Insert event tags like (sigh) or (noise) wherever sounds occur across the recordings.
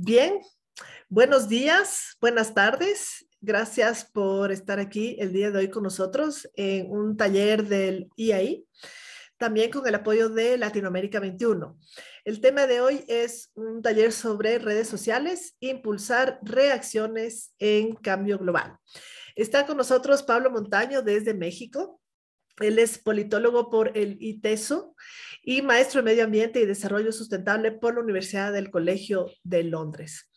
Bien, buenos días, buenas tardes. Gracias por estar aquí el día de hoy con nosotros en un taller del IAI, también con el apoyo de Latinoamérica 21. El tema de hoy es un taller sobre redes sociales, impulsar reacciones en cambio global. Está con nosotros Pablo Montaño desde México. Él es politólogo por el ITESO y maestro de Medio Ambiente y Desarrollo Sustentable por la Universidad del Colegio de Londres.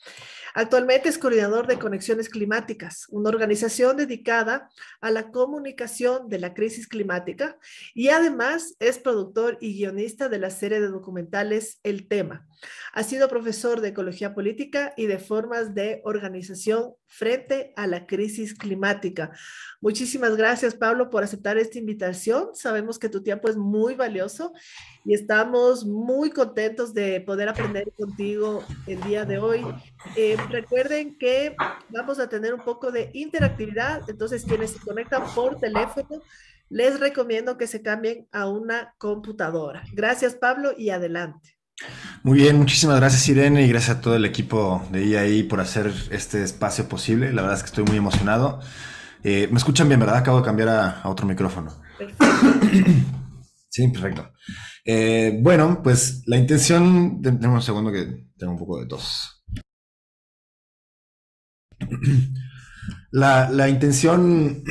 Actualmente es coordinador de Conexiones Climáticas, una organización dedicada a la comunicación de la crisis climática y además es productor y guionista de la serie de documentales El tema. Ha sido profesor de ecología política y de formas de organización frente a la crisis climática. Muchísimas gracias, Pablo, por aceptar esta invitación. Sabemos que tu tiempo es muy valioso y estamos muy contentos de poder aprender contigo el día de hoy. Eh, recuerden que vamos a tener un poco de interactividad, entonces quienes se conectan por teléfono, les recomiendo que se cambien a una computadora. Gracias Pablo y adelante. Muy bien, muchísimas gracias Irene y gracias a todo el equipo de IAI e por hacer este espacio posible. La verdad es que estoy muy emocionado. Eh, Me escuchan bien, ¿verdad? Acabo de cambiar a, otro micrófono. Sí, perfecto. Eh, bueno, pues la intención, de, un segundo que tengo un poco de tos. (clears throat) La, intención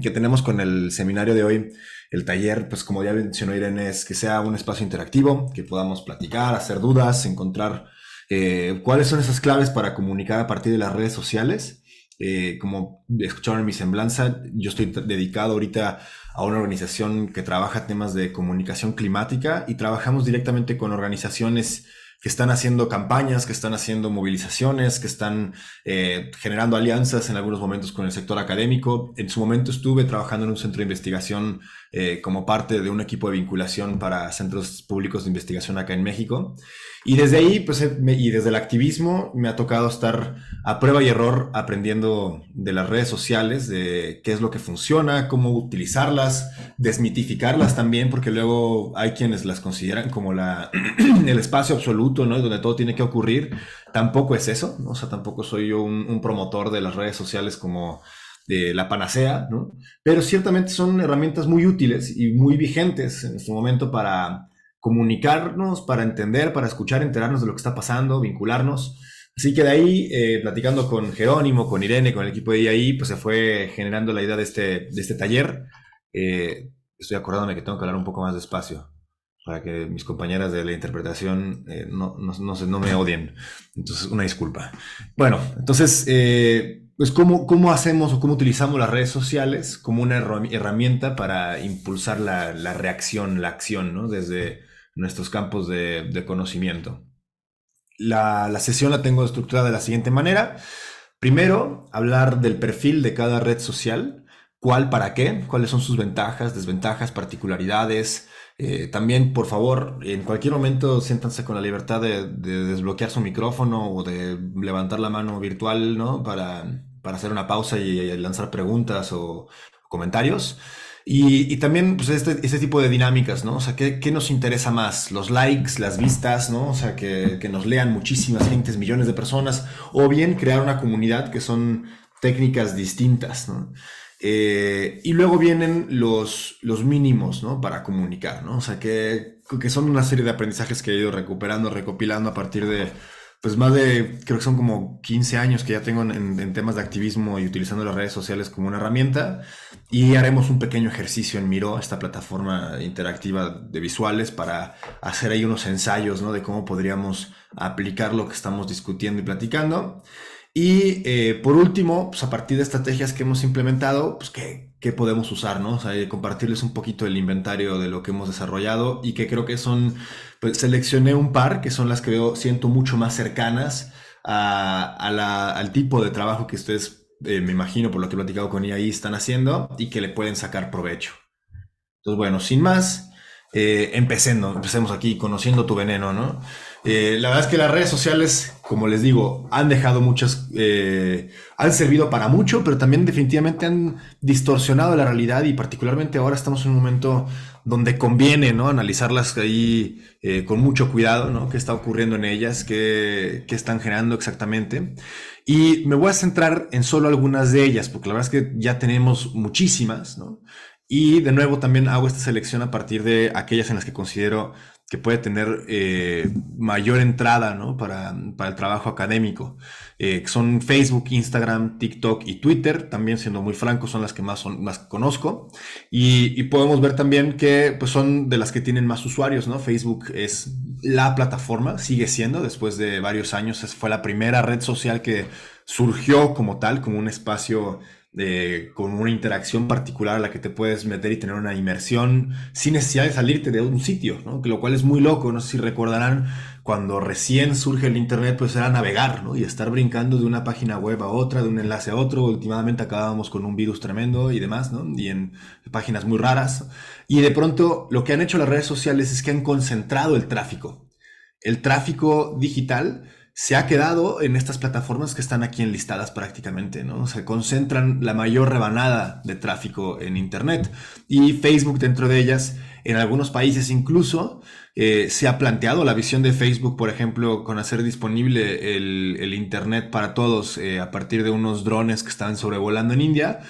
(clears throat) que tenemos con el seminario de hoy, el taller, pues como ya mencionó Irene, es que sea un espacio interactivo, que podamos platicar, hacer dudas, encontrar eh, cuáles son esas claves para comunicar a partir de las redes sociales. Eh, como escucharon en mi semblanza, yo estoy dedicado ahorita a una organización que trabaja temas de comunicación climática y trabajamos directamente con organizaciones que están haciendo campañas, que están haciendo movilizaciones, que están eh, generando alianzas en algunos momentos con el sector académico. En su momento estuve trabajando en un centro de investigación eh, como parte de un equipo de vinculación para centros públicos de investigación acá en México. Y desde ahí, pues, eh, y desde el activismo, me ha tocado estar a prueba y error aprendiendo de las redes sociales, de qué es lo que funciona, cómo utilizarlas, desmitificarlas también, porque luego hay quienes las consideran como la, (clears throat) el espacio absoluto, ¿no? Donde todo tiene que ocurrir. Tampoco es eso, ¿no? o sea, tampoco soy yo un promotor de las redes sociales como de la panacea, ¿no? Pero ciertamente son herramientas muy útiles y muy vigentes en este momento para comunicarnos, para entender, para escuchar, enterarnos de lo que está pasando, vincularnos. Así que de ahí, eh, platicando con Jerónimo, con Irene, con el equipo de IAI, pues se fue generando la idea de este, de este taller. Eh, estoy acordándome que tengo que hablar un poco más despacio para que mis compañeras de la interpretación eh, no, no, me odien. Entonces, una disculpa. Bueno, entonces, pues cómo, hacemos o cómo utilizamos las redes sociales como una herramienta para impulsar la, reacción, la acción, ¿no? Desde nuestros campos de, conocimiento. La, sesión la tengo estructurada de la siguiente manera. Primero, hablar del perfil de cada red social, cuál para qué, cuáles son sus ventajas, desventajas, particularidades. Eh, también, por favor, en cualquier momento siéntanse con la libertad de, de desbloquear su micrófono o de levantar la mano virtual, ¿no? Para, para hacer una pausa y lanzar preguntas o comentarios. Y, también pues, este, este, tipo de dinámicas, ¿no? O sea, ¿qué, ¿qué, nos interesa más? Los likes, las vistas, ¿no? O sea, que, que, nos lean muchísimas gentes, millones de personas, o bien crear una comunidad que son técnicas distintas, ¿no? Eh, y luego vienen los, los mínimos, ¿no? Para comunicar, ¿no? O sea, que, que son una serie de aprendizajes que he ido recuperando, recopilando a partir de, pues más de, creo que son como 15 años que ya tengo en, temas de activismo y utilizando las redes sociales como una herramienta. Y haremos un pequeño ejercicio en Miro, esta plataforma interactiva de visuales, para hacer ahí unos ensayos, ¿no? De cómo podríamos aplicar lo que estamos discutiendo y platicando. Y eh, por último, pues a partir de estrategias que hemos implementado, pues qué, qué podemos usar, ¿no? O compartirles un poquito el inventario de lo que hemos desarrollado y que creo que son pues seleccioné un par que son las que veo, siento mucho más cercanas al tipo de trabajo que ustedes, eh, me imagino, por lo que he platicado con ella ahí, están haciendo y que le pueden sacar provecho. Entonces, bueno, sin más, eh, empecemos, aquí conociendo tu veneno, ¿no? Eh, la verdad es que las redes sociales, como les digo, han dejado muchas, han servido para mucho, pero también definitivamente han distorsionado la realidad y particularmente ahora estamos en un momento donde conviene ¿no? analizarlas ahí eh, con mucho cuidado, ¿no? qué está ocurriendo en ellas, qué, están generando exactamente. Y me voy a centrar en solo algunas de ellas, porque la verdad es que ya tenemos muchísimas, Y de nuevo también hago esta selección a partir de aquellas en las que considero que puede tener eh, mayor entrada para, el trabajo académico. Eh, son Facebook, Instagram, TikTok y Twitter, también siendo muy franco, son las que más, son, conozco. Y, podemos ver también que pues, son de las que tienen más usuarios, ¿no? Facebook es la plataforma, sigue siendo, después de varios años, fue la primera red social que surgió como tal, como un espacio eh, con una interacción particular a la que te puedes meter y tener una inmersión sin necesidad de salirte de un sitio, que lo cual es muy loco. No sé si recordarán cuando recién surge el Internet, pues era navegar y estar brincando de una página web a otra, de un enlace a otro. Últimamente acabábamos con un virus tremendo y demás, y en páginas muy raras. Y de pronto lo que han hecho las redes sociales es que han concentrado el tráfico. El tráfico digital se ha quedado en estas plataformas que están aquí enlistadas prácticamente, ¿no? Se concentran la mayor rebanada de tráfico en Internet y Facebook dentro de ellas, en algunos países incluso, eh, se ha planteado la visión de Facebook, por ejemplo, con hacer disponible el, Internet para todos eh, a partir de unos drones que están sobrevolando en India,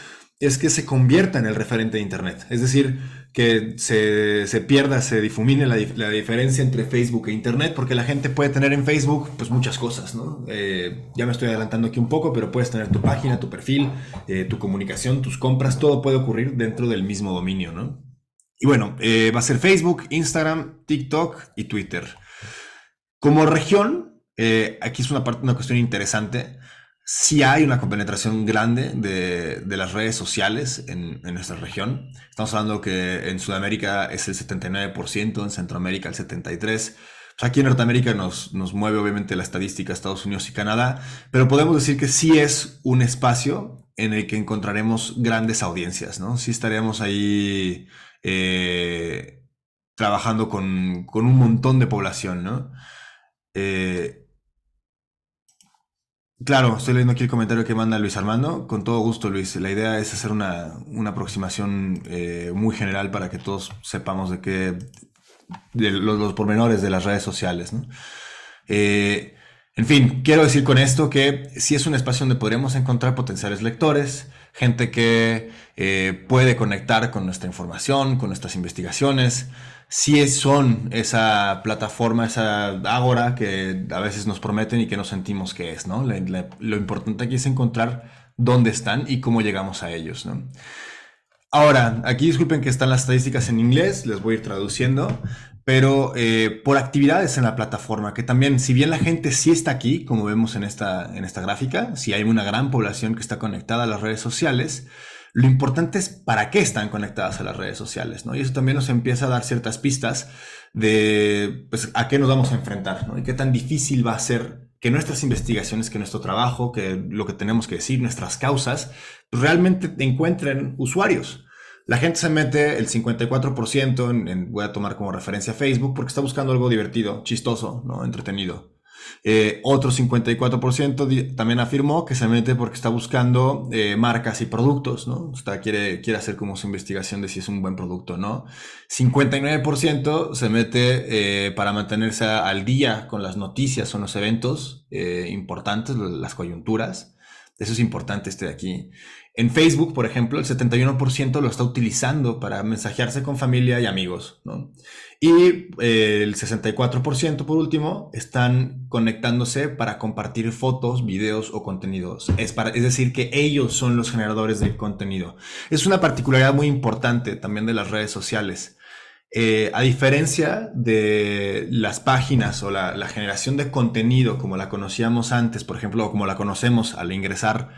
es que se convierta en el referente de Internet. Es decir, que se, pierda, se difumine la, diferencia entre Facebook e Internet, porque la gente puede tener en Facebook pues muchas cosas, ¿no? Eh, ya me estoy adelantando aquí un poco, pero puedes tener tu página, tu perfil, eh, tu comunicación, tus compras, todo puede ocurrir dentro del mismo dominio, ¿no? Y bueno, eh, va a ser Facebook, Instagram, TikTok y Twitter. Como región, aquí es una, parte, una cuestión interesante sí hay una compenetración grande de, las redes sociales en, nuestra región. Estamos hablando que en Sudamérica es el 79%, en Centroamérica el 73%. aquí en Norteamérica nos, nos mueve obviamente la estadística Estados Unidos y Canadá, pero podemos decir que sí es un espacio en el que encontraremos grandes audiencias, ¿no? Sí estaríamos ahí eh, trabajando con, un montón de población, ¿no? Eh, Claro, estoy leyendo aquí el comentario que manda Luis Armando. Con todo gusto, Luis. La idea es hacer una, aproximación eh, muy general para que todos sepamos de qué. De los, pormenores de las redes sociales. Eh, en fin, quiero decir con esto que sí es un espacio donde podremos encontrar potenciales lectores, gente que eh, puede conectar con nuestra información, con nuestras investigaciones si son esa plataforma, esa ágora que a veces nos prometen y que nos sentimos que es, ¿no? lo importante aquí es encontrar dónde están y cómo llegamos a ellos, ¿no? Ahora, aquí disculpen que están las estadísticas en inglés, les voy a ir traduciendo, pero eh, por actividades en la plataforma, que también, si bien la gente sí está aquí, como vemos en esta, gráfica, si hay una gran población que está conectada a las redes sociales, lo importante es para qué están conectadas a las redes sociales, ¿no? Y eso también nos empieza a dar ciertas pistas de pues, a qué nos vamos a enfrentar, ¿no? Y qué tan difícil va a ser que nuestras investigaciones, que nuestro trabajo, que lo que tenemos que decir, nuestras causas, realmente encuentren usuarios. La gente se mete el 54% en, en, voy a tomar como referencia Facebook porque está buscando algo divertido, chistoso, ¿no? entretenido. Eh, otro 54% también afirmó que se mete porque está buscando eh, marcas y productos, ¿no? O sea, quiere, quiere hacer como su investigación de si es un buen producto, ¿no? 59% se mete eh, para mantenerse al día con las noticias o los eventos importantes, las coyunturas. Eso es importante este de aquí. En Facebook, por ejemplo, el 71% lo está utilizando para mensajearse con familia y amigos, ¿no? Y eh, el 64% por último están conectándose para compartir fotos, videos o contenidos. Es, para, es decir, que ellos son los generadores del contenido. Es una particularidad muy importante también de las redes sociales. Eh, a diferencia de las páginas o la, generación de contenido como la conocíamos antes, por ejemplo, o como la conocemos al ingresar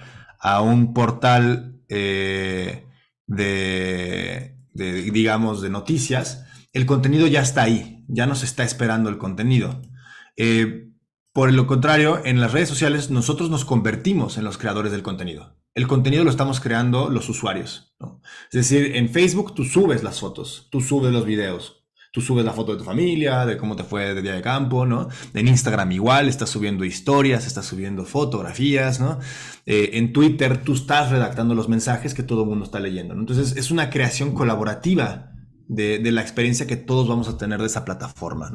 a un portal eh, de, de, digamos, de noticias, el contenido ya está ahí, ya nos está esperando el contenido. Eh, por lo contrario, en las redes sociales nosotros nos convertimos en los creadores del contenido. El contenido lo estamos creando los usuarios. Es decir, en Facebook tú subes las fotos, tú subes los videos, tú subes la foto de tu familia, de cómo te fue de día de campo, ¿no? En Instagram igual, estás subiendo historias, estás subiendo fotografías, ¿no? Eh, en Twitter tú estás redactando los mensajes que todo el mundo está leyendo, ¿no? Entonces es una creación colaborativa de, la experiencia que todos vamos a tener de esa plataforma.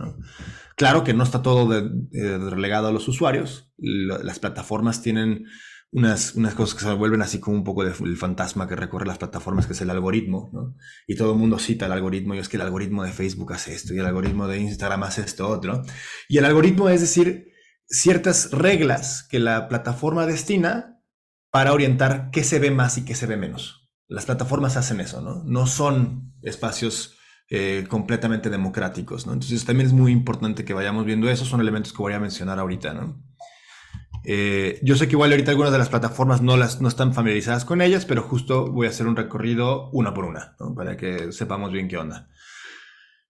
Claro que no está todo eh, relegado a los usuarios. Las plataformas tienen unas, cosas que se vuelven así como un poco de, el fantasma que recorre las plataformas, que es el algoritmo, Y todo el mundo cita el algoritmo, y es que el algoritmo de Facebook hace esto, y el algoritmo de Instagram hace esto otro. Y el algoritmo es decir, ciertas reglas que la plataforma destina para orientar qué se ve más y qué se ve menos las plataformas hacen eso, ¿no? No son espacios eh, completamente democráticos, ¿no? Entonces también es muy importante que vayamos viendo eso, son elementos que voy a mencionar ahorita, ¿no? Eh, yo sé que igual ahorita algunas de las plataformas no, las, no están familiarizadas con ellas, pero justo voy a hacer un recorrido una por una, ¿no? para que sepamos bien qué onda.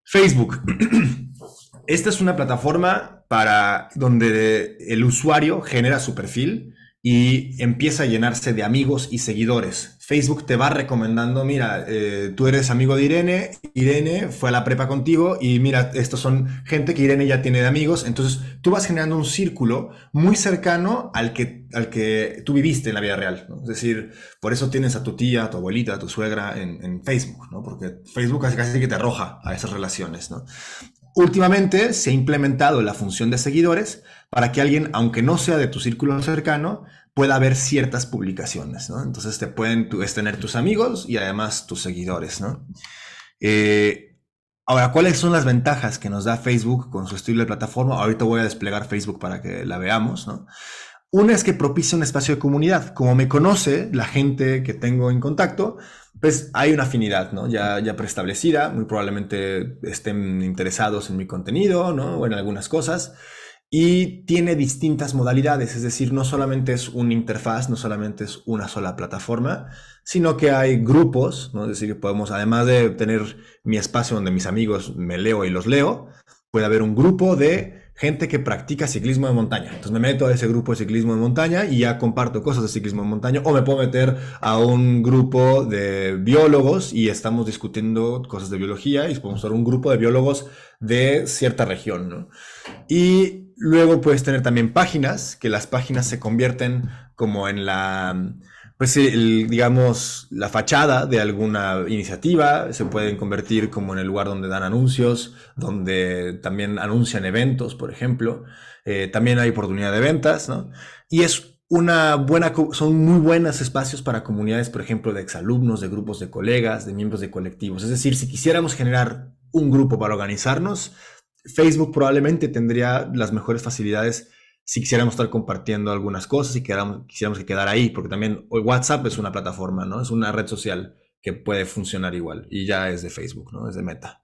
Facebook. (clears throat) Esta es una plataforma para donde el usuario genera su perfil y empieza a llenarse de amigos y seguidores. Facebook te va recomendando, mira, eh, tú eres amigo de Irene, Irene fue a la prepa contigo y mira, estos son gente que Irene ya tiene de amigos, entonces tú vas generando un círculo muy cercano al que, al que tú viviste en la vida real, es decir, por eso tienes a tu tía, a tu abuelita, a tu suegra en, Facebook, ¿no? porque Facebook casi, casi que te arroja a esas relaciones. ¿no? Últimamente se ha implementado la función de seguidores para que alguien, aunque no sea de tu círculo cercano, pueda ver ciertas publicaciones, Entonces te pueden es tener tus amigos y además tus seguidores, eh, ahora, ¿cuáles son las ventajas que nos da Facebook con su estilo de plataforma? Ahorita voy a desplegar Facebook para que la veamos, Una es que propicia un espacio de comunidad. Como me conoce la gente que tengo en contacto, pues hay una afinidad, ¿no? Ya, ya preestablecida, muy probablemente estén interesados en mi contenido, ¿no? O en algunas cosas. Y tiene distintas modalidades, es decir, no solamente es una interfaz, no solamente es una sola plataforma, sino que hay grupos, ¿no? Es decir, que podemos, además de tener mi espacio donde mis amigos me leo y los leo, puede haber un grupo de gente que practica ciclismo de montaña. Entonces me meto a ese grupo de ciclismo de montaña y ya comparto cosas de ciclismo de montaña o me puedo meter a un grupo de biólogos y estamos discutiendo cosas de biología y podemos ser un grupo de biólogos de cierta región. Y luego puedes tener también páginas, que las páginas se convierten como en la pues, digamos, la fachada de alguna iniciativa, se pueden convertir como en el lugar donde dan anuncios, donde también anuncian eventos, por ejemplo. Eh, también hay oportunidad de ventas, ¿no? Y es una buena, son muy buenos espacios para comunidades, por ejemplo, de exalumnos, de grupos de colegas, de miembros de colectivos. Es decir, si quisiéramos generar un grupo para organizarnos, Facebook probablemente tendría las mejores facilidades si quisiéramos estar compartiendo algunas cosas y quisiéramos que ahí, porque también WhatsApp es una plataforma, ¿no? Es una red social que puede funcionar igual y ya es de Facebook, ¿no? Es de Meta.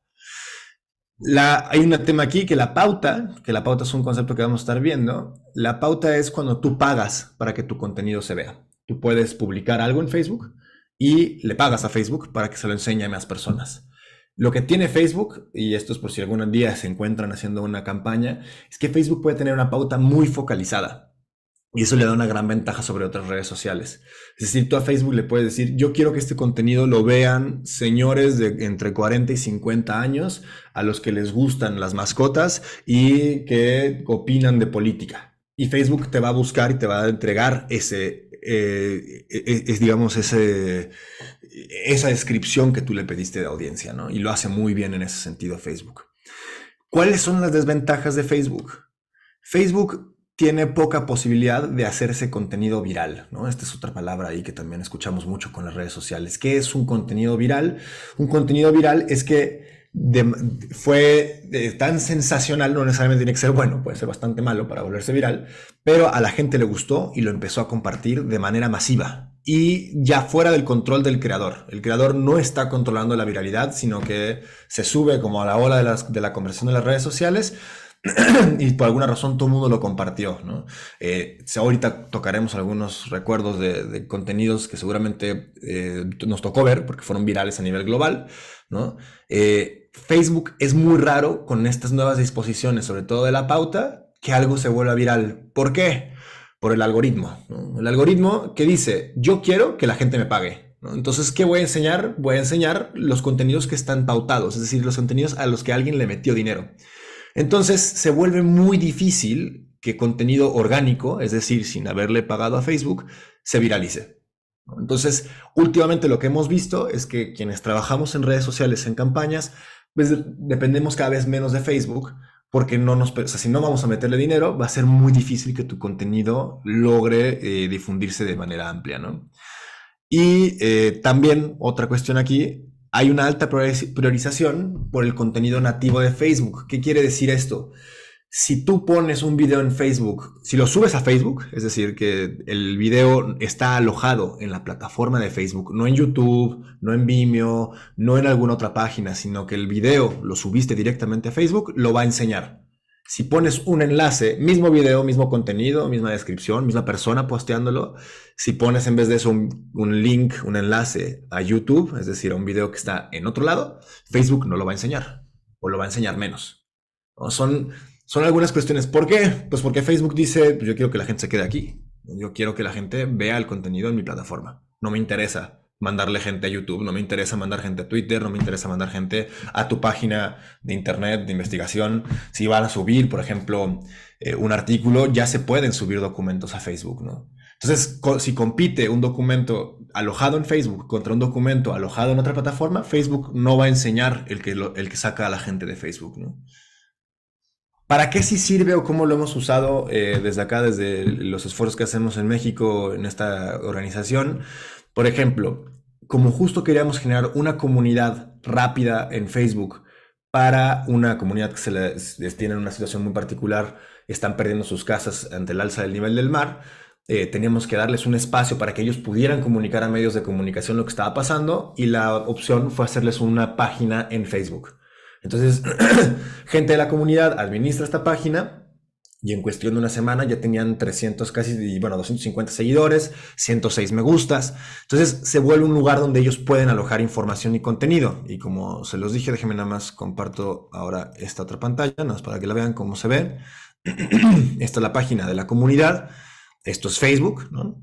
La, hay un tema aquí que la pauta, que la pauta es un concepto que vamos a estar viendo, la pauta es cuando tú pagas para que tu contenido se vea. Tú puedes publicar algo en Facebook y le pagas a Facebook para que se lo enseñe a más personas. Lo que tiene Facebook, y esto es por si algún día se encuentran haciendo una campaña, es que Facebook puede tener una pauta muy focalizada. Y eso le da una gran ventaja sobre otras redes sociales. Es decir, tú a Facebook le puedes decir, yo quiero que este contenido lo vean señores de entre 40 y 50 años a los que les gustan las mascotas y que opinan de política. Y Facebook te va a buscar y te va a entregar ese, eh, e, e, es, digamos, ese, esa descripción que tú le pediste de audiencia, ¿no? Y lo hace muy bien en ese sentido Facebook. ¿Cuáles son las desventajas de Facebook? Facebook tiene poca posibilidad de hacerse contenido viral, ¿no? Esta es otra palabra ahí que también escuchamos mucho con las redes sociales. ¿Qué es un contenido viral? Un contenido viral es que fue eh, tan sensacional, no necesariamente tiene que ser bueno, puede ser bastante malo para volverse viral, pero a la gente le gustó y lo empezó a compartir de manera masiva, y ya fuera del control del creador. El creador no está controlando la viralidad, sino que se sube como a la ola de, de la conversación de las redes sociales (clears throat) y por alguna razón todo el mundo lo compartió. ¿no? Eh, ahorita tocaremos algunos recuerdos de, contenidos que seguramente eh, nos tocó ver porque fueron virales a nivel global. ¿no? Eh, Facebook es muy raro con estas nuevas disposiciones, sobre todo de la pauta, que algo se vuelva viral. ¿Por qué? por el algoritmo. El algoritmo que dice, yo quiero que la gente me pague. Entonces, ¿qué voy a enseñar? Voy a enseñar los contenidos que están pautados, es decir, los contenidos a los que alguien le metió dinero. Entonces, se vuelve muy difícil que contenido orgánico, es decir, sin haberle pagado a Facebook, se viralice. Entonces, últimamente lo que hemos visto es que quienes trabajamos en redes sociales, en campañas, pues, dependemos cada vez menos de Facebook porque no nos, o sea, si no vamos a meterle dinero, va a ser muy difícil que tu contenido logre eh, difundirse de manera amplia, Y eh, también otra cuestión aquí, hay una alta priorización por el contenido nativo de Facebook. ¿Qué quiere decir esto? si tú pones un video en Facebook, si lo subes a Facebook, es decir, que el video está alojado en la plataforma de Facebook, no en YouTube, no en Vimeo, no en alguna otra página, sino que el video lo subiste directamente a Facebook, lo va a enseñar. Si pones un enlace, mismo video, mismo contenido, misma descripción, misma persona posteándolo, si pones en vez de eso un, link, un enlace a YouTube, es decir, a un video que está en otro lado, Facebook no lo va a enseñar o lo va a enseñar menos. Son son algunas cuestiones. ¿Por qué? Pues porque Facebook dice, pues yo quiero que la gente se quede aquí. Yo quiero que la gente vea el contenido en mi plataforma. No me interesa mandarle gente a YouTube, no me interesa mandar gente a Twitter, no me interesa mandar gente a tu página de internet de investigación. Si van a subir, por ejemplo, eh, un artículo, ya se pueden subir documentos a Facebook, ¿no? Entonces, si compite un documento alojado en Facebook contra un documento alojado en otra plataforma, Facebook no va a enseñar el que, el que saca a la gente de Facebook, ¿no? ¿Para qué sí sirve o cómo lo hemos usado eh, desde acá, desde los esfuerzos que hacemos en México, en esta organización? Por ejemplo, como justo queríamos generar una comunidad rápida en Facebook para una comunidad que se les tiene en una situación muy particular, están perdiendo sus casas ante el alza del nivel del mar, eh, teníamos que darles un espacio para que ellos pudieran comunicar a medios de comunicación lo que estaba pasando y la opción fue hacerles una página en Facebook. Entonces, (clears throat) gente de la comunidad administra esta página y en cuestión de una semana ya tenían 300 casi, bueno, 250 seguidores, 106 me gustas. Entonces se vuelve un lugar donde ellos pueden alojar información y contenido. Y como se los dije, déjenme nada más comparto ahora esta otra pantalla, nada más para que la vean cómo se ve. (clears throat) Esta es la página de la comunidad. Esto es Facebook, ¿no?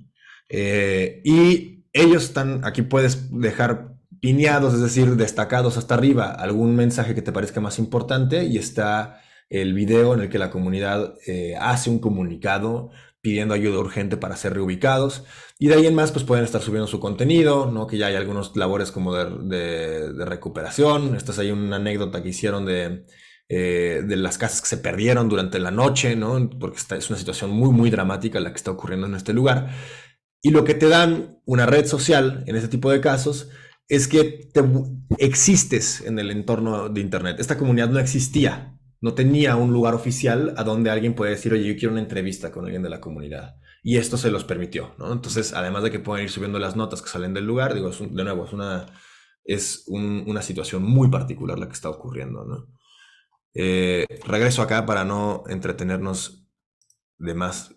Eh, y ellos están, aquí puedes dejar piñados, es decir, destacados hasta arriba, algún mensaje que te parezca más importante y está el video en el que la comunidad eh, hace un comunicado pidiendo ayuda urgente para ser reubicados. Y de ahí en más, pues pueden estar subiendo su contenido, Que ya hay algunas labores como de, recuperación. Esta es ahí una anécdota que hicieron eh, de, las casas que se perdieron durante la noche, Porque esta es una situación muy, muy dramática la que está ocurriendo en este lugar. Y lo que te dan una red social en este tipo de casos es que te, existes en el entorno de Internet. Esta comunidad no existía, no tenía un lugar oficial a donde alguien puede decir, oye, yo quiero una entrevista con alguien de la comunidad. Y esto se los permitió, ¿no? Entonces, además de que pueden ir subiendo las notas que salen del lugar, digo, de nuevo, es una, es una situación muy particular la que está ocurriendo, ¿no? Eh, regreso acá para no entretenernos de más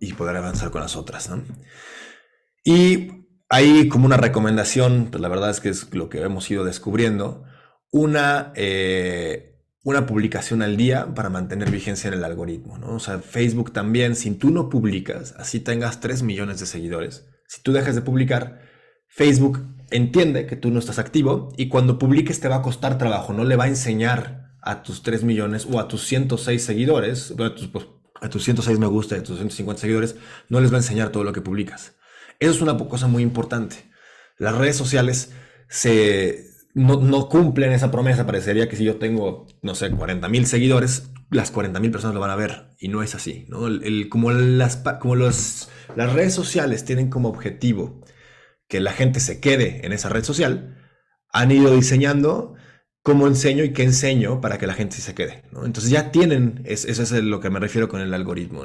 y poder avanzar con las otras, ¿no? Y hay como una recomendación, pues la verdad es que es lo que hemos ido descubriendo, una, eh, una publicación al día para mantener vigencia en el algoritmo. O sea, Facebook también, si tú no publicas, así tengas 3 millones de seguidores, si tú dejas de publicar, Facebook entiende que tú no estás activo y cuando publiques te va a costar trabajo, no le va a enseñar a tus 3 millones o a tus 106 seguidores, a tus 106 pues, me gusta y a tus 150 seguidores, no les va a enseñar todo lo que publicas. Eso es una cosa muy importante. Las redes sociales no, cumplen esa promesa. Parecería que si yo tengo, no sé, 40 mil seguidores, las 40 mil personas lo van a ver. Y no es así. como las, como las redes sociales tienen como objetivo que la gente se quede en esa red social, han ido diseñando cómo enseño y qué enseño para que la gente se quede. Entonces ya tienen, eso es lo que me refiero con el algoritmo.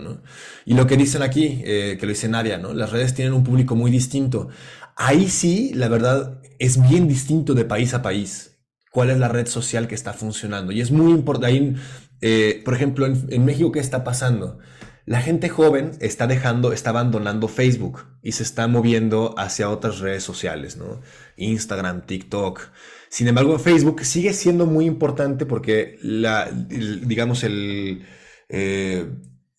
Y lo que dicen aquí, eh, que lo dice Nadia, ¿no? las redes tienen un público muy distinto. Ahí sí, la verdad, es bien distinto de país a país. ¿Cuál es la red social que está funcionando? Y es muy importante, eh, por ejemplo, en, México, ¿qué está pasando? La gente joven está dejando, está abandonando Facebook y se está moviendo hacia otras redes sociales, ¿no? Instagram, TikTok. Sin embargo, Facebook sigue siendo muy importante porque, la, digamos, eh,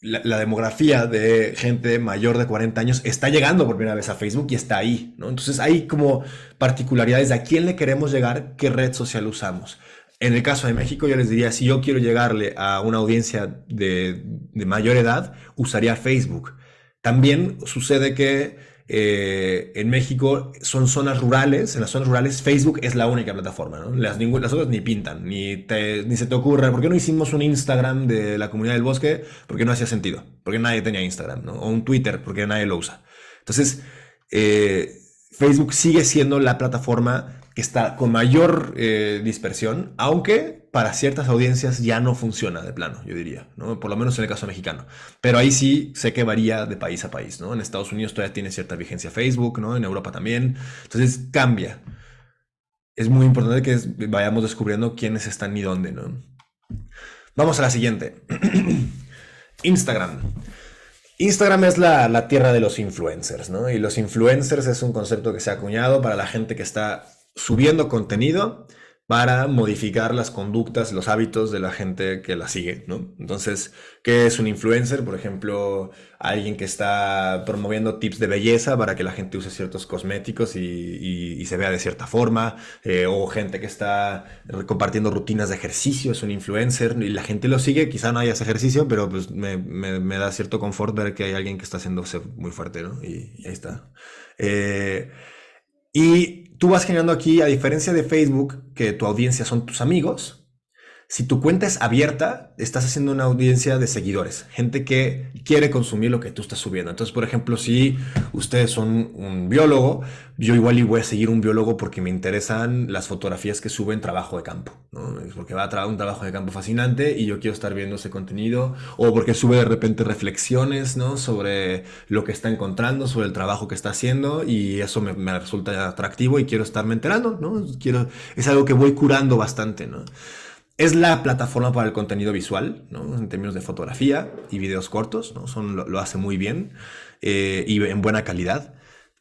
la, demografía de gente mayor de 40 años está llegando por primera vez a Facebook y está ahí, ¿no? Entonces hay como particularidades de a quién le queremos llegar, qué red social usamos. En el caso de México, yo les diría, si yo quiero llegarle a una audiencia de, de mayor edad, usaría Facebook. También sucede que eh, en México son zonas rurales, en las zonas rurales Facebook es la única plataforma, ¿no? Las, las otras ni pintan, ni, ni se te ocurre, ¿por qué no hicimos un Instagram de la comunidad del bosque? Porque no hacía sentido, porque nadie tenía Instagram, O un Twitter, porque nadie lo usa. Entonces, eh, Facebook sigue siendo la plataforma que está con mayor eh, dispersión, aunque para ciertas audiencias ya no funciona de plano, yo diría, ¿no? Por lo menos en el caso mexicano. Pero ahí sí sé que varía de país a país, ¿no? En Estados Unidos todavía tiene cierta vigencia Facebook, ¿no? En Europa también. Entonces cambia. Es muy importante que vayamos descubriendo quiénes están y dónde, ¿no? Vamos a la siguiente. (clears throat) Instagram. Instagram es la, la tierra de los influencers, ¿no? Y los influencers es un concepto que se ha acuñado para la gente que está subiendo contenido para modificar las conductas, los hábitos de la gente que la sigue, ¿no? Entonces, ¿qué es un influencer? Por ejemplo, alguien que está promoviendo tips de belleza para que la gente use ciertos cosméticos y, se vea de cierta forma, eh, o gente que está compartiendo rutinas de ejercicio, es un influencer y la gente lo sigue, quizá no haya ese ejercicio, pero pues me, da cierto confort ver que hay alguien que está haciéndose muy fuerte, ¿no? Y, ahí está. Eh, y tú vas generando aquí, a diferencia de Facebook, que tu audiencia son tus amigos, si tu cuenta es abierta, estás haciendo una audiencia de seguidores, gente que quiere consumir lo que tú estás subiendo. Entonces, por ejemplo, si ustedes son un biólogo, yo igual y voy a seguir un biólogo porque me interesan las fotografías que suben trabajo de campo, porque va a traer un trabajo de campo fascinante y yo quiero estar viendo ese contenido, o porque sube de repente reflexiones ¿no? sobre lo que está encontrando, sobre el trabajo que está haciendo y eso me, resulta atractivo y quiero estarme enterando, ¿no? Quiero, es algo que voy curando bastante, ¿no? es la plataforma para el contenido visual, ¿no? En términos de fotografía y videos cortos, ¿no? Son, lo, hace muy bien eh, y en buena calidad.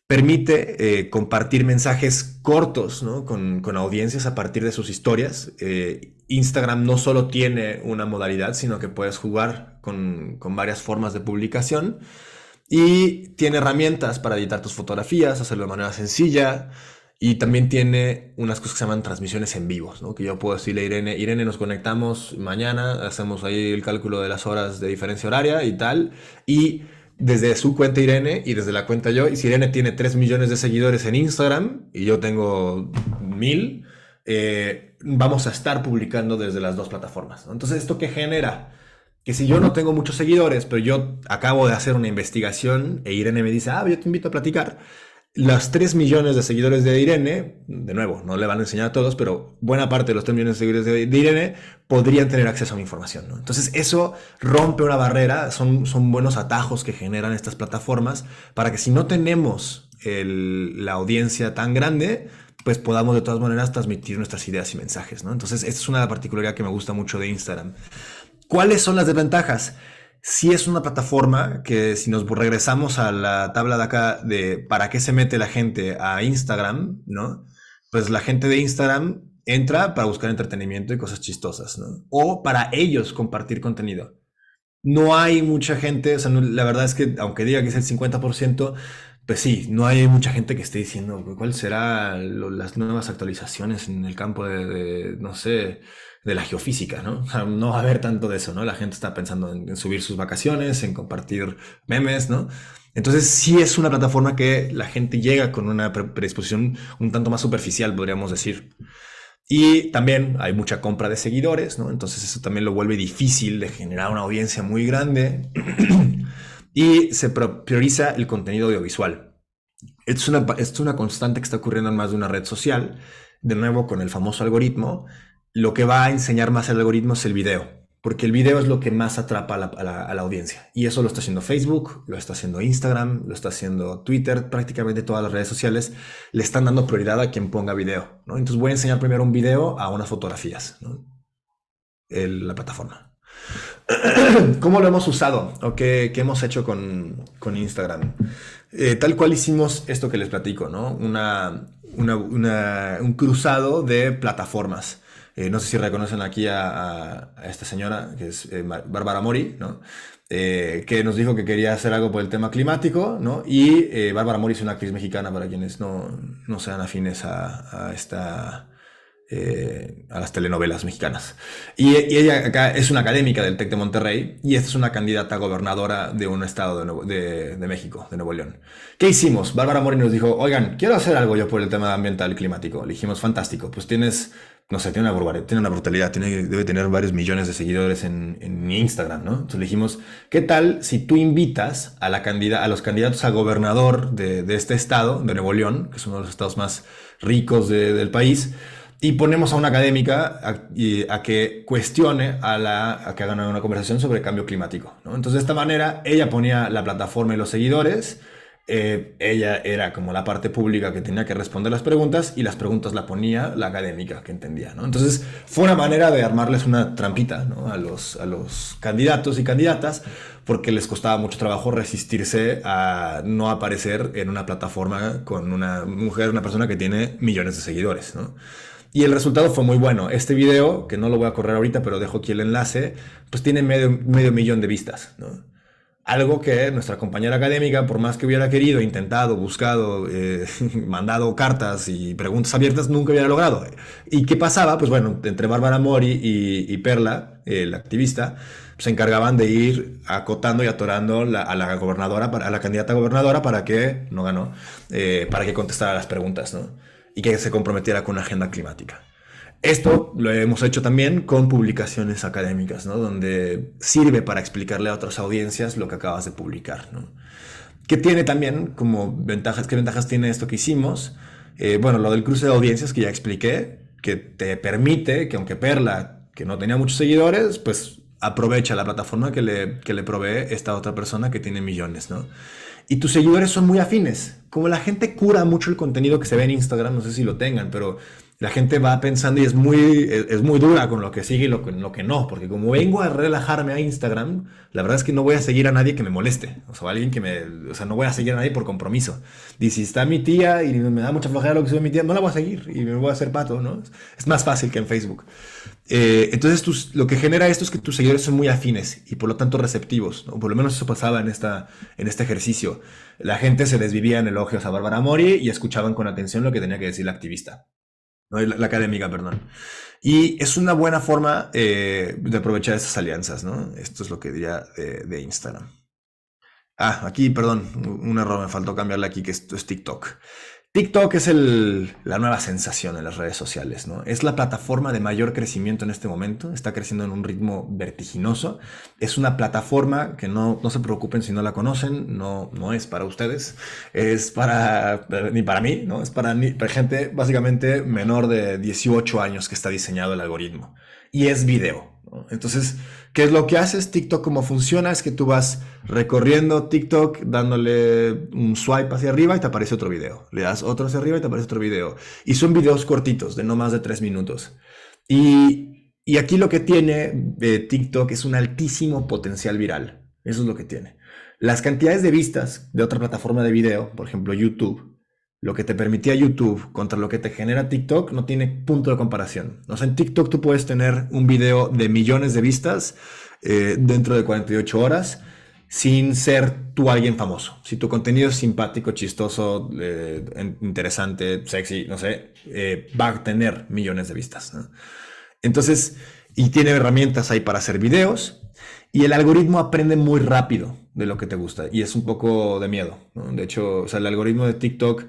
Permite eh, compartir mensajes cortos con, audiencias a partir de sus historias. Eh, Instagram no solo tiene una modalidad, sino que puedes jugar con, con varias formas de publicación. Y tiene herramientas para editar tus fotografías, hacerlo de manera sencilla, y también tiene unas cosas que se llaman transmisiones en vivos, ¿no? que yo puedo decirle a Irene, Irene, nos conectamos mañana, hacemos ahí el cálculo de las horas de diferencia horaria y tal. Y desde su cuenta Irene y desde la cuenta yo, y si Irene tiene 3 millones de seguidores en Instagram y yo tengo mil, eh, vamos a estar publicando desde las dos plataformas. Entonces, ¿esto qué genera? que si yo no tengo muchos seguidores, pero yo acabo de hacer una investigación e Irene me dice, ah, yo te invito a platicar, las 3 millones de seguidores de Irene, de nuevo, no le van a enseñar a todos, pero buena parte de los 3 millones de seguidores de, Irene podrían tener acceso a mi información. Entonces eso rompe una barrera, son, son buenos atajos que generan estas plataformas para que si no tenemos la audiencia tan grande, pues podamos de todas maneras transmitir nuestras ideas y mensajes, ¿no? Entonces, esta es una particularidad que me gusta mucho de Instagram. ¿Cuáles son las desventajas? Si es una plataforma que si nos regresamos a la tabla de acá de para qué se mete la gente a Instagram, ¿no? Pues la gente de Instagram entra para buscar entretenimiento y cosas chistosas, O para ellos compartir contenido. No hay mucha gente, la verdad es que aunque diga que es el 50%, pues sí, no hay mucha gente que esté diciendo cuáles serán las nuevas actualizaciones en el campo de no sé, de la geofísica, ¿no? (laughs) No va a haber tanto de eso, ¿no? La gente está pensando en, subir sus vacaciones, en compartir memes, ¿no? Entonces sí es una plataforma que la gente llega con una predisposición un tanto más superficial, podríamos decir. Y también hay mucha compra de seguidores, ¿no? Entonces eso también lo vuelve difícil de generar una audiencia muy grande. (clears throat) y se prioriza el contenido audiovisual. Es una, es una constante que está ocurriendo en más de una red social, de nuevo con el famoso algoritmo, lo que va a enseñar más el algoritmo es el video, porque el video es lo que más atrapa a la, a, audiencia. Y eso lo está haciendo Facebook, lo está haciendo Instagram, lo está haciendo Twitter, prácticamente todas las redes sociales le están dando prioridad a quien ponga video. Entonces voy a enseñar primero un video a unas fotografías, la plataforma. (clears throat) ¿Cómo lo hemos usado o qué, hemos hecho con, Instagram? Eh, tal cual hicimos esto que les platico, ¿no? una, un cruzado de plataformas. Eh, no sé si reconocen aquí a, esta señora, que es eh, Bárbara Mori, eh, que nos dijo que quería hacer algo por el tema climático, Y Bárbara Mori es una actriz mexicana, para quienes no, no sean afines a, a esta... a las telenovelas mexicanas. Y, ella acá es una académica del TEC de Monterrey y es una candidata gobernadora de un estado de, de, México, de Nuevo León. ¿Qué hicimos? Bárbara Mori nos dijo, oigan, quiero hacer algo yo por el tema ambiental y climático. Le dijimos, fantástico, pues tienes no sé, tiene una, brutalidad, tiene, debe tener varios millones de seguidores en, en Instagram, ¿no? Entonces le dijimos, ¿qué tal si tú invitas a, la a los candidatos a gobernador de, este estado, de Nuevo León, que es uno de los estados más ricos del país, y ponemos a una académica a, que cuestione, a, la, a que hagan una conversación sobre el cambio climático, Entonces de esta manera ella ponía la plataforma y los seguidores, eh, ella era como la parte pública que tenía que responder las preguntas y las preguntas la ponía la académica que entendía, ¿no? Entonces fue una manera de armarles una trampita ¿no? a, los, a los candidatos y candidatas porque les costaba mucho trabajo resistirse a no aparecer en una plataforma con una mujer, una persona que tiene millones de seguidores, ¿no? Y el resultado fue muy bueno. Este video, que no lo voy a correr ahorita, pero dejo aquí el enlace, pues tiene medio, medio millón de vistas, ¿no? Algo que nuestra compañera académica, por más que hubiera querido, intentado, buscado, eh, (laughs) mandado cartas y preguntas abiertas, nunca hubiera logrado. ¿Y qué pasaba? Pues bueno, entre Bárbara Mori y, Perla, eh, la activista, se encargaban de ir acotando y atorando a la gobernadora, a la candidata gobernadora para que, no ganó, eh, para que contestara las preguntas, ¿no? Y que se comprometiera con una agenda climática. Esto lo hemos hecho también con publicaciones académicas, donde sirve para explicarle a otras audiencias lo que acabas de publicar. ¿no? ¿Qué tiene también como ventajas? ¿Qué ventajas tiene esto que hicimos? Eh, bueno, lo del cruce de audiencias que ya expliqué, que te permite que aunque Perla, que no tenía muchos seguidores, pues aprovecha la plataforma que le, le provee esta otra persona que tiene millones, ¿no? Y tus seguidores son muy afines. Como la gente cura mucho el contenido que se ve en Instagram, no sé si lo tengan, pero la gente va pensando y es muy, es, muy dura con lo que sigue y lo, con lo que no, porque como vengo a relajarme a Instagram, la verdad es que no voy a seguir a nadie que me moleste, o sea, alguien que me, no voy a seguir a nadie por compromiso. Y está mi tía y me da mucha flojera lo que sube mi tía, no la voy a seguir y me voy a hacer pato, ¿no? Es más fácil que en Facebook. Eh, entonces, lo que genera esto es que tus seguidores son muy afines y por lo tanto receptivos, O por lo menos eso pasaba en, esta, en este ejercicio. La gente se desvivía en elogios a Bárbara Mori y escuchaban con atención lo que tenía que decir la activista la, académica, perdón. Y es una buena forma eh, de aprovechar esas alianzas, ¿no? Esto es lo que diría de, de Instagram. Ah, aquí, perdón, un error, me faltó cambiarle aquí, que esto es TikTok. TikTok es la nueva sensación en las redes sociales, ¿no? Es la plataforma de mayor crecimiento en este momento, está creciendo en un ritmo vertiginoso. Es una plataforma que no, se preocupen si no la conocen, no, no es para ustedes, es para, ni para mí, ¿no? Es para, para gente básicamente menor de 18 años que está diseñado el algoritmo. Y es video, entonces, ¿qué es lo que haces? TikTok, ¿cómo funciona? Es que tú vas recorriendo TikTok, dándole un swipe hacia arriba y te aparece otro video. Le das otro hacia arriba y te aparece otro video. Y son videos cortitos, de no más de tres minutos. Y, aquí lo que tiene eh, TikTok es un altísimo potencial viral. Eso es lo que tiene. Las cantidades de vistas de otra plataforma de video, por ejemplo YouTube, lo que te permitía YouTube contra lo que te genera TikTok no tiene punto de comparación. No sea, en TikTok tú puedes tener un video de millones de vistas eh, dentro de 48 horas sin ser tú alguien famoso. Si tu contenido es simpático, chistoso, eh, interesante, sexy, no sé, eh, va a tener millones de vistas. Entonces, y tiene herramientas ahí para hacer videos. Y el algoritmo aprende muy rápido de lo que te gusta. Y es un poco de miedo. De hecho, o sea, el algoritmo de TikTok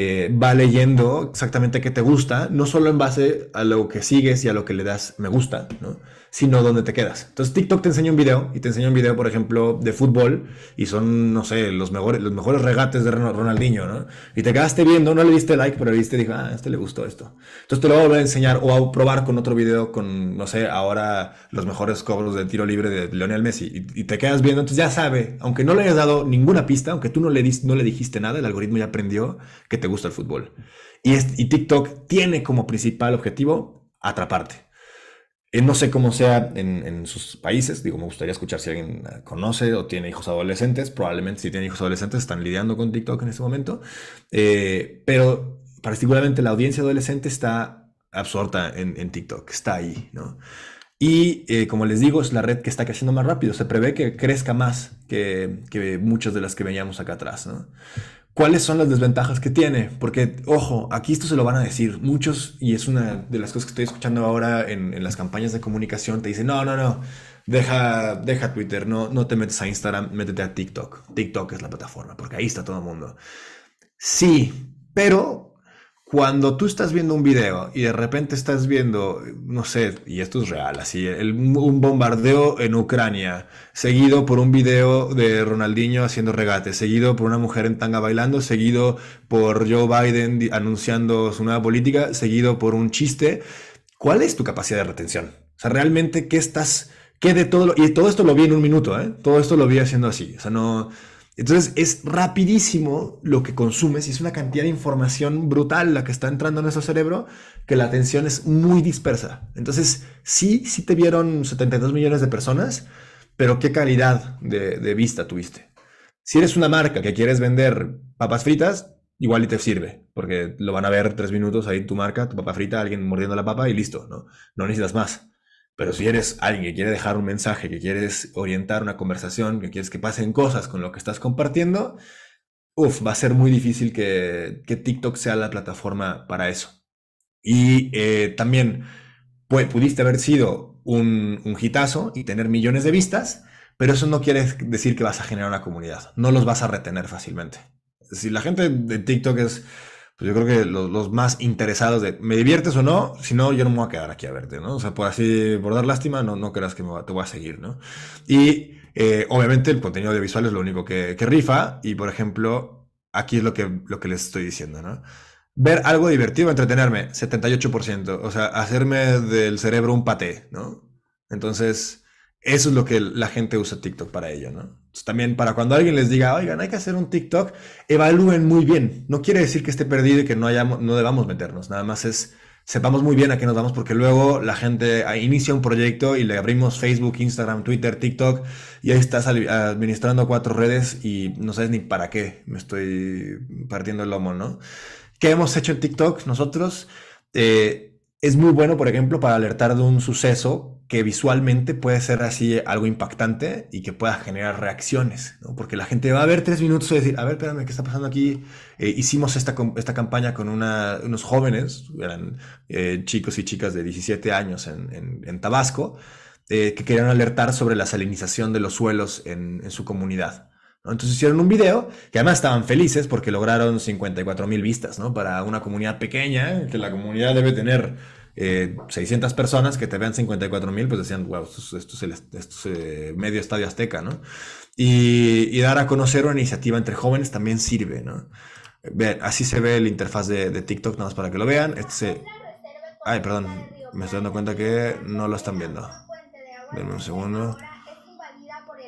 eh, va leyendo exactamente qué te gusta, no solo en base a lo que sigues y a lo que le das me gusta, ¿no? sino donde te quedas. Entonces TikTok te enseña un video y te enseña un video, por ejemplo, de fútbol y son, no sé, los mejores, los mejores regates de Ronaldinho, ¿no? Y te quedaste viendo, no le diste like, pero le diste, dijo, ah, a este le gustó esto. Entonces te lo voy a volver a enseñar o a probar con otro video con, no sé, ahora los mejores cobros de tiro libre de Lionel Messi y, te quedas viendo, entonces ya sabe, aunque no le hayas dado ninguna pista, aunque tú no le, no le dijiste nada, el algoritmo ya aprendió que te gusta el fútbol. Y, y TikTok tiene como principal objetivo atraparte eh, no sé cómo sea en, sus países, digo, me gustaría escuchar si alguien conoce o tiene hijos adolescentes, probablemente si tiene hijos adolescentes están lidiando con TikTok en este momento, eh, pero particularmente la audiencia adolescente está absorta en, en TikTok, está ahí, ¿no? Y eh, como les digo, es la red que está creciendo más rápido, se prevé que crezca más que, muchas de las que veníamos acá atrás, ¿no? ¿Cuáles son las desventajas que tiene? Porque, ojo, aquí esto se lo van a decir muchos, y es una de las cosas que estoy escuchando ahora en, las campañas de comunicación, te dicen, no, no, no, deja, deja Twitter, no, no te metes a Instagram, métete a TikTok. TikTok es la plataforma, porque ahí está todo el mundo. Sí, pero cuando tú estás viendo un video y de repente estás viendo, no sé, y esto es real, así, un bombardeo en Ucrania, seguido por un video de Ronaldinho haciendo regate, seguido por una mujer en tanga bailando, seguido por Joe Biden anunciando su nueva política, seguido por un chiste, ¿cuál es tu capacidad de retención? O sea, realmente, ¿qué estás, qué de todo, y todo esto lo vi en un minuto, ¿eh? Todo esto lo vi haciendo así, o sea, no... Entonces es rapidísimo lo que consumes y es una cantidad de información brutal la que está entrando en nuestro cerebro que la atención es muy dispersa. Entonces sí, sí te vieron 72 millones de personas, pero qué calidad de, vista tuviste. Si eres una marca que quieres vender papas fritas, igual y te sirve, porque lo van a ver tres minutos ahí tu marca, tu papa frita, alguien mordiendo la papa y listo, ¿no? No necesitas más. Pero si eres alguien que quiere dejar un mensaje, que quieres orientar una conversación, que quieres que pasen cosas con lo que estás compartiendo, uf, va a ser muy difícil que, TikTok sea la plataforma para eso. Y eh, también pudiste haber sido un, un hitazo y tener millones de vistas, pero eso no quiere decir que vas a generar una comunidad. No los vas a retener fácilmente. Si la gente de TikTok es pues yo creo que los, más interesados de, ¿me diviertes o no? Si no, yo no me voy a quedar aquí a verte, ¿no? O sea, por pues así, por dar lástima, no, no creas que me te voy a seguir, ¿no? Y eh, obviamente el contenido audiovisual es lo único que, que, rifa y, por ejemplo, aquí es lo que, lo que les estoy diciendo, ¿no? Ver algo divertido, entretenerme, 78%, o sea, hacerme del cerebro un paté, ¿no? Entonces, eso es lo que la gente usa TikTok para ello, ¿no? también para cuando alguien les diga, oigan, hay que hacer un TikTok, evalúen muy bien. No quiere decir que esté perdido y que no, hayamos, no debamos meternos, nada más es sepamos muy bien a qué nos vamos, porque luego la gente ah, inicia un proyecto y le abrimos Facebook, Instagram, Twitter, TikTok, y ahí estás administrando cuatro redes y no sabes ni para qué me estoy partiendo el lomo, ¿no? ¿Qué hemos hecho en TikTok nosotros? Eh, es muy bueno, por ejemplo, para alertar de un suceso que visualmente puede ser así algo impactante y que pueda generar reacciones, Porque la gente va a ver tres minutos y decir, a ver, espérame, ¿qué está pasando aquí? Eh, hicimos esta, esta campaña con unos jóvenes, eran eh, chicos y chicas de 17 años en, Tabasco, eh, que querían alertar sobre la salinización de los suelos en, su comunidad. Entonces hicieron un video que además estaban felices porque lograron 54 mil vistas, ¿no? Para una comunidad pequeña, que la comunidad debe tener 600 eh, personas que te vean 54 mil, pues decían, wow, esto, es, eh, medio estadio azteca, ¿no? Y, dar a conocer una iniciativa entre jóvenes también sirve, ¿no? Ver, así se ve la interfaz de, TikTok, nada más para que lo vean. Este se... Ay, perdón, me estoy dando cuenta que no lo están viendo. Denme un segundo.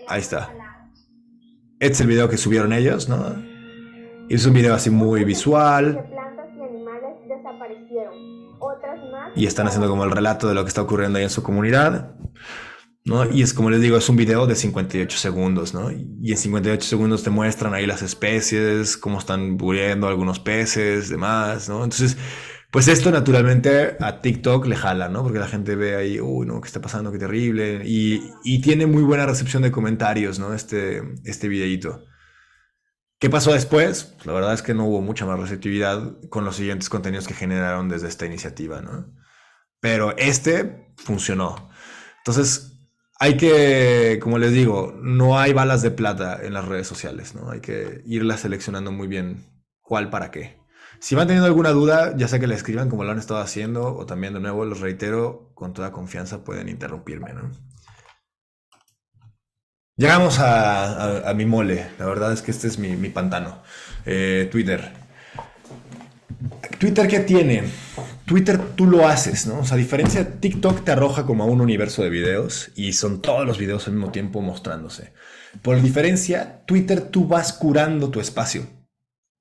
Ahí está. Este es el video que subieron ellos, ¿no? Y es un video así muy visual. Plantas y animales desaparecieron y están haciendo como el relato de lo que está ocurriendo ahí en su comunidad. ¿no? Y es como les digo, es un video de 58 segundos, ¿no? Y en 58 segundos te muestran ahí las especies, cómo están muriendo algunos peces, demás, ¿no? Entonces, pues esto naturalmente a TikTok le jala, ¿no? Porque la gente ve ahí, uy, no, ¿qué está pasando? Qué terrible. Y, y tiene muy buena recepción de comentarios, ¿no? Este, este videíto. ¿Qué pasó después? Pues la verdad es que no hubo mucha más receptividad con los siguientes contenidos que generaron desde esta iniciativa, ¿no? pero este funcionó. Entonces, hay que, como les digo, no hay balas de plata en las redes sociales, ¿no? Hay que irlas seleccionando muy bien cuál para qué. Si van teniendo alguna duda, ya sea que la escriban como lo han estado haciendo, o también de nuevo, los reitero, con toda confianza pueden interrumpirme, ¿no? Llegamos a, mi mole, la verdad es que este es mi, pantano. Eh, Twitter. ¿Twitter qué tiene? Twitter tú lo haces, ¿no? O sea, a diferencia de TikTok te arroja como a un universo de videos y son todos los videos al mismo tiempo mostrándose. Por diferencia, Twitter tú vas curando tu espacio.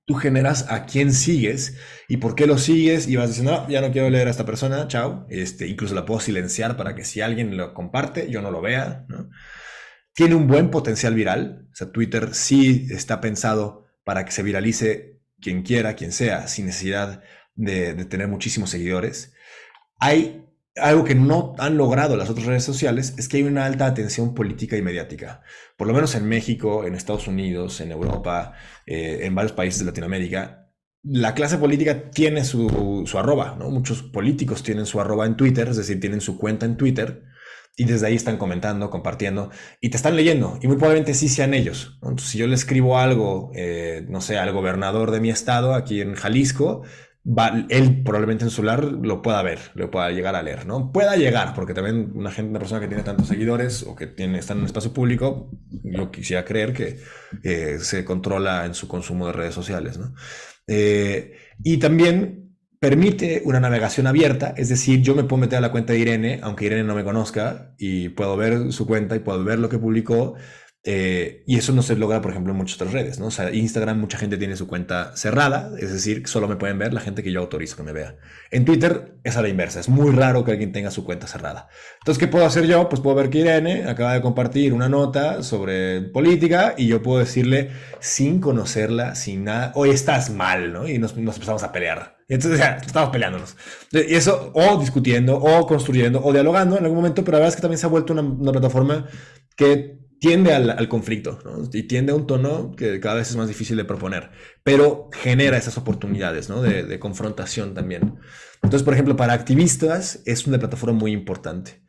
Tú generas a quién sigues y por qué lo sigues y vas diciendo, no, ah, ya no quiero leer a esta persona, chao. Este, incluso la puedo silenciar para que si alguien lo comparte, yo no lo vea, Tiene un buen potencial viral. O sea, Twitter sí está pensado para que se viralice quien quiera, quien sea, sin necesidad de, tener muchísimos seguidores, hay algo que no han logrado las otras redes sociales es que hay una alta atención política y mediática. Por lo menos en México, en Estados Unidos, en Europa, eh, en varios países de Latinoamérica, la clase política tiene su, arroba, ¿no? Muchos políticos tienen su arroba en Twitter, es decir, tienen su cuenta en Twitter y desde ahí están comentando, compartiendo y te están leyendo y muy probablemente sí sean ellos. Entonces, si yo le escribo algo, eh, no sé, al gobernador de mi estado aquí en Jalisco, él probablemente en su lar lo pueda ver, lo pueda llegar a leer, ¿no? Pueda llegar, porque también una, gente, una persona que tiene tantos seguidores o que tiene, está en un espacio público, yo quisiera creer que eh, se controla en su consumo de redes sociales, ¿no? Eh, y también permite una navegación abierta, es decir, yo me puedo meter a la cuenta de Irene, aunque Irene no me conozca, y puedo ver su cuenta y puedo ver lo que publicó, eh, y eso no se logra, por ejemplo, en muchas otras redes, ¿no? O sea, Instagram, mucha gente tiene su cuenta cerrada, es decir, solo me pueden ver la gente que yo autorizo que me vea. En Twitter es a la inversa, es muy raro que alguien tenga su cuenta cerrada. Entonces, ¿qué puedo hacer yo? Pues puedo ver que Irene acaba de compartir una nota sobre política y yo puedo decirle, sin conocerla, sin nada, hoy estás mal, ¿no? Y nos, empezamos a pelear. Entonces, estamos peleándonos. Y eso, o discutiendo, o construyendo, o dialogando en algún momento, pero la verdad es que también se ha vuelto una plataforma que tiende al, conflicto y tiende a un tono que cada vez es más difícil de proponer, pero genera esas oportunidades de, confrontación también. Entonces, por ejemplo, para activistas es una plataforma muy importante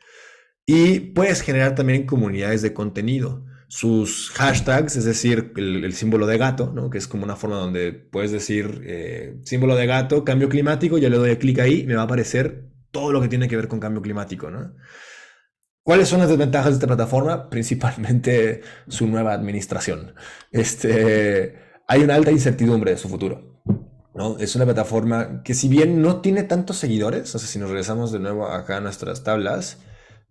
y puedes generar también comunidades de contenido. Sus hashtags, es decir, el, símbolo de gato, que es como una forma donde puedes decir eh, símbolo de gato, cambio climático, ya le doy clic ahí, me va a aparecer todo lo que tiene que ver con cambio climático. ¿Cuáles son las desventajas de esta plataforma? Principalmente su nueva administración. Este, hay una alta incertidumbre de su futuro. ¿no? Es una plataforma que si bien no tiene tantos seguidores, o sea, si nos regresamos de nuevo acá a nuestras tablas,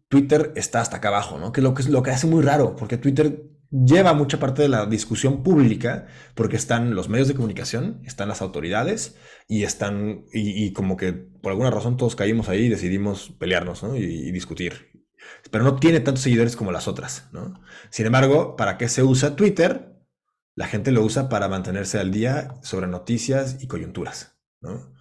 Twitter está hasta acá abajo, que, lo que es lo que hace muy raro, porque Twitter lleva mucha parte de la discusión pública, porque están los medios de comunicación, están las autoridades y están, y, como que por alguna razón todos caímos ahí y decidimos pelearnos ¿no? y discutir pero no tiene tantos seguidores como las otras. ¿no? Sin embargo, ¿para qué se usa Twitter? La gente lo usa para mantenerse al día sobre noticias y coyunturas. ¿no?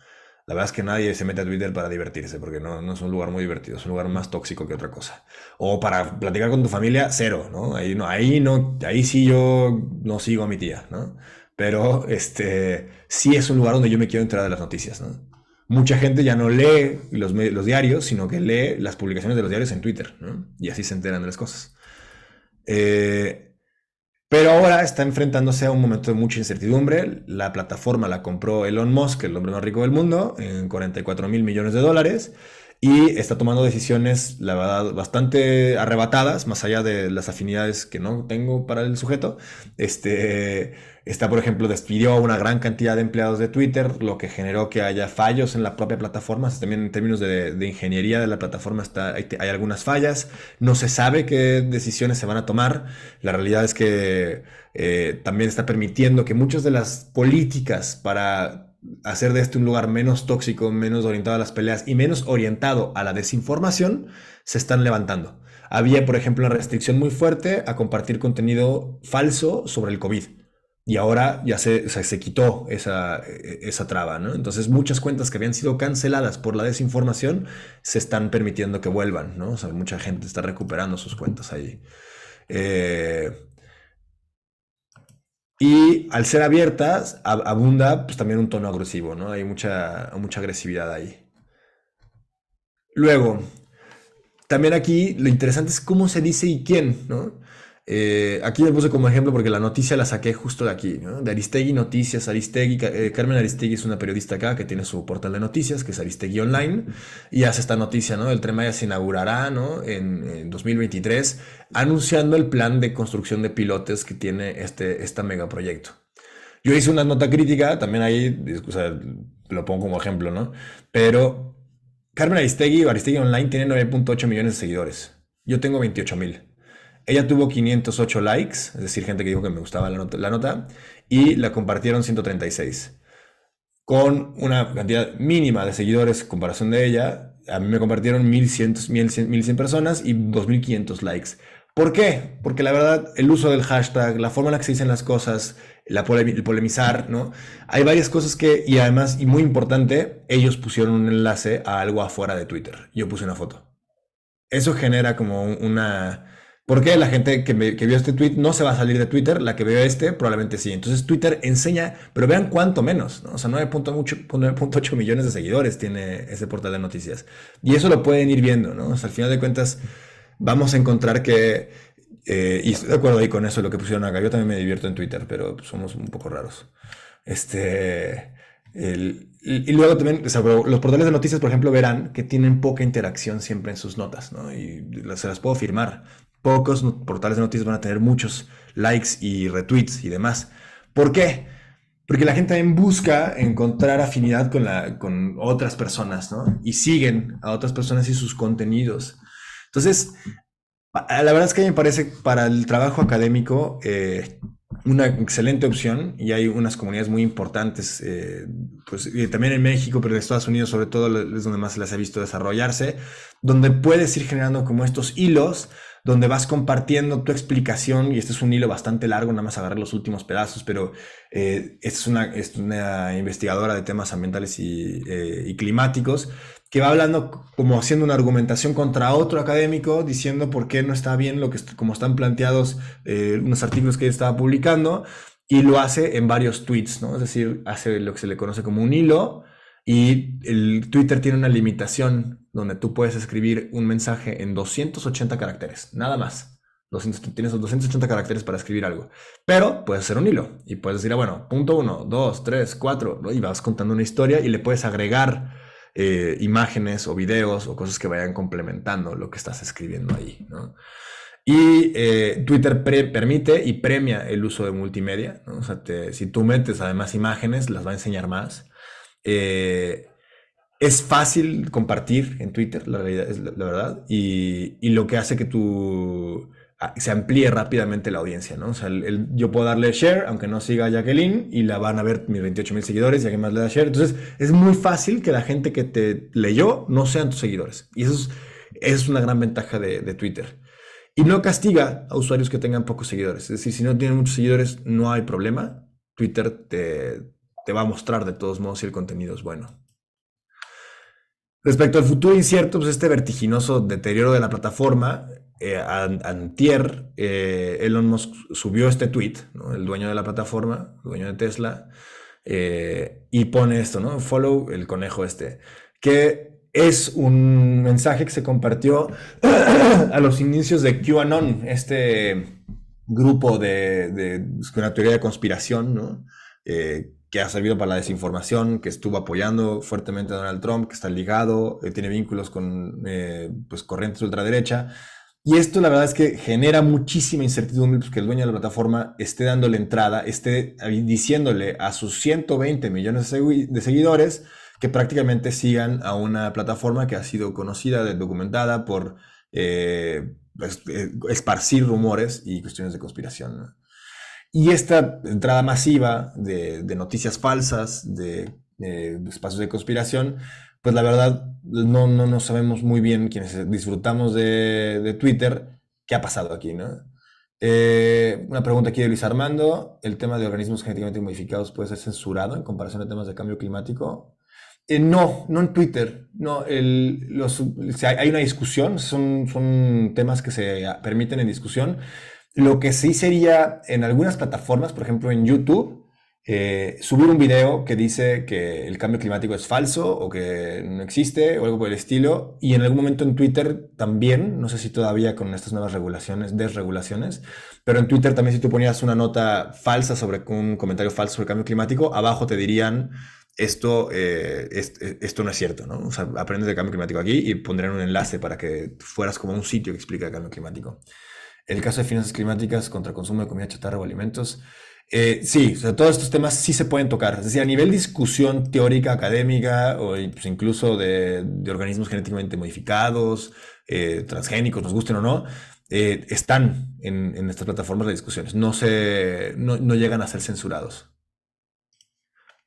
La verdad es que nadie se mete a Twitter para divertirse, porque no, es un lugar muy divertido, es un lugar más tóxico que otra cosa. O para platicar con tu familia, cero, ¿no? Ahí no, ahí sí yo no sigo a mi tía, ¿no? Pero este sí es un lugar donde yo me quiero enterar de las noticias, ¿no? mucha gente ya no lee los, diarios, sino que lee las publicaciones de los diarios en Twitter, ¿no? Y así se enteran de las cosas. Eh, pero ahora está enfrentándose a un momento de mucha incertidumbre. La plataforma la compró Elon Musk, el hombre más rico del mundo, en 44 mil millones de dólares y está tomando decisiones, la verdad, bastante arrebatadas, más allá de las afinidades que no tengo para el sujeto. Este, está, por ejemplo, despidió a una gran cantidad de empleados de Twitter, lo que generó que haya fallos en la propia plataforma. También en términos de, ingeniería de la plataforma está, hay, algunas fallas. No se sabe qué decisiones se van a tomar. La realidad es que eh, también está permitiendo que muchas de las políticas para hacer de este un lugar menos tóxico, menos orientado a las peleas y menos orientado a la desinformación, se están levantando. Había, por ejemplo, una restricción muy fuerte a compartir contenido falso sobre el COVID. Y ahora ya se, se quitó esa, e, esa traba, ¿no? Entonces muchas cuentas que habían sido canceladas por la desinformación se están permitiendo que vuelvan, ¿no? O sea, mucha gente está recuperando sus cuentas ahí. Eh, y al ser abiertas, abunda pues también un tono agresivo, ¿no? Hay mucha, mucha agresividad ahí. Luego, también aquí lo interesante es cómo se dice y quién, ¿no? Eh, aquí le puse como ejemplo porque la noticia la saqué justo de aquí, ¿no? de Aristegui Noticias. Aristegui, eh, Carmen Aristegui es una periodista acá que tiene su portal de noticias, que es Aristegui Online, y hace esta noticia, ¿no? El tren se inaugurará, ¿no? En, 2023, anunciando el plan de construcción de pilotes que tiene este, este megaproyecto. Yo hice una nota crítica, también ahí, o sea, lo pongo como ejemplo, ¿no? Pero Carmen Aristegui o Aristegui Online tiene 9.8 millones de seguidores. Yo tengo 28 mil. Ella tuvo 508 likes, es decir, gente que dijo que me gustaba la nota, la nota y la compartieron 136. Con una cantidad mínima de seguidores en comparación de ella, a mí me compartieron 1100, personas y 2500 likes. ¿Por qué? Porque la verdad, el uso del hashtag, la forma en la que se dicen las cosas, la el polemizar, ¿no? Hay varias cosas que, y además, y muy importante, ellos pusieron un enlace a algo afuera de Twitter. Yo puse una foto. Eso genera como una ¿Por qué la gente que, vio este tweet no se va a salir de Twitter, la que vio este probablemente sí. Entonces Twitter enseña, pero vean cuánto menos, ¿no? o sea, 9.8 millones de seguidores tiene ese portal de noticias. Y eso lo pueden ir viendo, ¿no? O sea, al final de cuentas vamos a encontrar que, eh, y estoy de acuerdo ahí con eso, lo que pusieron acá, yo también me divierto en Twitter, pero somos un poco raros. Este, el, y luego también, o sea, los portales de noticias, por ejemplo, verán que tienen poca interacción siempre en sus notas, ¿no? Y se las puedo firmar pocos portales de noticias van a tener muchos likes y retweets y demás. ¿Por qué? Porque la gente también busca encontrar afinidad con, la, con otras personas, ¿no? Y siguen a otras personas y sus contenidos. Entonces, la verdad es que me parece para el trabajo académico eh, una excelente opción y hay unas comunidades muy importantes, eh, pues también en México, pero en Estados Unidos sobre todo es donde más se las ha visto desarrollarse, donde puedes ir generando como estos hilos donde vas compartiendo tu explicación, y este es un hilo bastante largo, nada más agarrar los últimos pedazos, pero eh, es, una, una, investigadora de temas ambientales y, eh, climáticos que va hablando como haciendo una argumentación contra otro académico, diciendo por qué no está bien lo que como están planteados eh, unos artículos que estaba publicando, y lo hace en varios tweets, ¿no? Es decir, hace lo que se le conoce como un hilo, y el Twitter tiene una limitación donde tú puedes escribir un mensaje en 280 caracteres, nada más. tienes 280 caracteres para escribir algo. Pero puedes hacer un hilo y puedes decir, ah, bueno, punto 1, 2, 3, 4, y vas contando una historia y le puedes agregar eh, imágenes o videos o cosas que vayan complementando lo que estás escribiendo ahí. Y eh, Twitter permite y premia el uso de multimedia. sea, si tú metes además imágenes, las va a enseñar más. Eh, es fácil compartir en Twitter, la es la, verdad, y, lo que hace que tú se amplíe rápidamente la audiencia, ¿no? O sea, yo puedo darle share, aunque no siga Jacqueline, y la van a ver mis 28 mil seguidores, y alguien más le da share. Entonces, es muy fácil que la gente que te leyó no sean tus seguidores. Y eso es, una gran ventaja de, de, Twitter. Y no castiga a usuarios que tengan pocos seguidores. Es decir, si no tienen muchos seguidores, no hay problema. Twitter te, te va a mostrar de todos modos si el contenido es bueno. Respecto al futuro incierto, pues este vertiginoso deterioro de la plataforma, eh, antier, eh, Elon Musk subió este tweet, el dueño de la plataforma, el dueño de Tesla, eh, y pone esto, ¿no? Follow el conejo este, que es un mensaje que se compartió (coughs) a los inicios de QAnon, este grupo de, una pues, teoría de conspiración, ¿no? que ha servido para la desinformación, que estuvo apoyando fuertemente a Donald Trump, que está ligado, eh, tiene vínculos con eh, pues, corrientes de ultraderecha. Y esto la verdad es que genera muchísima incertidumbre pues, que el dueño de la plataforma esté dándole entrada, esté diciéndole a sus 120 millones de seguidores que prácticamente sigan a una plataforma que ha sido conocida, documentada por eh, pues, esparcir rumores y cuestiones de conspiración. Y esta entrada masiva de, noticias falsas, de, espacios de conspiración, pues la verdad no, no, no sabemos muy bien quienes disfrutamos de, Twitter qué ha pasado aquí, ¿no? Eh, una pregunta aquí de Luis Armando. ¿El tema de organismos genéticamente modificados puede ser censurado en comparación a temas de cambio climático? Eh, no, no en Twitter. No, hay una discusión, son, son temas que se permiten en discusión, lo que sí sería en algunas plataformas, por ejemplo en YouTube, eh, subir un video que dice que el cambio climático es falso o que no existe o algo por el estilo. Y en algún momento en Twitter también, no sé si todavía con estas nuevas regulaciones, desregulaciones, pero en Twitter también si tú ponías una nota falsa sobre un comentario falso sobre el cambio climático, abajo te dirían esto, eh, eh, esto no es cierto, O aprendes del cambio climático aquí y pondrían un enlace para que fueras como un sitio que explica el cambio climático el caso de finanzas climáticas contra consumo de comida chatarra o alimentos. Eh, sí, todos estos temas sí se pueden tocar. Es decir, a nivel discusión teórica, académica, o pues, incluso de, organismos genéticamente modificados, eh, transgénicos, nos gusten o no, eh, están en, estas plataformas de discusiones. No, se, no, llegan a ser censurados.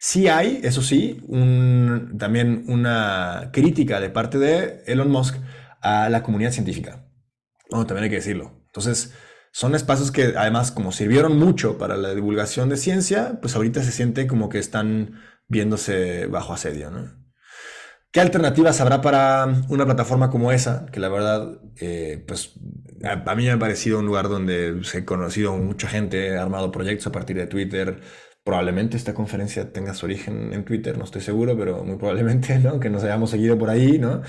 Sí hay, eso sí, un, también una crítica de parte de Elon Musk a la comunidad científica. Bueno, también hay que decirlo. Entonces, son espacios que además como sirvieron mucho para la divulgación de ciencia, pues ahorita se siente como que están viéndose bajo asedio. ¿Qué alternativas habrá para una plataforma como esa? Que la verdad, eh, pues a, mí me ha parecido un lugar donde se ha conocido mucha gente, ha armado proyectos a partir de Twitter, Probablemente esta conferencia tenga su origen en Twitter, no estoy seguro, pero muy probablemente, ¿no? Que nos hayamos seguido por ahí, ¿no?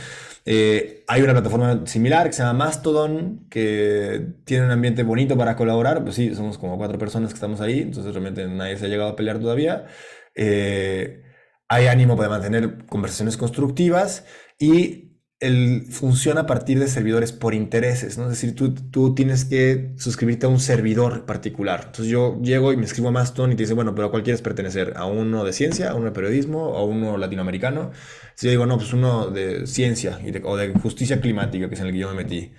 Eh, hay una plataforma similar que se llama Mastodon, que tiene un ambiente bonito para colaborar. Pues sí, somos como cuatro personas que estamos ahí, entonces realmente nadie se ha llegado a pelear todavía. Eh, hay ánimo para mantener conversaciones constructivas y el, funciona a partir de servidores por intereses, ¿no? Es decir, tú, tú tienes que suscribirte a un servidor particular. Entonces yo llego y me escribo a Mastodon y te dice, bueno, pero ¿a cuál quieres pertenecer? ¿A uno de ciencia, a uno de periodismo, a uno latinoamericano? Si yo digo, no, pues uno de ciencia y de, o de justicia climática, que es en el que yo me metí.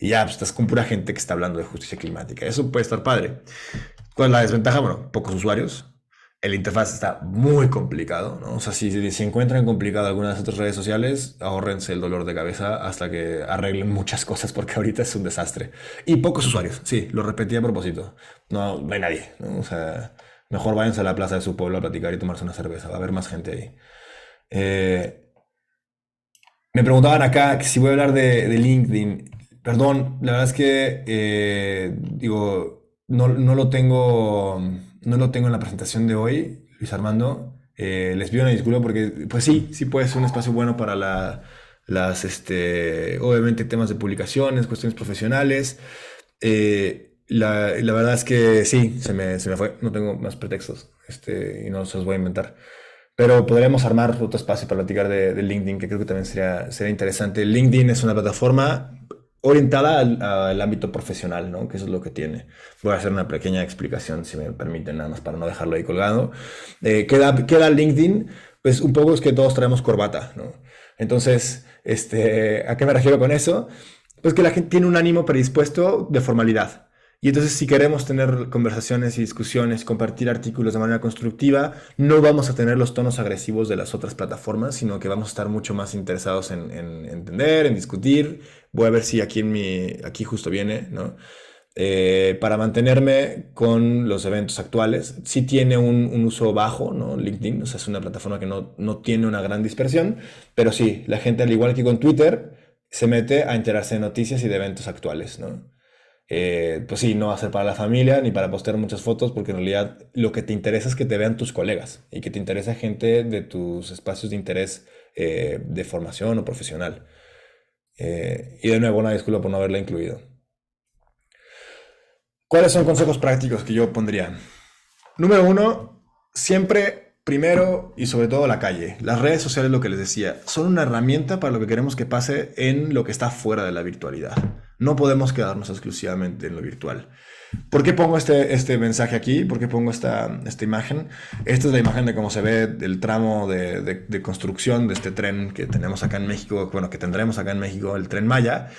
Y ya, pues, estás con pura gente que está hablando de justicia climática. Eso puede estar padre. ¿Cuál es la desventaja? Bueno, pocos usuarios el interfaz está muy complicado, ¿no? O sea, si, se encuentran complicado algunas otras redes sociales, ahórrense el dolor de cabeza hasta que arreglen muchas cosas, porque ahorita es un desastre. Y pocos usuarios, sí, lo repetí a propósito. No, hay nadie, O sea, mejor váyanse a la plaza de su pueblo a platicar y tomarse una cerveza, va a haber más gente ahí. Eh, me preguntaban acá si voy a hablar de, LinkedIn. Perdón, la verdad es que, eh, digo, no, no lo tengo no lo tengo en la presentación de hoy, Luis Armando. Eh, les pido una disculpa porque, pues sí, sí puede ser un espacio bueno para las, este, obviamente temas de publicaciones, cuestiones profesionales. Eh, la, verdad es que sí, se me, fue, no tengo más pretextos este, y no se los voy a inventar. Pero podríamos armar otro espacio para platicar de, de LinkedIn, que creo que también sería, sería interesante. LinkedIn es una plataforma orientada al, ámbito profesional, ¿no? Que eso es lo que tiene. Voy a hacer una pequeña explicación, si me permiten, nada más para no dejarlo ahí colgado. Eh, queda, LinkedIn, pues un poco es que todos traemos corbata, ¿no? Entonces, este, ¿a qué me refiero con eso? Pues que la gente tiene un ánimo predispuesto de formalidad. Y entonces si queremos tener conversaciones y discusiones, compartir artículos de manera constructiva, no vamos a tener los tonos agresivos de las otras plataformas, sino que vamos a estar mucho más interesados en, entender, en discutir. Voy a ver si aquí aquí justo viene, ¿no? Eh, para mantenerme con los eventos actuales, sí tiene un, uso bajo, ¿no? LinkedIn, o sea, es una plataforma que no, no tiene una gran dispersión, pero sí, la gente, al igual que con Twitter, se mete a enterarse de noticias y de eventos actuales, ¿no? Eh, pues sí, no va a ser para la familia ni para postear muchas fotos, porque en realidad lo que te interesa es que te vean tus colegas y que te interesa gente de tus espacios de interés eh, de formación o profesional. Eh, y de nuevo, una disculpa por no haberla incluido. ¿Cuáles son consejos prácticos que yo pondría? Número uno, siempre primero y sobre todo la calle. Las redes sociales, lo que les decía, son una herramienta para lo que queremos que pase en lo que está fuera de la virtualidad. No podemos quedarnos exclusivamente en lo virtual. ¿Por qué pongo este, este mensaje aquí? ¿Por qué pongo esta, esta imagen? Esta es la imagen de cómo se ve el tramo de, construcción de este tren que tenemos acá en México, bueno, que tendremos acá en México, el tren Maya.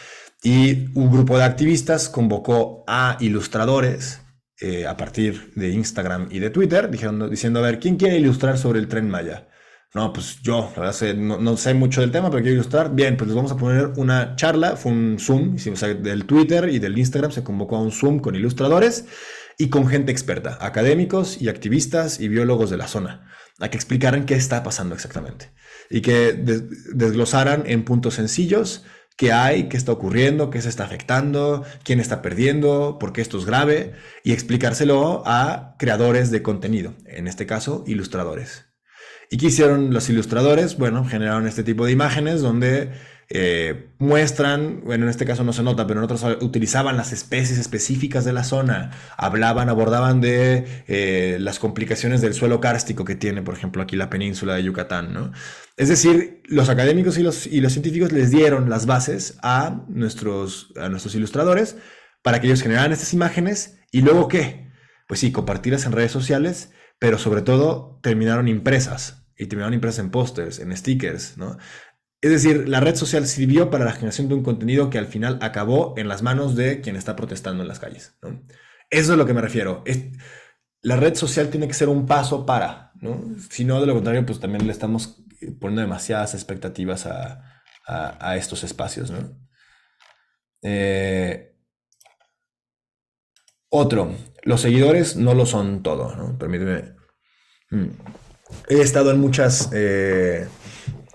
Y un grupo de activistas convocó a ilustradores eh, a partir de Instagram y de Twitter, dijeron, diciendo, a ver, ¿quién quiere ilustrar sobre el tren Maya? No, pues yo, la verdad, sé, no, sé mucho del tema, pero quiero ilustrar. Bien, pues les vamos a poner una charla, fue un Zoom, hicimos del Twitter y del Instagram, se convocó a un Zoom con ilustradores y con gente experta, académicos y activistas y biólogos de la zona, a que explicaran qué está pasando exactamente y que desglosaran en puntos sencillos qué hay, qué está ocurriendo, qué se está afectando, quién está perdiendo, por qué esto es grave, y explicárselo a creadores de contenido, en este caso, ilustradores. ¿Y qué hicieron los ilustradores? Bueno, generaron este tipo de imágenes donde eh, muestran, bueno, en este caso no se nota, pero en otros utilizaban las especies específicas de la zona, hablaban, abordaban de eh, las complicaciones del suelo kárstico que tiene, por ejemplo, aquí la península de Yucatán, ¿no? Es decir, los académicos y los, y los científicos les dieron las bases a nuestros, a nuestros ilustradores para que ellos generaran estas imágenes y luego qué? Pues sí, compartirlas en redes sociales, pero sobre todo terminaron impresas, y terminaron impresas en pósters, en stickers, ¿no? Es decir, la red social sirvió para la generación de un contenido que al final acabó en las manos de quien está protestando en las calles. Eso es a lo que me refiero. la red social tiene que ser un paso para, ¿no? Si no, de lo contrario, pues también le estamos poniendo demasiadas expectativas a, estos espacios, ¿no? Eh, otro, los seguidores no lo son todo, ¿no? Permíteme. Mm he estado en muchas eh,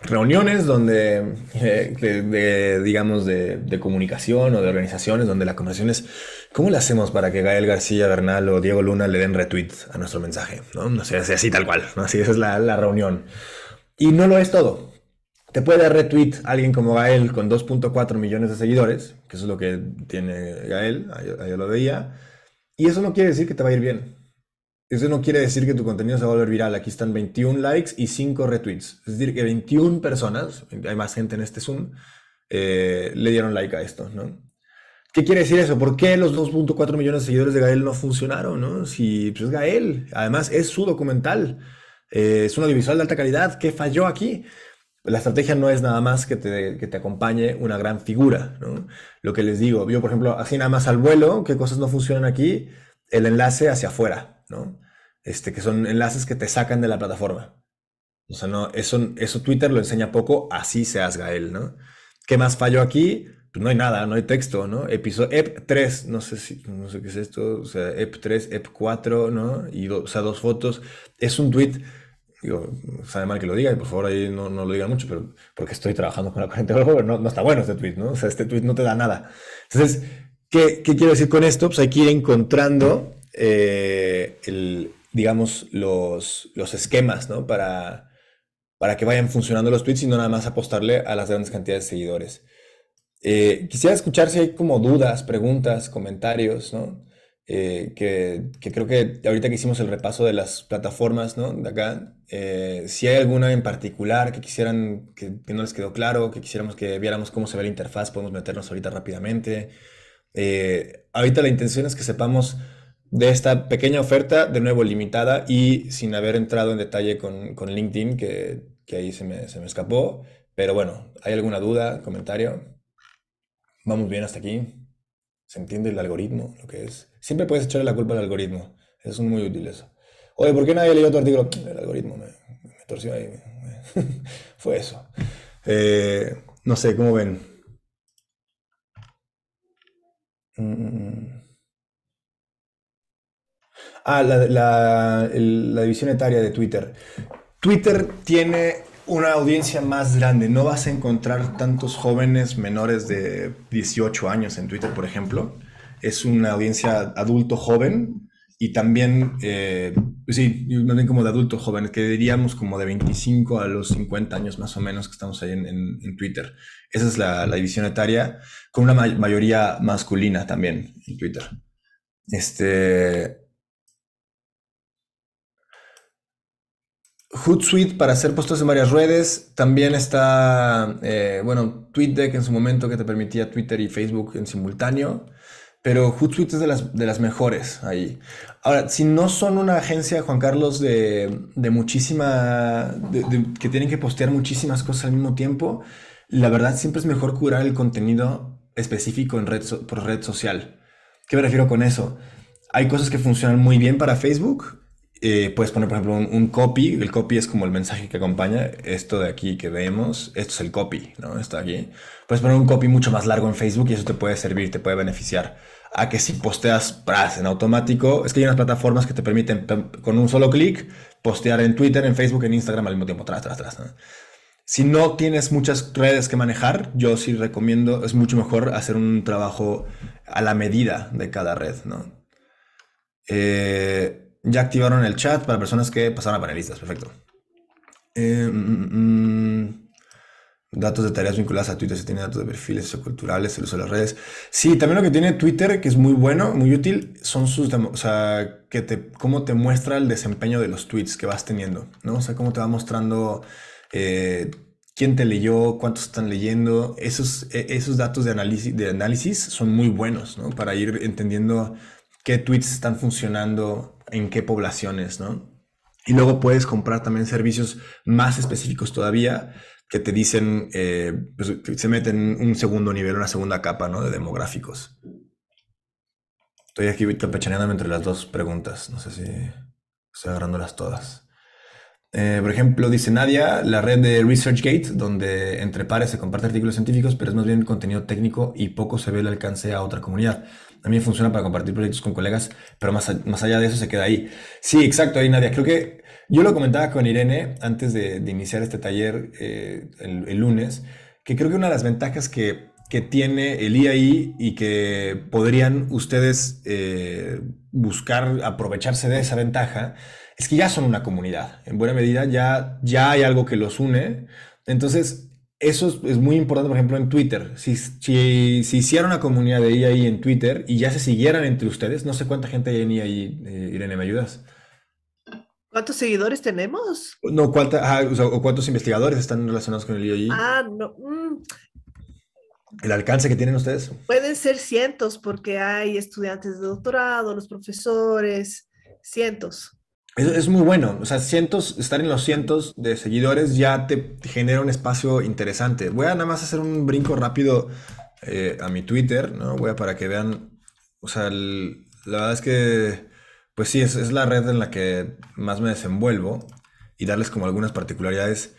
reuniones donde, eh, de, digamos, de, comunicación o de organizaciones, donde la conversación es, ¿cómo le hacemos para que Gael García Bernal o Diego Luna le den retweet a nuestro mensaje? No, no sé, así tal cual, así es la, la reunión. Y no lo es todo. Te puede retweet alguien como Gael con 2.4 millones de seguidores, que eso es lo que tiene Gael, yo lo veía, y eso no quiere decir que te va a ir bien eso no quiere decir que tu contenido se va a volver viral. Aquí están 21 likes y 5 retweets. Es decir, que 21 personas, hay más gente en este Zoom, eh, le dieron like a esto, ¿Qué quiere decir eso? ¿Por qué los 2.4 millones de seguidores de Gael no funcionaron, no? Si pues es Gael, además es su documental, eh, es un audiovisual de alta calidad, ¿qué falló aquí? La estrategia no es nada más que te, que te acompañe una gran figura, Lo que les digo, yo por ejemplo, así nada más al vuelo, ¿qué cosas no funcionan aquí? El enlace hacia afuera, ¿no? Este, que son enlaces que te sacan de la plataforma. O sea, no, eso, eso Twitter lo enseña poco, así se asga él, ¿no? ¿Qué más falló aquí? Pues no hay nada, no hay texto, ¿no? Episodio EP3, no sé si, no sé qué es esto, o sea, EP3, EP4, ¿no? Y o sea, dos fotos. Es un tweet, digo, sabe mal que lo diga, y por favor ahí no, no lo diga mucho, pero porque estoy trabajando con la corriente pero no, no está bueno este tweet, ¿no? O sea, este tweet no te da nada. Entonces, ¿qué, ¿qué quiero decir con esto? Pues hay que ir encontrando eh, digamos, los, los esquemas, Para, para que vayan funcionando los tweets y no nada más apostarle a las grandes cantidades de seguidores. Eh, quisiera escuchar si hay como dudas, preguntas, comentarios, eh, que, creo que ahorita que hicimos el repaso de las plataformas, De acá, si hay alguna en particular que quisieran, que, no les quedó claro, que quisiéramos que viéramos cómo se ve la interfaz, podemos meternos ahorita rápidamente. ahorita la intención es que sepamos de esta pequeña oferta, de nuevo limitada y sin haber entrado en detalle con, LinkedIn, que, ahí se me, escapó. Pero bueno, ¿hay alguna duda, comentario? Vamos bien hasta aquí. ¿Se entiende el algoritmo? Lo que es. Siempre puedes echarle la culpa al algoritmo. Es muy útil eso. Oye, ¿por qué nadie leyó tu artículo? El algoritmo me, torció ahí. (laughs) Fue eso. Eh, no sé, ¿cómo ven? Mm, mm, mm. Ah, la, división etaria de Twitter. Twitter tiene una audiencia más grande. No vas a encontrar tantos jóvenes menores de 18 años en Twitter, por ejemplo. Es una audiencia adulto joven y también, eh, sí, no como de adulto joven, que diríamos como de 25 a los 50 años más o menos que estamos ahí en, Twitter. Esa es la, división etaria, con una mayoría masculina también en Twitter. Este, Hootsuite para hacer postos en varias redes. También está, eh, bueno, TweetDeck en su momento que te permitía Twitter y Facebook en simultáneo. Pero Hootsuite es de las, de las mejores ahí. Ahora, si no son una agencia, Juan Carlos, de, de muchísima. que tienen que postear muchísimas cosas al mismo tiempo, la verdad siempre es mejor curar el contenido específico en red por red social. ¿Qué me refiero con eso? Hay cosas que funcionan muy bien para Facebook eh, puedes poner, por ejemplo, un, copy. El copy es como el mensaje que acompaña. Esto de aquí que vemos, esto es el copy, ¿no? Está aquí. Puedes poner un copy mucho más largo en Facebook y eso te puede servir, te puede beneficiar. A que si posteas en automático, es que hay unas plataformas que te permiten con un solo clic postear en Twitter, en Facebook, en Instagram al mismo tiempo, tras, tras, tras. Si no tienes muchas redes que manejar, yo sí recomiendo, es mucho mejor hacer un trabajo a la medida de cada red, ¿no? Eh, ya activaron el chat para personas que pasaron a panelistas. Perfecto. Eh, mm, mm, mm. datos de tareas vinculadas a Twitter. Se tiene datos de perfiles culturales, el uso de las redes. Sí, también lo que tiene Twitter, que es muy bueno, muy útil, son sus. O sea, que te, cómo te muestra el desempeño de los tweets que vas teniendo, ¿no? O sea, cómo te va mostrando. Eh, quién te leyó, cuántos están leyendo. Esos, e, esos datos de análisis, de análisis son muy buenos ¿no? para ir entendiendo qué tweets están funcionando, en qué poblaciones, ¿no? Y luego puedes comprar también servicios más específicos todavía que te dicen, eh, pues, que se meten un segundo nivel, una segunda capa, ¿no? De demográficos. Estoy aquí campechaneándome entre las dos preguntas. No sé si estoy agarrándolas todas. Eh, por ejemplo, dice Nadia, la red de ResearchGate, donde entre pares se comparte artículos científicos, pero es más bien contenido técnico y poco se ve el alcance a otra comunidad. También funciona para compartir proyectos con colegas, pero más, allá de eso se queda ahí. Sí, exacto, ahí Nadia. Creo que yo lo comentaba con Irene antes de, iniciar este taller eh, el, lunes, que creo que una de las ventajas que, tiene el IAI y que podrían ustedes eh, buscar aprovecharse de esa ventaja es que ya son una comunidad. En buena medida ya, ya hay algo que los une. Entonces, eso es, muy importante, por ejemplo, en Twitter. Si, si, hiciera una comunidad de IAI en Twitter y ya se siguieran entre ustedes, no sé cuánta gente hay en IAI, eh, Irene, ¿me ayudas? ¿Cuántos seguidores tenemos? No, o, cuántos investigadores están relacionados con el IAI? Ah, no. Mm. ¿El alcance que tienen ustedes? Pueden ser cientos, porque hay estudiantes de doctorado, los profesores, cientos. Es, muy bueno, o sea, cientos, estar en los cientos de seguidores ya te genera un espacio interesante. Voy a nada más hacer un brinco rápido eh, a mi Twitter, ¿no? Voy a para que vean, o sea, la verdad es que, pues sí, es la red en la que más me desenvuelvo y darles como algunas particularidades.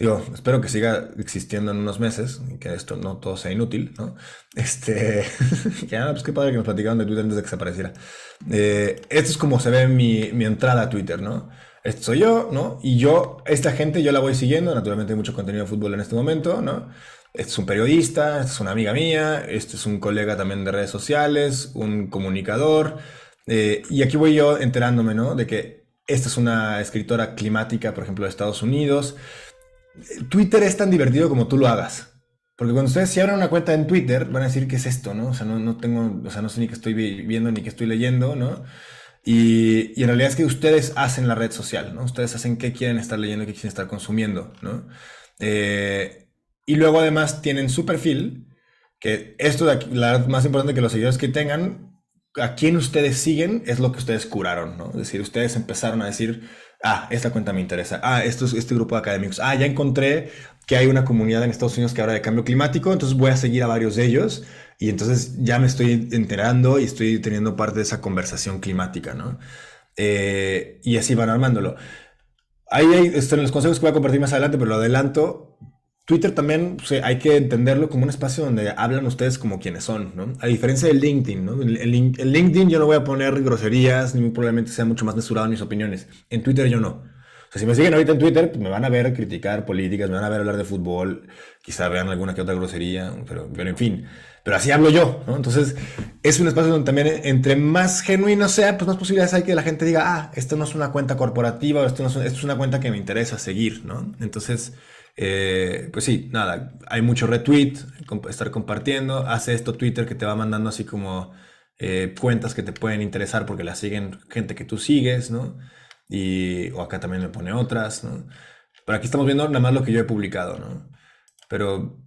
Digo, espero que siga existiendo en unos meses y que esto no todo sea inútil, ¿no? (laughs) Este, (laughs) ah, pues qué padre que me platicaron de Twitter antes de que se apareciera. Eh, esto es como se ve mi, mi entrada a Twitter, ¿no? Esto soy yo, ¿no? Y yo, esta gente, yo la voy siguiendo. Naturalmente hay mucho contenido de fútbol en este momento, ¿no? Este es un periodista, esta es una amiga mía, este es un colega también de redes sociales, un comunicador. Eh, y aquí voy yo enterándome, ¿no? De que esta es una escritora climática, por ejemplo, de Estados Unidos. Twitter es tan divertido como tú lo hagas. Porque cuando ustedes se abren una cuenta en Twitter, van a decir, que es esto? ¿no? O sea, no, no tengo, o sea, no sé ni qué estoy viendo ni qué estoy leyendo, ¿no? Y, y, en realidad es que ustedes hacen la red social, ¿no? Ustedes hacen qué quieren estar leyendo, qué quieren estar consumiendo, ¿no? Eh, y luego además tienen su perfil, que esto de aquí, la más importante que los seguidores que tengan, a quién ustedes siguen es lo que ustedes curaron, ¿no? Es decir, ustedes empezaron a decir, ah, esta cuenta me interesa, ah, esto es, este grupo de académicos, ah, ya encontré que hay una comunidad en Estados Unidos que habla de cambio climático, entonces voy a seguir a varios de ellos y entonces ya me estoy enterando y estoy teniendo parte de esa conversación climática, ¿no? Eh, y así van armándolo. Ahí, esto en los consejos que voy a compartir más adelante, pero lo adelanto. Twitter también pues, eh, hay que entenderlo como un espacio donde hablan ustedes como quienes son, ¿no? A diferencia de LinkedIn, ¿no? En, LinkedIn yo no voy a poner groserías, ni probablemente sea mucho más mesurado en mis opiniones. En Twitter yo no. O sea, si me siguen ahorita en Twitter, pues, me van a ver criticar políticas, me van a ver hablar de fútbol, quizá vean alguna que otra grosería, pero, en fin. Pero así hablo yo, ¿no? Entonces, es un espacio donde también entre más genuino sea, pues más posibilidades hay que la gente diga, ah, esto no es una cuenta corporativa, esto, no es, es una cuenta que me interesa seguir, ¿no? Entonces... Eh, pues sí, nada, hay mucho retweet, estar compartiendo, hace esto Twitter que te va mandando así como eh, cuentas que te pueden interesar porque las siguen gente que tú sigues, ¿no? Y o acá también me pone otras, ¿no? Pero aquí estamos viendo nada más lo que yo he publicado, ¿no? Pero,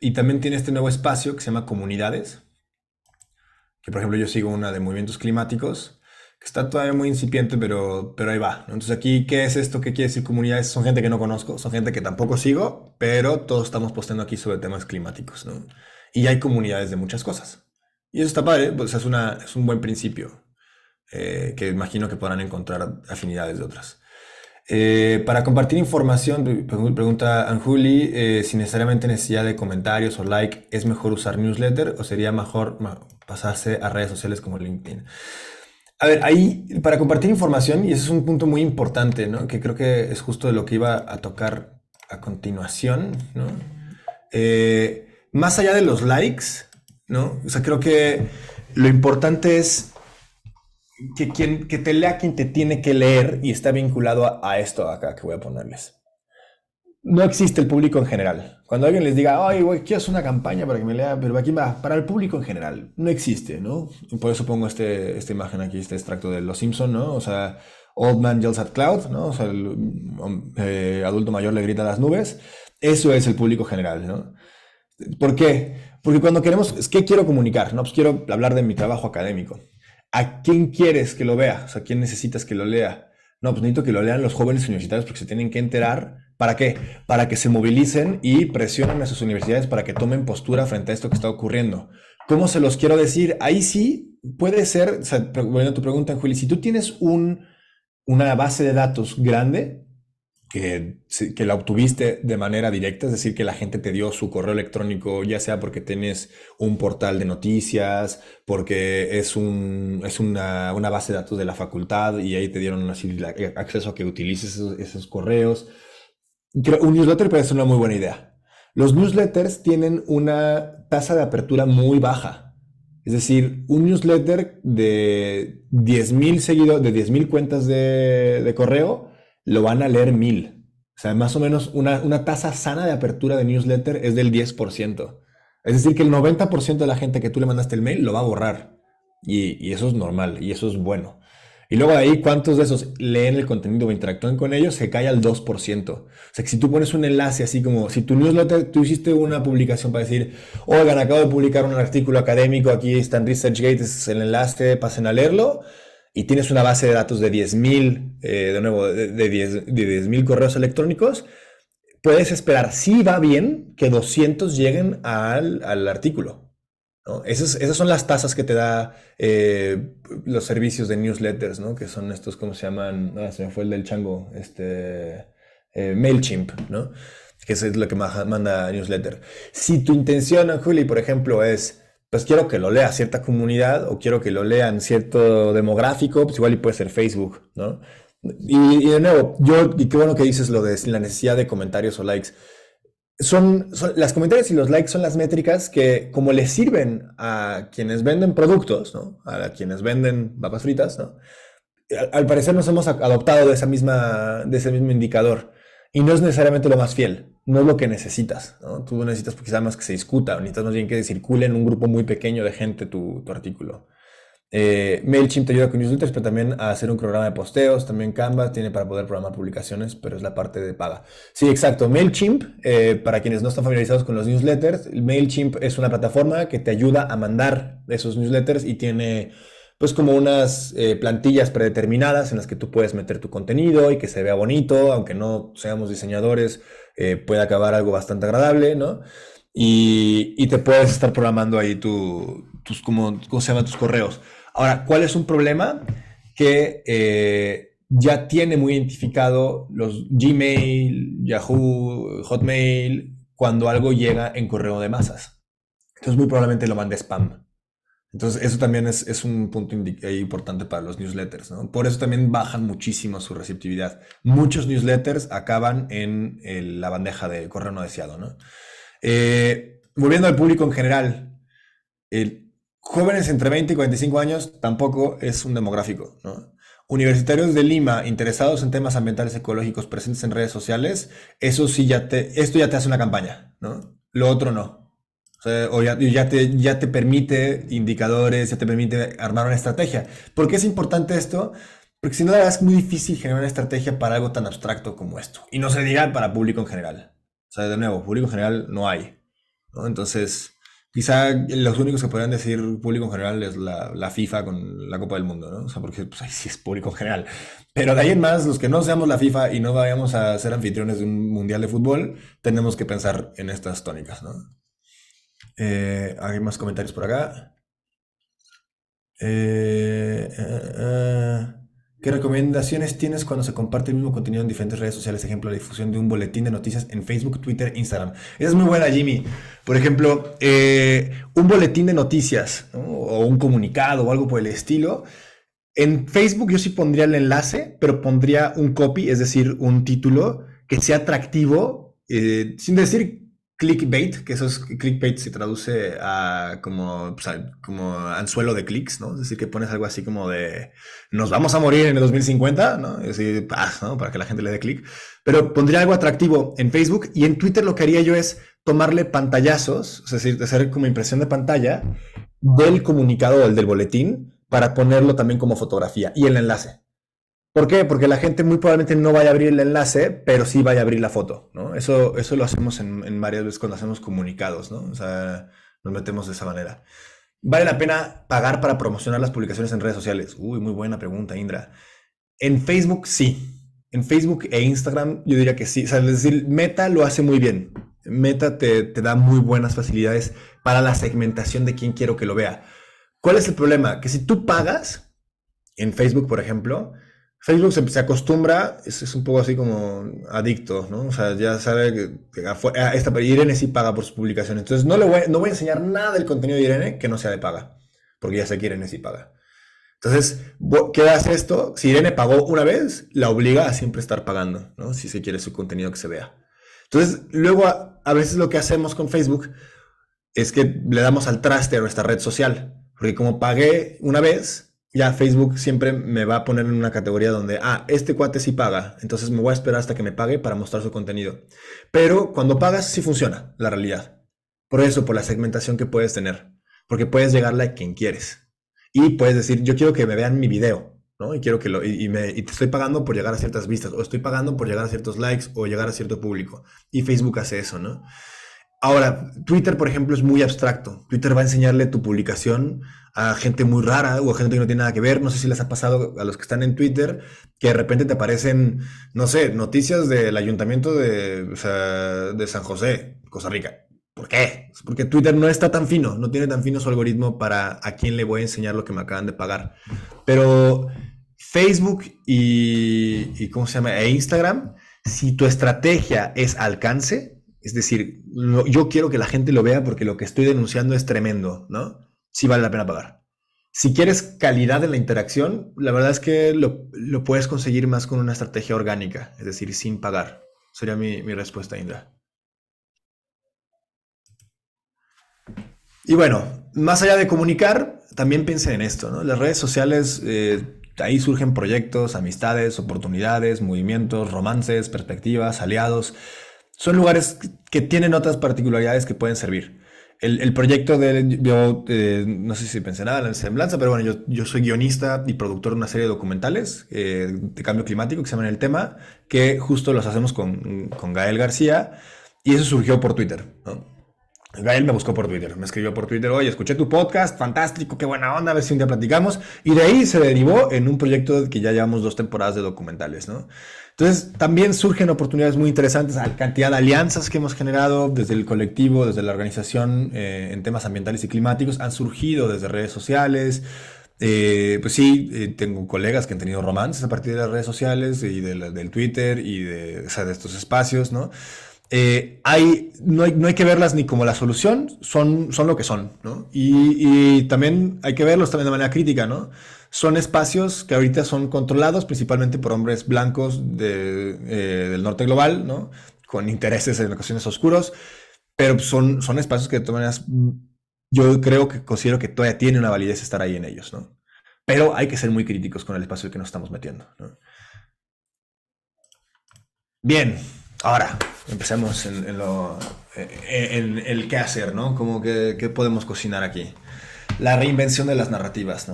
y también tiene este nuevo espacio que se llama comunidades, que por ejemplo yo sigo una de movimientos climáticos está todavía muy incipiente, pero, pero ahí va. Entonces aquí, ¿qué es esto? ¿Qué quiere decir comunidades? Son gente que no conozco, son gente que tampoco sigo, pero todos estamos posteando aquí sobre temas climáticos, ¿no? Y hay comunidades de muchas cosas. Y eso está padre, pues es, una, es un buen principio, eh, que imagino que podrán encontrar afinidades de otras. Eh, para compartir información, pregunta Anjuli, eh, si necesariamente necesidad de comentarios o like, ¿es mejor usar newsletter o sería mejor pasarse a redes sociales como LinkedIn? A ver, ahí para compartir información, y ese es un punto muy importante, ¿no? Que creo que es justo de lo que iba a tocar a continuación, ¿no? Eh, más allá de los likes, ¿no? O sea, creo que lo importante es que, quien, te lea quien te tiene que leer y está vinculado a esto acá que voy a ponerles no existe el público en general. Cuando alguien les diga, ay, güey, quiero hacer una campaña para que me lea, pero aquí va, para el público en general, no existe, ¿no? por eso pongo este, esta imagen aquí, este extracto de Los Simpson, ¿no? O sea, Old Man Yells at Cloud, ¿no? O sea, el um, eh, adulto mayor le grita a las nubes. Eso es el público general, ¿no? ¿Por qué? Porque cuando queremos, ¿qué quiero comunicar? No, pues quiero hablar de mi trabajo académico. ¿A quién quieres que lo vea? O sea, ¿quién necesitas que lo lea? No, pues necesito que lo lean los jóvenes universitarios porque se tienen que enterar ¿Para qué? Para que se movilicen y presionen a sus universidades para que tomen postura frente a esto que está ocurriendo. ¿Cómo se los quiero decir? Ahí sí puede ser, volviendo a tu pregunta, Juli, si tú tienes una base de datos grande que, que la obtuviste de manera directa, es decir, que la gente te dio su correo electrónico, ya sea porque tienes un portal de noticias, porque es, un, es una, base de datos de la facultad y ahí te dieron acceso a que utilices esos correos un newsletter parece una muy buena idea. Los newsletters tienen una tasa de apertura muy baja. Es decir, un newsletter de 10.000 seguidores, de 10.000 cuentas de, correo, lo van a leer mil. O sea, más o menos una, tasa sana de apertura de newsletter es del 10%. Es decir, que el 90% de la gente que tú le mandaste el mail lo va a borrar. y, eso es normal y eso es bueno. Y luego de ahí, ¿cuántos de esos leen el contenido o interactúan con ellos? Se cae al 2%. O sea, que si tú pones un enlace así como, si tú hiciste una publicación para decir, oigan, acabo de publicar un artículo académico, aquí está en ResearchGate, es el enlace, pasen a leerlo, y tienes una base de datos de 10.000, eh, de nuevo, de, de 10.000 correos electrónicos, puedes esperar, si va bien, que 200 lleguen al artículo. Esas, son las tasas que te da eh, los servicios de newsletters, ¿no? Que son estos, ¿cómo se llaman? Ah, se me fue el del chango, este, eh, MailChimp, ¿no? Que es lo que manda newsletter. Si tu intención, Juli, por ejemplo, es, pues quiero que lo lea cierta comunidad o quiero que lo lean cierto demográfico, pues igual y puede ser Facebook, ¿no? Y, y de nuevo, yo, y qué bueno que dices lo de la necesidad de comentarios o likes son, las comentarios y los likes son las métricas que como les sirven a quienes venden productos, A quienes venden papas fritas, Al, parecer nos hemos adoptado de, esa misma, de ese mismo indicador y no es necesariamente lo más fiel, no es lo que necesitas, ¿no? Tú necesitas quizás más que se discuta, necesitas más bien que circule en un grupo muy pequeño de gente tu artículo. Eh, MailChimp te ayuda con newsletters, pero también a hacer un programa de posteos. También Canva tiene para poder programar publicaciones, pero es la parte de paga. Sí, exacto. MailChimp, eh, para quienes no están familiarizados con los newsletters, MailChimp es una plataforma que te ayuda a mandar esos newsletters y tiene pues como unas eh, plantillas predeterminadas en las que tú puedes meter tu contenido y que se vea bonito, aunque no seamos diseñadores, puede acabar algo bastante agradable, ¿no? Y, y te puedes estar programando ahí tu, tus, como, ¿cómo se llaman Tus correos. Ahora, ¿cuál es un problema? Que eh, ya tiene muy identificado los Gmail, Yahoo, Hotmail, cuando algo llega en correo de masas. Entonces, muy probablemente lo mande spam. Entonces, eso también es, un punto importante para los newsletters, ¿no? Por eso también bajan muchísimo su receptividad. Muchos newsletters acaban en eh, la bandeja de correo no deseado, ¿no? Eh, volviendo al público en general, el, Jóvenes entre 20 y 45 años tampoco es un demográfico. ¿no? Universitarios de Lima interesados en temas ambientales ecológicos presentes en redes sociales, eso sí ya te, esto ya te hace una campaña, ¿no? Lo otro no. O, ya, te, ya te permite indicadores, ya te permite armar una estrategia. ¿Por qué es importante esto? Porque si no, la verdad es muy difícil generar una estrategia para algo tan abstracto como esto. Y no se diga para público en general. O sea, de nuevo, público en general no hay. ¿no? Entonces, Quizá los únicos que podrían decir público en general es la, FIFA con la Copa del Mundo, ¿no? O sea, porque pues, ahí sí es público en general. Pero de ahí en más, los que no seamos la FIFA y no vayamos a ser anfitriones de un mundial de fútbol, tenemos que pensar en estas tónicas, ¿no? hay eh, más comentarios por acá. Eh, eh, eh, eh. ¿Qué recomendaciones tienes cuando se comparte el mismo contenido en diferentes redes sociales? Ejemplo, la difusión de un boletín de noticias en Facebook, Twitter, Instagram. Esa es muy buena, Jimmy. Por ejemplo, eh, un boletín de noticias o un comunicado o algo por el estilo. En Facebook yo sí pondría el enlace, pero pondría un copy, es decir, un título que sea atractivo, eh, sin decir clickbait, que eso es clickbait se traduce a como, como anzuelo de clics, ¿no? Es decir, que pones algo así como de nos vamos a morir en el 2050, ¿no? Para que la gente le dé clic. Pero pondría algo atractivo en Facebook y en Twitter lo que haría yo es tomarle pantallazos, es decir, hacer como impresión de pantalla del comunicado o del boletín para ponerlo también como fotografía y el enlace. ¿Por qué? Porque la gente muy probablemente no vaya a abrir el enlace, pero sí vaya a abrir la foto, Eso, eso lo hacemos en, varias veces cuando hacemos comunicados, ¿no? O sea, nos metemos de esa manera. ¿Vale la pena pagar para promocionar las publicaciones en redes sociales? Uy, muy buena pregunta, Indra. En Facebook sí. En Facebook e Instagram yo diría que sí. O sea, es decir, Meta lo hace muy bien. Meta te, te da muy buenas facilidades para la segmentación de quién quiero que lo vea. ¿Cuál es el problema? Que si tú pagas, en Facebook por ejemplo, Facebook se, acostumbra, es, un poco así como adicto, ¿no? O sea, ya sabe que, ah, esta, Irene sí paga por sus publicaciones. Entonces, no, le voy, a enseñar nada del contenido de Irene que no sea de paga, porque ya sé que Irene sí paga. Entonces, ¿qué hace esto? Si Irene pagó una vez, la obliga a siempre estar pagando, ¿no? Si se quiere su contenido que se vea. Entonces, luego a, a, veces lo que hacemos con Facebook es que le damos al traste a nuestra red social, porque como pagué una vez, ya Facebook siempre me va a poner en una categoría donde, ah, este cuate sí paga, entonces me voy a esperar hasta que me pague para mostrar su contenido. Pero cuando pagas sí funciona, la realidad. Por eso, por la segmentación que puedes tener, porque puedes llegarle a quien quieres. Y puedes decir, yo quiero que me vean mi video, ¿no? Y quiero que lo, y, me, y te estoy pagando por llegar a ciertas vistas, o estoy pagando por llegar a ciertos likes, o llegar a cierto público. Y Facebook hace eso, ¿no? Ahora, Twitter, por ejemplo, es muy abstracto. Twitter va a enseñarle tu publicación a gente muy rara o a gente que no tiene nada que ver. No sé si les ha pasado a los que están en Twitter que de repente te aparecen, no sé, noticias del ayuntamiento de, San José, Costa Rica. ¿Por qué? Porque Twitter no está tan fino, no tiene tan fino su algoritmo para a quién le voy a enseñar lo que me acaban de pagar. Pero Facebook y, ¿cómo se llama? E Instagram, si tu estrategia es alcance, es decir, yo quiero que la gente lo vea porque lo que estoy denunciando es tremendo, ¿no? Sí vale la pena pagar. Si quieres calidad en la interacción, la verdad es que lo, puedes conseguir más con una estrategia orgánica, es decir, sin pagar. Sería mi, respuesta, Indra. Y bueno, más allá de comunicar, también piensa en esto, ¿no? Las redes sociales, eh, ahí surgen proyectos, amistades, oportunidades, movimientos, romances, perspectivas, aliados son lugares que tienen otras particularidades que pueden servir. El, el proyecto de, yo eh, no sé si pensé nada en la semblanza, pero bueno, yo, yo, soy guionista y productor de una serie de documentales eh, de cambio climático que se llama El Tema, que justo los hacemos con, con Gael García y eso surgió por Twitter. Gael me buscó por Twitter, me escribió por Twitter, oye, escuché tu podcast, fantástico, qué buena onda, a ver si un día platicamos. Y de ahí se derivó en un proyecto que ya llevamos dos temporadas de documentales, ¿no? Entonces, también surgen oportunidades muy interesantes, la cantidad de alianzas que hemos generado desde el colectivo, desde la organización eh, en temas ambientales y climáticos, han surgido desde redes sociales. Eh, pues sí, eh, tengo colegas que han tenido romances a partir de las redes sociales y del Twitter y de, estos espacios, ¿no? hay, no, hay, que verlas ni como la solución, son, son lo que son, ¿no? Y, y, también hay que verlos también de manera crítica, ¿no? Son espacios que ahorita son controlados principalmente por hombres blancos eh, del norte global, ¿no? Con intereses en ocasiones oscuros, pero son, son espacios que de todas maneras mm, yo creo que considero que todavía tiene una validez estar ahí en ellos, ¿no? Pero hay que ser muy críticos con el espacio en que nos estamos metiendo. Bien, ahora empecemos en, lo, eh, en, el qué hacer, ¿no? Como que qué podemos cocinar aquí la reinvención de las narrativas.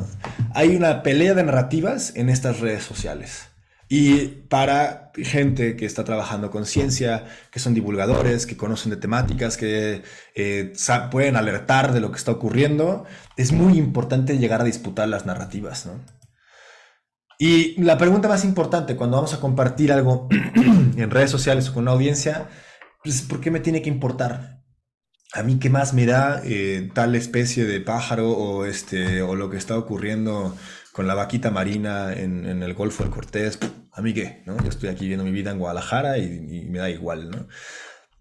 Hay una pelea de narrativas en estas redes sociales. Y para gente que está trabajando con ciencia, que son divulgadores, que conocen de temáticas, que eh, pueden alertar de lo que está ocurriendo, es muy importante llegar a disputar las narrativas. Y la pregunta más importante cuando vamos a compartir algo (clears throat) en redes sociales o con una audiencia, es, pues, ¿por qué me tiene que importar? a mí qué más me da eh, tal especie de pájaro o, este, o lo que está ocurriendo con la vaquita marina en, el Golfo del Cortés, a mí qué, ¿no? Yo estoy aquí viendo mi vida en Guadalajara y, me da igual, ¿no?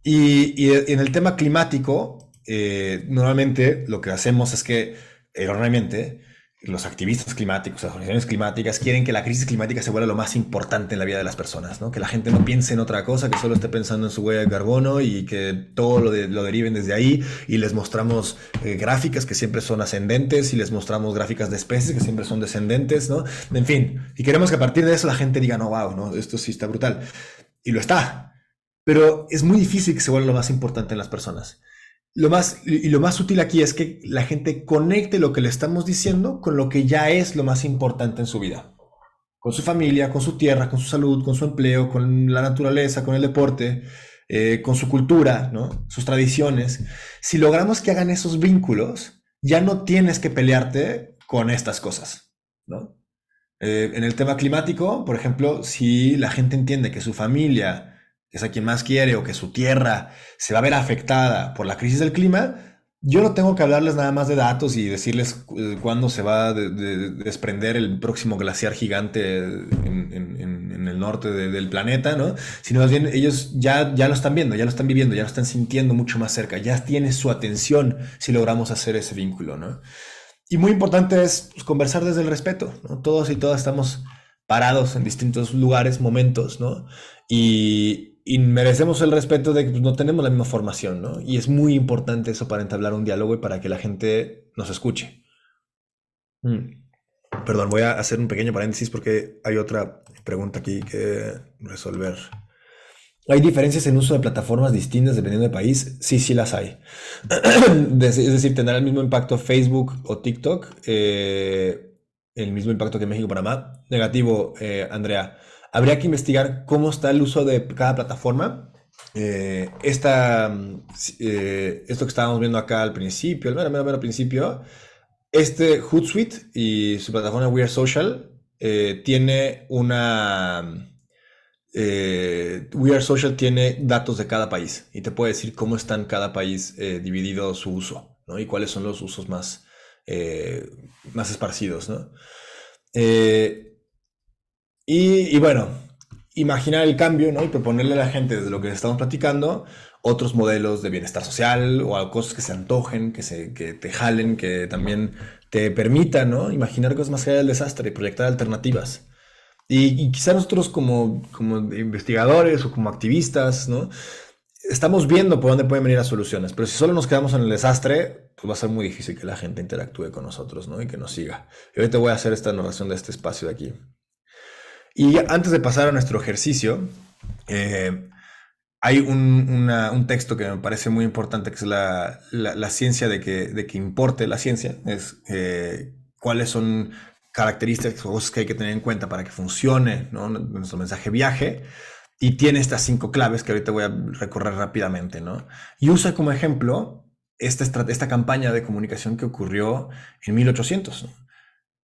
Y, en el tema climático, eh, normalmente lo que hacemos es que, erróneamente, los activistas climáticos, las organizaciones climáticas quieren que la crisis climática se vuelva lo más importante en la vida de las personas, ¿no? Que la gente no piense en otra cosa, que solo esté pensando en su huella de carbono y que todo lo, deriven desde ahí y les mostramos eh, gráficas que siempre son ascendentes y les mostramos gráficas de especies que siempre son descendentes, ¿no? En fin, y queremos que a partir de eso la gente diga, no, wow, ¿no? Esto sí está brutal. Y lo está, pero es muy difícil que se vuelva lo más importante en las personas. Lo más, y lo más útil aquí es que la gente conecte lo que le estamos diciendo con lo que ya es lo más importante en su vida. Con su familia, con su tierra, con su salud, con su empleo, con la naturaleza, con el deporte, eh, con su cultura, ¿no? sus tradiciones. Si logramos que hagan esos vínculos, ya no tienes que pelearte con estas cosas. Eh, en el tema climático, por ejemplo, si la gente entiende que su familia, es a quien más quiere o que su tierra se va a ver afectada por la crisis del clima, yo no tengo que hablarles nada más de datos y decirles eh, cuándo se va a desprender el próximo glaciar gigante en, el norte del planeta, ¿no? Sino más bien ellos ya, ya lo están viendo, ya lo están viviendo, ya lo están sintiendo mucho más cerca, ya tiene su atención si logramos hacer ese vínculo, ¿no? Y muy importante es pues, conversar desde el respeto, ¿no? Todos y todas estamos parados en distintos lugares, momentos, ¿no? Y, y merecemos el respeto de que pues, no tenemos la misma formación, ¿no? Y es muy importante eso para entablar un diálogo y para que la gente nos escuche. Mm. Perdón, voy a hacer un pequeño paréntesis porque hay otra pregunta aquí que resolver. ¿Hay diferencias en uso de plataformas distintas dependiendo del país? Sí, sí las hay. (clears throat) es decir, ¿tendrá el mismo impacto Facebook o TikTok? Eh, ¿El mismo impacto que México-Panamá? Negativo, eh, Andrea. Habría que investigar cómo está el uso de cada plataforma. Eh, esta, mm, eh, esto que estábamos viendo acá al principio, al principio, este Hootsuite y su plataforma We Are Social eh, tiene una... Mm, We Are Social tiene datos de cada país y te puede decir cómo está en cada país dividido su uso ¿no? y cuáles son los usos más, más esparcidos. ¿no? Y, bueno, imaginar el cambio, ¿no? Y proponerle a la gente desde lo que estamos platicando otros modelos de bienestar social o cosas que se antojen, que, se, que te jalen, que también te permitan, ¿no? Imaginar cosas más allá del desastre y proyectar alternativas. Y, quizá nosotros como, como investigadores o como activistas, ¿no? Estamos viendo por dónde pueden venir las soluciones, pero si solo nos quedamos en el desastre, pues va a ser muy difícil que la gente interactúe con nosotros, ¿no? Y que nos siga. Y ahorita voy a hacer esta narración de este espacio de aquí. Y antes de pasar a nuestro ejercicio, eh, hay un, texto que me parece muy importante, que es la, la, ciencia de que, de que, importe la ciencia, es eh, cuáles son características o cosas que hay que tener en cuenta para que funcione ¿no? nuestro mensaje viaje. Y tiene estas cinco claves que ahorita voy a recorrer rápidamente, ¿no? Y usa como ejemplo esta, esta campaña de comunicación que ocurrió en 1800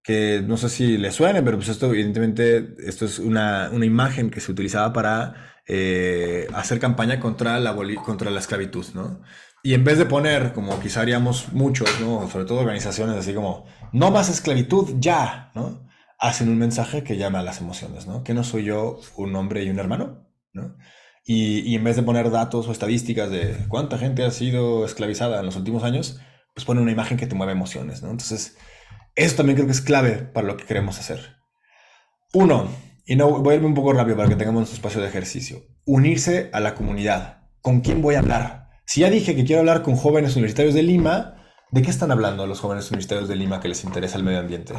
que no sé si le suene, pero pues esto evidentemente, esto es una, una imagen que se utilizaba para eh, hacer campaña contra la, contra la esclavitud, ¿no? Y en vez de poner, como quizá haríamos muchos, ¿no? Sobre todo organizaciones así como, no más esclavitud ya, ¿no? Hacen un mensaje que llama a las emociones, ¿no? Que no soy yo un hombre y un hermano, ¿no? Y, y en vez de poner datos o estadísticas de cuánta gente ha sido esclavizada en los últimos años, pues pone una imagen que te mueve emociones, ¿no? Entonces, eso también creo que es clave para lo que queremos hacer. Uno, y no voy a irme un poco rápido para que tengamos un espacio de ejercicio. Unirse a la comunidad. ¿Con quién voy a hablar? Si ya dije que quiero hablar con jóvenes universitarios de Lima, ¿de qué están hablando los jóvenes universitarios de Lima que les interesa el medio ambiente?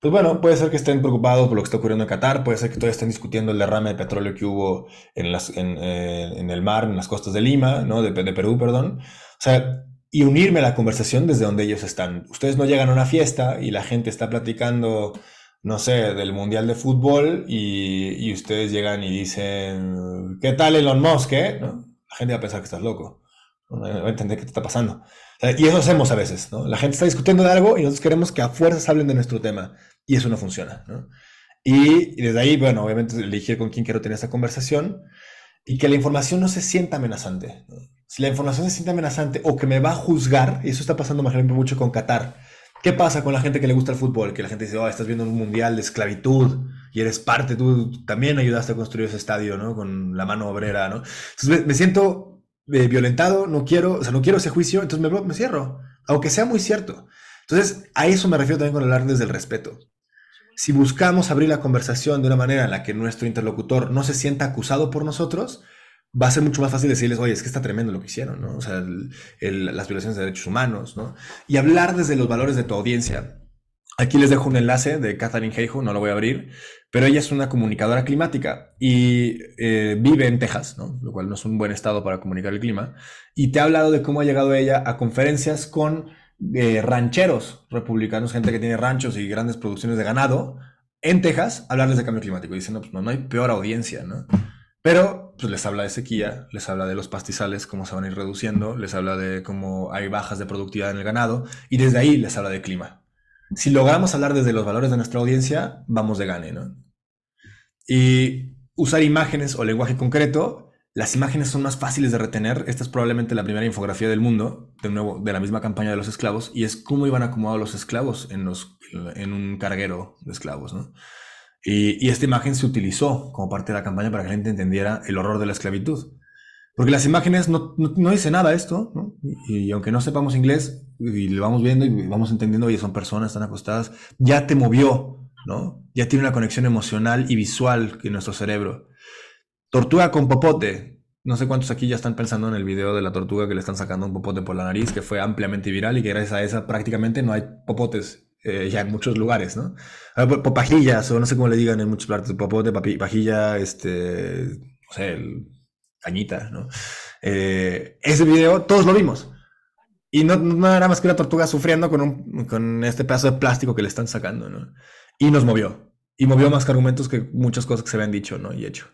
Pues bueno, puede ser que estén preocupados por lo que está ocurriendo en Qatar, puede ser que todavía estén discutiendo el derrame de petróleo que hubo en, eh, el mar, en las costas de Lima, ¿no? de, de Perú, perdón. O sea, y unirme a la conversación desde donde ellos están. Ustedes no llegan a una fiesta y la gente está platicando, no sé, del Mundial de Fútbol y, ustedes llegan y dicen, ¿qué tal Elon Musk? Eh? La gente va a pensar que estás loco. No va a entender qué te está pasando. y eso hacemos a veces, La gente está discutiendo de algo y nosotros queremos que a fuerzas hablen de nuestro tema. Y eso no funciona, Y desde ahí, bueno, obviamente elegir con quién quiero tener esta conversación y que la información no se sienta amenazante si la información se siente amenazante o que me va a juzgar, y eso está pasando más ejemplo mucho con Qatar, ¿qué pasa con la gente que le gusta el fútbol? Que la gente dice, oh, estás viendo un mundial de esclavitud y eres parte, tú también ayudaste a construir ese estadio, ¿no? Con la mano obrera, ¿no? Entonces me, siento eh, violentado, no quiero, o sea, no quiero ese juicio, entonces me, me cierro, aunque sea muy cierto. Entonces, a eso me refiero también con hablar desde el respeto. Si buscamos abrir la conversación de una manera en la que nuestro interlocutor no se sienta acusado por nosotros, va a ser mucho más fácil decirles, oye, es que está tremendo lo que hicieron, ¿no? O sea, las violaciones de derechos humanos, ¿no? Y hablar desde los valores de tu audiencia. Aquí les dejo un enlace de Catherine Heijo, no lo voy a abrir, pero ella es una comunicadora climática y eh, vive en Texas, ¿no? lo cual no es un buen estado para comunicar el clima. Y te ha hablado de cómo ha llegado ella a conferencias con eh, rancheros republicanos, gente que tiene ranchos y grandes producciones de ganado en Texas, hablarles de cambio climático. dicen, pues, no, pues no hay peor audiencia, ¿no? Pero pues les habla de sequía, les habla de los pastizales, cómo se van a ir reduciendo, les habla de cómo hay bajas de productividad en el ganado y desde ahí les habla de clima. Si logramos hablar desde los valores de nuestra audiencia, vamos de gane, ¿no? Y usar imágenes o lenguaje concreto, las imágenes son más fáciles de retener. Esta es probablemente la primera infografía del mundo, de nuevo, de la misma campaña de los esclavos, y es cómo iban acomodados los esclavos en, los, en un carguero de esclavos, ¿no? Y, esta imagen se utilizó como parte de la campaña para que la gente entendiera el horror de la esclavitud. Porque las imágenes no, no, dice nada esto, ¿no? Y, aunque no sepamos inglés, y lo vamos viendo y vamos entendiendo, y son personas, están acostadas, ya te movió, ¿no? Ya tiene una conexión emocional y visual en nuestro cerebro. Tortuga con popote. No sé cuántos aquí ya están pensando en el video de la tortuga que le están sacando un popote por la nariz, que fue ampliamente viral y que gracias a esa prácticamente no hay popotes eh, ya en muchos lugares, ¿no? Papajillas, o no sé cómo le digan en muchos lugares, papote, papi, pajilla, este, o sea, el, cañita, ¿no? Eh, ese video todos lo vimos. Y no, nada más que una tortuga sufriendo con, un, con este pedazo de plástico que le están sacando, ¿no? Y nos movió. Y movió más que argumentos que muchas cosas que se habían dicho, ¿no? Y hecho.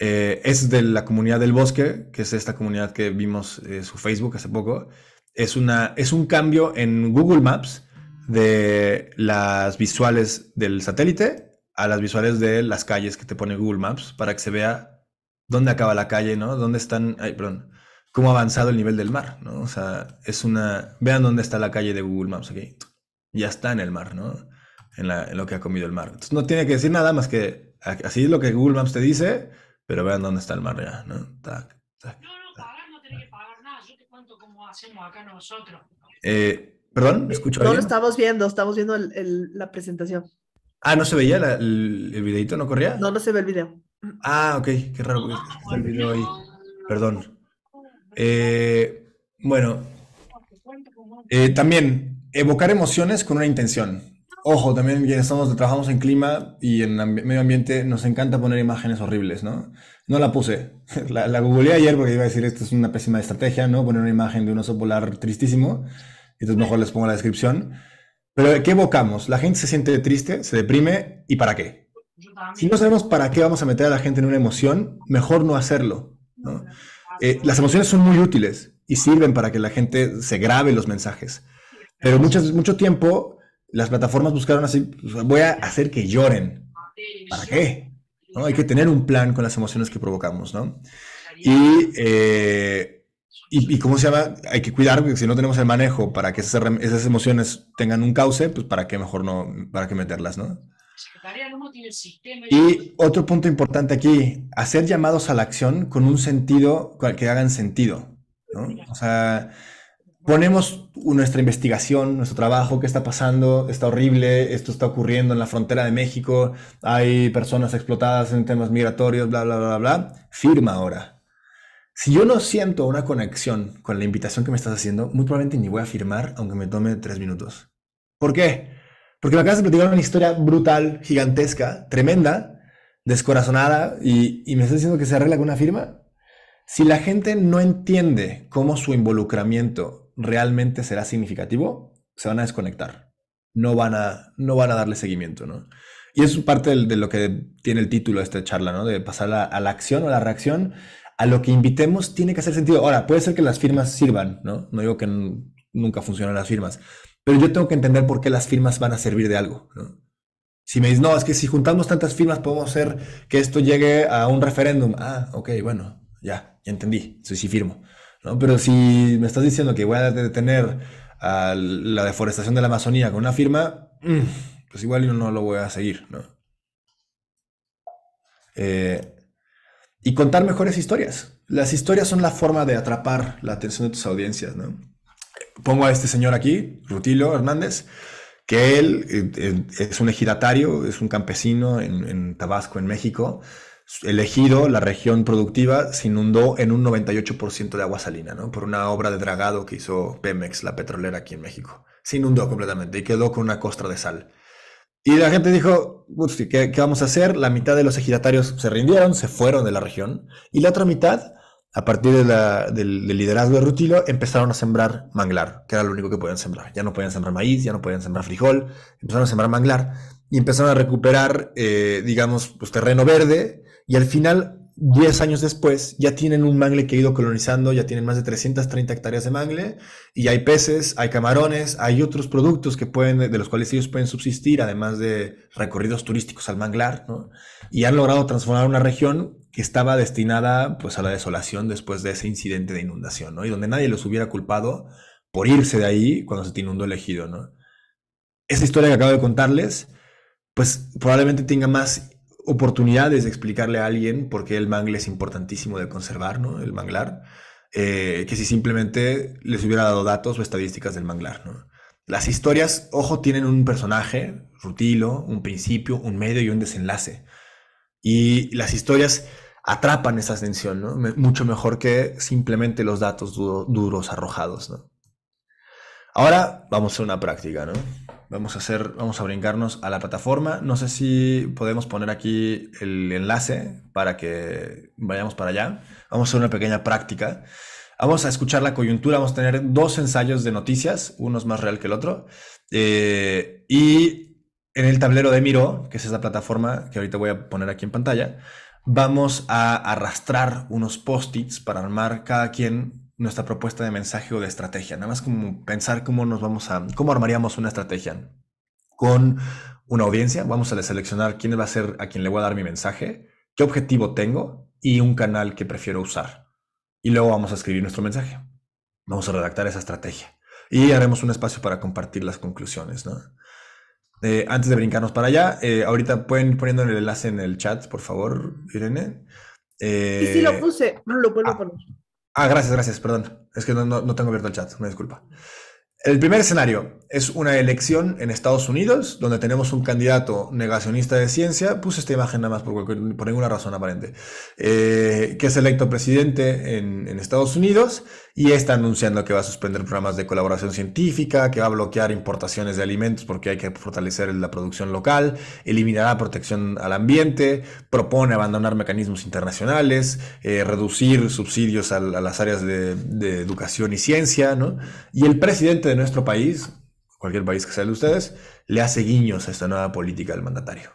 Eh, es de la comunidad del bosque, que es esta comunidad que vimos su Facebook hace poco. Es, una, es un cambio en Google Maps de las visuales del satélite a las visuales de las calles que te pone Google Maps para que se vea dónde acaba la calle, ¿no? Dónde están, ay, perdón, cómo ha avanzado el nivel del mar, ¿no? O sea, es una, vean dónde está la calle de Google Maps aquí. Ya está en el mar, ¿no? En, lo que ha comido el mar. Entonces no tiene que decir nada más que así es lo que Google Maps te dice, pero vean dónde está el mar ya, ¿no? No, no, pagar no tiene que pagar nada. Yo te cuento cómo hacemos acá nosotros. Eh, ¿Perdón? escucho No, lo estamos viendo, estamos viendo la presentación. Ah, ¿no se veía el, videito? ¿No corría? No, no se ve el video. Ah, ok, qué raro porque el video ahí. Perdón. Eh, bueno, eh, también evocar emociones con una intención. Ojo, también quienes estamos, trabajamos en clima y en medio ambiente, nos encanta poner imágenes horribles, ¿no? No la puse, (laughs) la, la googleé ayer porque iba a decir, esto es una pésima estrategia, ¿no? Poner una imagen de un oso polar tristísimo. Entonces mejor les pongo la descripción. Pero ¿qué evocamos? La gente se siente triste, se deprime y ¿para qué? Si no sabemos para qué vamos a meter a la gente en una emoción, mejor no hacerlo. Eh, las emociones son muy útiles y sirven para que la gente se grabe los mensajes. Pero muchas, mucho tiempo las plataformas buscaron así, pues, voy a hacer que lloren. ¿Para qué? ¿No? Hay que tener un plan con las emociones que provocamos, ¿no? Y eh, y, cómo se llama, hay que cuidar, porque si no tenemos el manejo para que esas, emociones tengan un cauce, pues para qué mejor no, para qué meterlas, ¿no? Y otro punto importante aquí, hacer llamados a la acción con un sentido que hagan sentido. O sea, ponemos nuestra investigación, nuestro trabajo, qué está pasando, está horrible, esto está ocurriendo en la frontera de México, hay personas explotadas en temas migratorios, bla, bla, bla, bla. Firma ahora. Si yo no siento una conexión con la invitación que me estás haciendo, muy probablemente ni voy a firmar, aunque me tome tres minutos. ¿Por qué? Porque me acabas de platicar una historia brutal, gigantesca, tremenda, descorazonada, y, me estás diciendo que se arregla con una firma. Si la gente no entiende cómo su involucramiento realmente será significativo, se van a desconectar. No van a, no van a darle seguimiento, ¿no? Y es parte de, lo que tiene el título de esta charla, ¿no? De pasar a, la acción o la reacción a lo que invitemos tiene que hacer sentido. Ahora, puede ser que las firmas sirvan, ¿no? No digo que nunca funcionan las firmas, pero yo tengo que entender por qué las firmas van a servir de algo, ¿no? Si me dices, no, es que si juntamos tantas firmas podemos hacer que esto llegue a un referéndum. Ah, ok, bueno, ya, ya entendí, soy sí firmo. ¿no? Pero si me estás diciendo que voy a detener la deforestación de la Amazonía con una firma, mm, pues igual yo no lo voy a seguir, ¿no? Eh, y contar mejores historias. Las historias son la forma de atrapar la atención de tus audiencias, Pongo a este señor aquí, Rutilio Hernández, que él eh, eh, es un ejidatario, es un campesino en, Tabasco, en México. El ejido, la región productiva, se inundó en un 98% de agua salina, Por una obra de dragado que hizo Pemex, la petrolera aquí en México. Se inundó completamente y quedó con una costra de sal. Y la gente dijo, ¿qué, ¿qué, vamos a hacer? La mitad de los ejidatarios se rindieron, se fueron de la región, y la otra mitad, a partir del, liderazgo de Rutilo, empezaron a sembrar manglar, que era lo único que podían sembrar. Ya no podían sembrar maíz, ya no podían sembrar frijol, empezaron a sembrar manglar y empezaron a recuperar, eh, digamos, pues, terreno verde, y al final 10 años después ya tienen un mangle que ha ido colonizando, ya tienen más de 330 hectáreas de mangle y hay peces, hay camarones, hay otros productos que pueden, de los cuales ellos pueden subsistir, además de recorridos turísticos al manglar, ¿no? Y han logrado transformar una región que estaba destinada pues a la desolación después de ese incidente de inundación, ¿no? Y donde nadie los hubiera culpado por irse de ahí cuando se te inundó el ejido, ¿no? Esta historia que acabo de contarles, pues probablemente tenga más oportunidades de explicarle a alguien por qué el mangle es importantísimo de conservar, ¿no? El manglar, eh, que si simplemente les hubiera dado datos o estadísticas del manglar, ¿no? Las historias, ojo, tienen un personaje, rutilo, un principio, un medio y un desenlace. Y las historias atrapan esa ascensión, ¿no? mucho mejor que simplemente los datos duros arrojados, ¿no? Ahora vamos a una práctica, ¿no? Vamos a hacer, vamos a brincarnos a la plataforma. No sé si podemos poner aquí el enlace para que vayamos para allá. Vamos a hacer una pequeña práctica. Vamos a escuchar la coyuntura, vamos a tener dos ensayos de noticias, uno es más real que el otro. Eh, y en el tablero de Miro, que es esa plataforma que ahorita voy a poner aquí en pantalla, vamos a arrastrar unos post-its para armar cada quien nuestra propuesta de mensaje o de estrategia. Nada más como pensar cómo nos vamos a, cómo armaríamos una estrategia. Con una audiencia, vamos a seleccionar quién va a ser a quien le voy a dar mi mensaje, qué objetivo tengo y un canal que prefiero usar. Y luego vamos a escribir nuestro mensaje. Vamos a redactar esa estrategia. Y haremos un espacio para compartir las conclusiones, ¿no? Eh, antes de brincarnos para allá, eh, ahorita pueden poniendo el enlace en el chat, por favor, Irene. y sí lo eh, puse, no lo puedo ah, poner. Ah, gracias, gracias, perdón. Es que no, tengo abierto el chat, me disculpa. El primer escenario es una elección en Estados Unidos donde tenemos un candidato negacionista de ciencia, puse esta imagen nada más por, ninguna razón aparente, eh, que es electo presidente en, Estados Unidos y está anunciando que va a suspender programas de colaboración científica, que va a bloquear importaciones de alimentos porque hay que fortalecer la producción local, eliminará protección al ambiente, propone abandonar mecanismos internacionales, eh, reducir subsidios a, las áreas de, de educación y ciencia, ¿no? Y el presidente nuestro país, cualquier país que sea de ustedes, le hace guiños a esta nueva política del mandatario.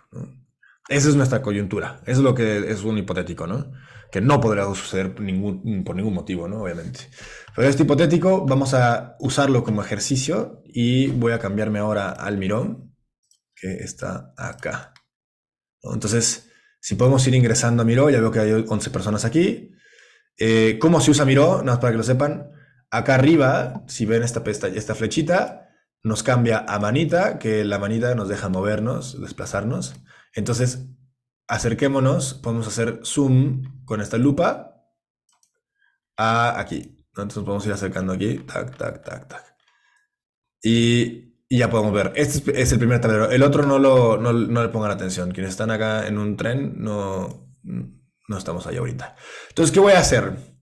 Esa es nuestra coyuntura. es lo que es un hipotético, ¿no? Que no podrá suceder por ningún motivo, ¿no? Obviamente. Pero este hipotético vamos a usarlo como ejercicio y voy a cambiarme ahora al mirón que está acá. Entonces, si podemos ir ingresando a Miro, ya veo que hay 11 personas aquí. Eh, ¿Cómo se usa Miro? Nada más para que lo sepan. Acá arriba, si ven esta pestaña, esta flechita, nos cambia a manita, que la manita nos deja movernos, desplazarnos. Entonces, acerquémonos, podemos hacer zoom con esta lupa a aquí. Entonces podemos ir acercando aquí, tac, tac, tac, tac. Y, ya podemos ver. Este es el primer tablero. El otro no, le pongan atención. Quienes están acá en un tren, no, no estamos ahí ahorita. Entonces, ¿qué voy a hacer?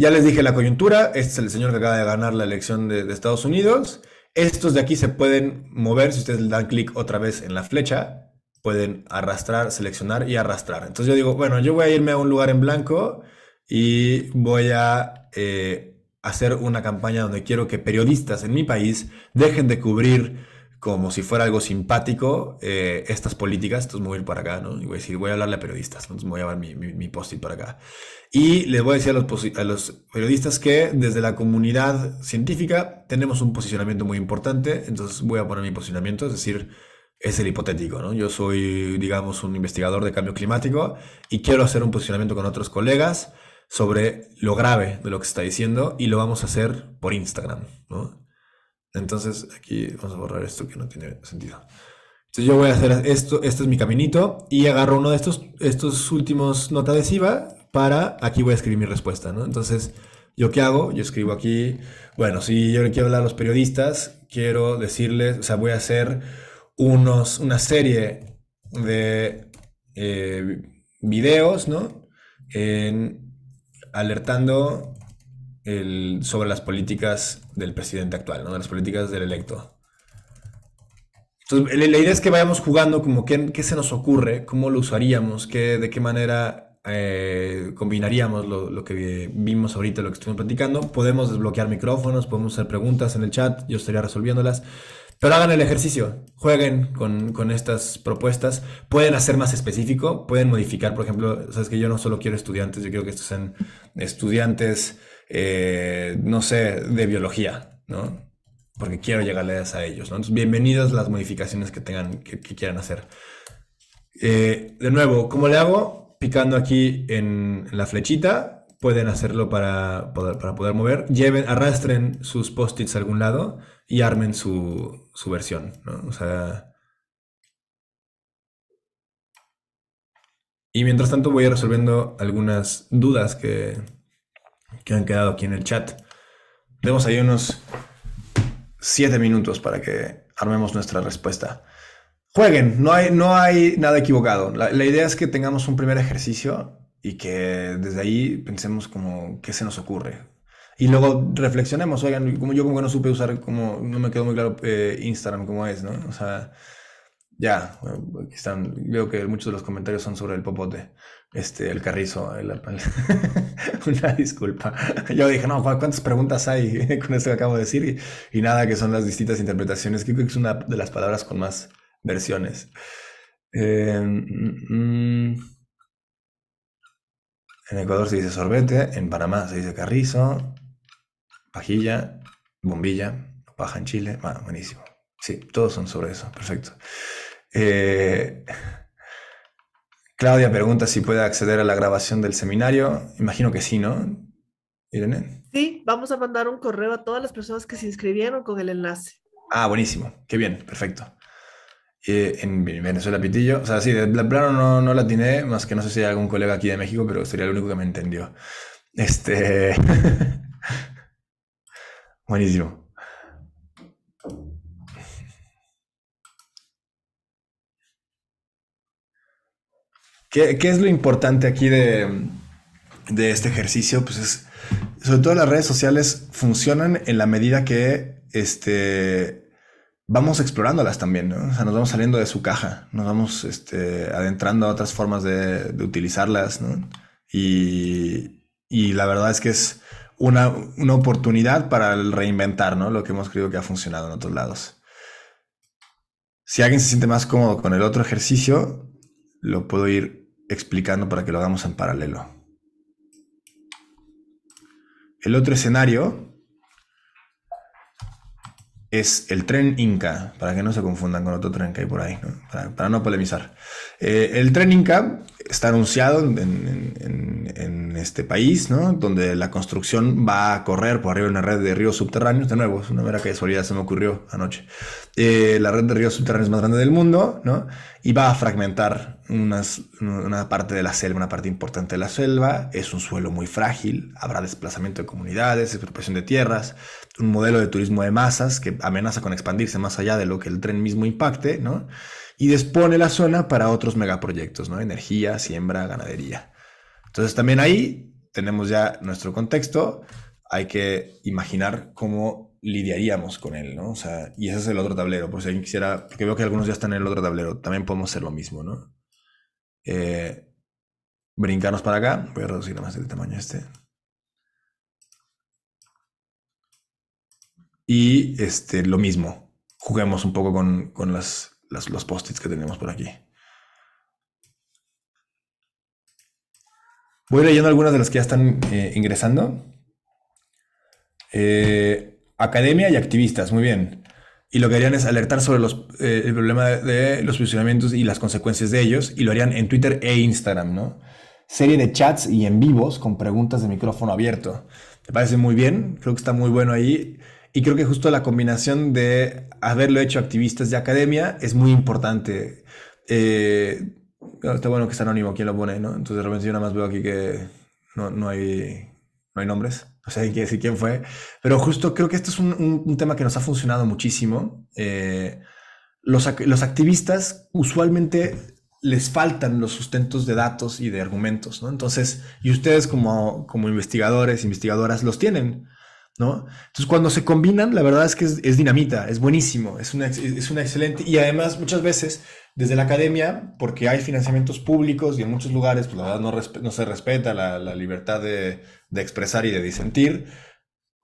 Ya les dije la coyuntura, este es el señor que acaba de ganar la elección de, Estados Unidos. Estos de aquí se pueden mover, si ustedes dan clic otra vez en la flecha, pueden arrastrar, seleccionar y arrastrar. Entonces yo digo, bueno, yo voy a irme a un lugar en blanco y voy a eh, hacer una campaña donde quiero que periodistas en mi país dejen de cubrir como si fuera algo simpático eh, estas políticas, entonces me voy a ir para acá, ¿no? Y voy a decir, voy a hablarle a periodistas, entonces me voy a llevar mi, mi, post-it para acá. Y les voy a decir a los, a los, periodistas que desde la comunidad científica tenemos un posicionamiento muy importante, entonces voy a poner mi posicionamiento, es decir, es el hipotético, ¿no? Yo soy, digamos, un investigador de cambio climático y quiero hacer un posicionamiento con otros colegas sobre lo grave de lo que se está diciendo y lo vamos a hacer por Instagram, ¿no? Entonces aquí vamos a borrar esto que no tiene sentido. Entonces yo voy a hacer esto, este es mi caminito y agarro uno de estos, estos últimos nota adhesiva para, aquí voy a escribir mi respuesta, ¿no? Entonces, ¿yo qué hago? Yo escribo aquí, bueno, si yo le quiero hablar a los periodistas, quiero decirles, o sea, voy a hacer unos, una serie de eh, videos, ¿no? En, alertando sobre las políticas del presidente actual, ¿no? las políticas del electo. Entonces, la idea es que vayamos jugando como qué, se nos ocurre, cómo lo usaríamos, qué, de qué manera eh, combinaríamos lo, lo, que vimos ahorita, lo que estuvimos platicando. Podemos desbloquear micrófonos, podemos hacer preguntas en el chat, yo estaría resolviéndolas. Pero hagan el ejercicio, jueguen con, con estas propuestas, pueden hacer más específico, pueden modificar, por ejemplo, sabes que yo no solo quiero estudiantes, yo quiero que estos sean estudiantes eh, no sé, de biología, ¿no? Porque quiero llegarles a ellos, ¿no? Entonces, bienvenidas las modificaciones que tengan, que, quieran hacer. Eh, de nuevo, ¿cómo le hago? Picando aquí en, la flechita, pueden hacerlo para poder, mover. Lleven, arrastren sus post-its a algún lado y armen su, su versión, ¿no? O sea... Y mientras tanto voy resolviendo algunas dudas que, que han quedado aquí en el chat. Demos ahí unos siete minutos para que armemos nuestra respuesta. Jueguen, no hay, no hay nada equivocado. La, idea es que tengamos un primer ejercicio y que desde ahí pensemos como qué se nos ocurre. Y luego reflexionemos, oigan, como yo como que no supe usar, como no me quedó muy claro eh, Instagram cómo es, ¿no? O sea, ya, eh, aquí están, veo que muchos de los comentarios son sobre el popote, este, el carrizo, (laughs) una disculpa. Yo dije, no, ¿cuántas preguntas hay (laughs) con esto que acabo de decir? Y, nada, que son las distintas interpretaciones, creo que es una de las palabras con más versiones. Eh, mm, mm. en Ecuador se dice sorbete, en Panamá se dice carrizo, pajilla, bombilla, paja en Chile, ah, buenísimo. Sí, todos son sobre eso, perfecto. Eh, Claudia pregunta si puede acceder a la grabación del seminario. Imagino que sí, ¿no? Irene. Sí, vamos a mandar un correo a todas las personas que se inscribieron con el enlace. Ah, buenísimo. Qué bien, perfecto. Eh, en Venezuela Pitillo. O sea, sí, de plano no, no la tiene, más que no sé si hay algún colega aquí de México, pero sería el único que me entendió. Este. (laughs) Buenísimo. ¿Qué, es lo importante aquí de, este ejercicio? Pues es, sobre todo las redes sociales funcionan en la medida que este, vamos explorándolas también, O sea, nos vamos saliendo de su caja, nos vamos este, adentrando a otras formas de, utilizarlas, Y, la verdad es que es una, oportunidad para reinventar, ¿no? Lo que hemos creído que ha funcionado en otros lados. Si alguien se siente más cómodo con el otro ejercicio, lo puedo ir explicando para que lo hagamos en paralelo. El otro escenario es el tren Inca, para que no se confundan con otro tren que hay por ahí, Para, no polemizar. Eh, el tren Inca está anunciado en, este país, ¿no? Donde la construcción va a correr por arriba de una red de ríos subterráneos. De nuevo, es una mera casualidad, se me ocurrió anoche. Eh, la red de ríos subterráneos más grande del mundo, ¿no? Y va a fragmentar unas, una parte de la selva, una parte importante de la selva. Es un suelo muy frágil, habrá desplazamiento de comunidades, expropiación de tierras, un modelo de turismo de masas que amenaza con expandirse más allá de lo que el tren mismo impacte, ¿no? y dispone la zona para otros megaproyectos, ¿no? Energía, siembra, ganadería. Entonces también ahí tenemos ya nuestro contexto, hay que imaginar cómo lidiaríamos con él, ¿no? O sea, y ese es el otro tablero, por si alguien quisiera, porque veo que algunos ya están en el otro tablero, también podemos hacer lo mismo, ¿no? Eh, brincarnos para acá, voy a reducir más el tamaño este. Y este, lo mismo, juguemos un poco con las los post-its que tenemos por aquí. Voy leyendo algunas de las que ya están eh, ingresando. Eh, academia y activistas, muy bien. Y lo que harían es alertar sobre eh, el problema de los funcionamientos y las consecuencias de ellos, y lo harían en Twitter e Instagram, ¿no? Serie de chats y en vivos con preguntas de micrófono abierto. Me parece muy bien, creo que está muy bueno ahí. Y creo que justo la combinación de haberlo hecho activistas de academia es muy importante. Eh, está bueno que es anónimo quien lo pone, ¿no? Entonces de repente yo nada más veo aquí que no, hay, no hay nombres. No sé sea, quién decir quién fue. Pero justo creo que esto es un, tema que nos ha funcionado muchísimo. Eh, los, activistas usualmente les faltan los sustentos de datos y de argumentos, ¿no? Entonces, y ustedes como, como investigadores, investigadoras, los tienen. Entonces, cuando se combinan, la verdad es que es, dinamita, es buenísimo, es una, es una, excelente. Y además, muchas veces, desde la academia, porque hay financiamientos públicos y en muchos lugares, pues la verdad no, no se respeta la, la libertad de, de, expresar y de disentir,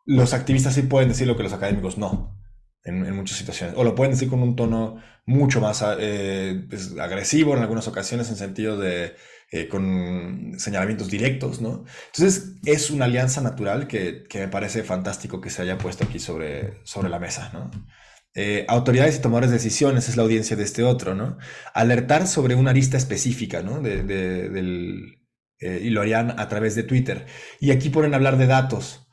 los activistas sí pueden decir lo que los académicos no. En, en muchas situaciones. O lo pueden decir con un tono mucho más eh, pues, agresivo en algunas ocasiones, en sentido de, eh, con señalamientos directos, ¿no? Entonces es una alianza natural que, me parece fantástico que se haya puesto aquí sobre, sobre la mesa, ¿no? Eh, autoridades y tomadores de decisiones es la audiencia de este otro, ¿no? Alertar sobre una arista específica, ¿no? del, eh, y lo harían a través de Twitter. Y aquí ponen hablar de datos.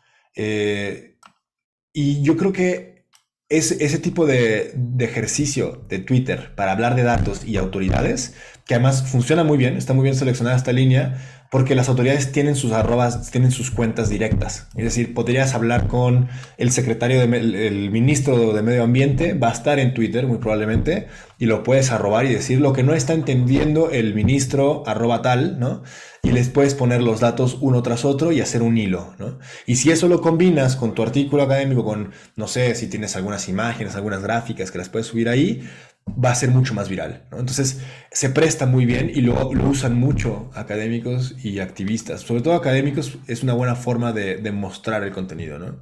y yo creo que ese tipo de, ejercicio de Twitter para hablar de datos y autoridades que además funciona muy bien, está muy bien seleccionada esta línea, porque las autoridades tienen sus arrobas, tienen sus cuentas directas. Es decir, podrías hablar con el secretario, de, el ministro de Medio Ambiente, va a estar en Twitter muy probablemente, y lo puedes arrobar y decir lo que no está entendiendo el ministro arroba tal, ¿no? Y les puedes poner los datos uno tras otro y hacer un hilo, ¿no? Y si eso lo combinas con tu artículo académico, con, no sé, si tienes algunas imágenes, algunas gráficas que las puedes subir ahí, va a ser mucho más viral. ¿no? Entonces, se presta muy bien y lo, usan mucho académicos y activistas. Sobre todo académicos es una buena forma de, mostrar el contenido. ¿no?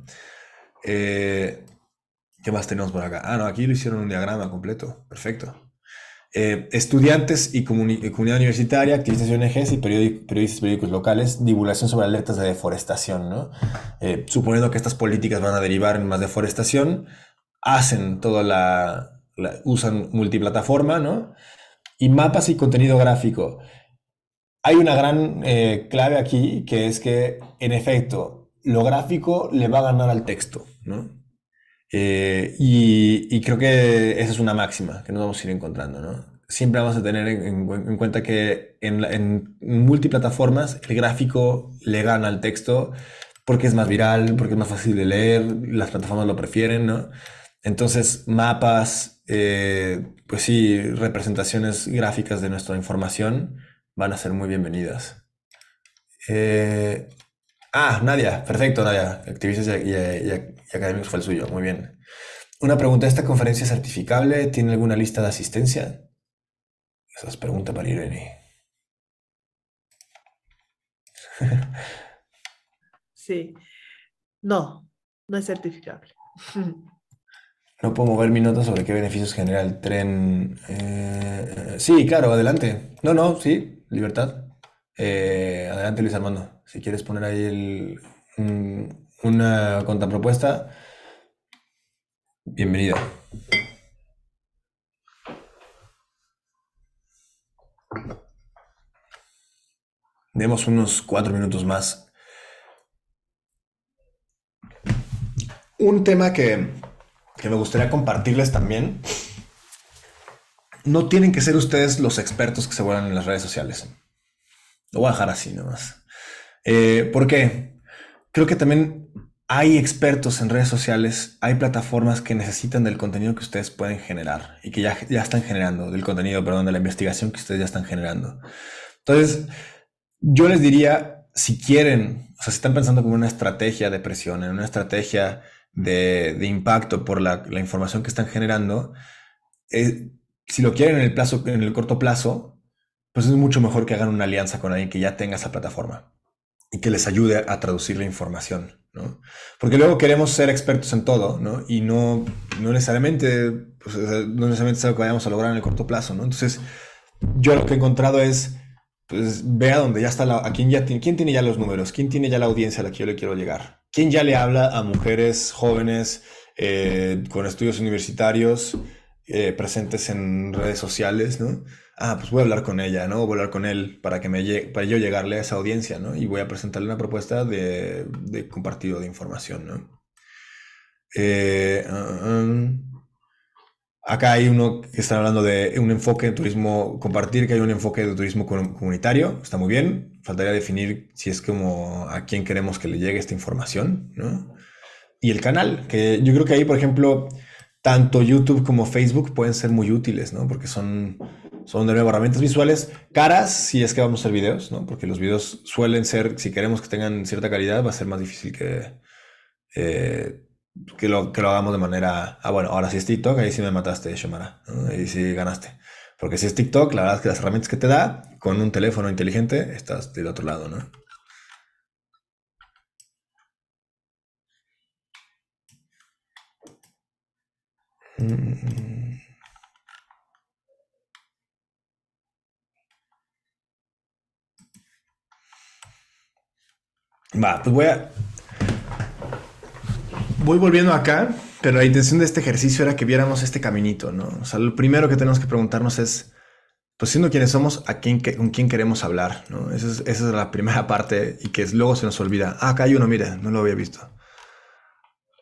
Eh, ¿Qué más tenemos por acá? Ah, no, aquí lo hicieron un diagrama completo. Perfecto. Eh, estudiantes y comunidad universitaria, activistas y ONGs y periodistas y periódicos locales, divulgación sobre alertas de deforestación. ¿no? Eh, suponiendo que estas políticas van a derivar en más deforestación, hacen toda la usan multiplataforma, ¿no? Y mapas y contenido gráfico. Hay una gran eh, clave aquí que es que, en efecto, lo gráfico le va a ganar al texto, ¿no? Eh, y, creo que esa es una máxima que nos vamos a ir encontrando, ¿no? Siempre vamos a tener en, cuenta que en, en, multiplataformas el gráfico le gana al texto porque es más viral, porque es más fácil de leer, las plataformas lo prefieren, ¿no? Entonces, mapas, eh, pues sí, representaciones gráficas de nuestra información van a ser muy bienvenidas. Eh, ah, Nadia, perfecto, Nadia. Activistas y, y, académicos fue el suyo, muy bien. Una pregunta, ¿esta conferencia es certificable? ¿Tiene alguna lista de asistencia? Esa es pregunta para Irene. (laughs) Sí, no, no es certificable. (laughs) No puedo mover mi nota sobre qué beneficios genera el tren. Eh, sí, claro, adelante. No, no, sí, libertad. Eh, adelante, Luis Armando. Si quieres poner ahí el, una contrapropuesta, bienvenido. Demos unos cuatro minutos más. Un tema que que me gustaría compartirles también. No tienen que ser ustedes los expertos que se vuelan en las redes sociales. Lo voy a dejar así nomás. Eh, porque Creo que también hay expertos en redes sociales, hay plataformas que necesitan del contenido que ustedes pueden generar y que ya, ya están generando, del contenido, perdón, de la investigación que ustedes ya están generando. Entonces, yo les diría, si quieren, o sea, si están pensando como una estrategia de presión, en una estrategia de, impacto por la, información que están generando, eh, si lo quieren en el, plazo, en el corto plazo, pues es mucho mejor que hagan una alianza con alguien que ya tenga esa plataforma y que les ayude a traducir la información, ¿no? Porque luego queremos ser expertos en todo, ¿no? Y no, no necesariamente, pues, no necesariamente es algo que vayamos a lograr en el corto plazo, ¿no? Entonces, yo lo que he encontrado es, pues, vea dónde ya está a quién ya tiene, quién tiene ya los números, quién tiene ya la audiencia a la que yo le quiero llegar, ¿Quién ya le habla a mujeres jóvenes eh, con estudios universitarios eh, presentes en redes sociales, no? Ah, pues voy a hablar con ella, ¿no? Voy a hablar con él para que me para yo llegarle a esa audiencia, ¿no? Y voy a presentarle una propuesta de, compartido de información, ¿no? Eh, ah, ah, Acá hay uno que está hablando de un enfoque de turismo, compartir que hay un enfoque de turismo comunitario, está muy bien. Faltaría definir si es como a quién queremos que le llegue esta información, ¿no? Y el canal, que yo creo que ahí, por ejemplo, tanto YouTube como Facebook pueden ser muy útiles, ¿no? Porque son, son de nuevo herramientas visuales caras si es que vamos a hacer videos, ¿no? Porque los videos suelen ser, si queremos que tengan cierta calidad, va a ser más difícil que... Eh, que lo, hagamos de manera, ah, bueno, ahora si es TikTok, ahí sí me mataste, Shomara, ahí sí ganaste. Porque si es TikTok, la verdad es que las herramientas que te da, con un teléfono inteligente, estás del otro lado, ¿no? Mm. Va, pues voy a voy volviendo acá, pero la intención de este ejercicio era que viéramos este caminito, ¿no? O sea, lo primero que tenemos que preguntarnos es, pues siendo quienes somos, ¿a quién, con quién queremos hablar? Esa, es, la primera parte y que luego se nos olvida. Ah, acá hay uno, mire, no lo había visto.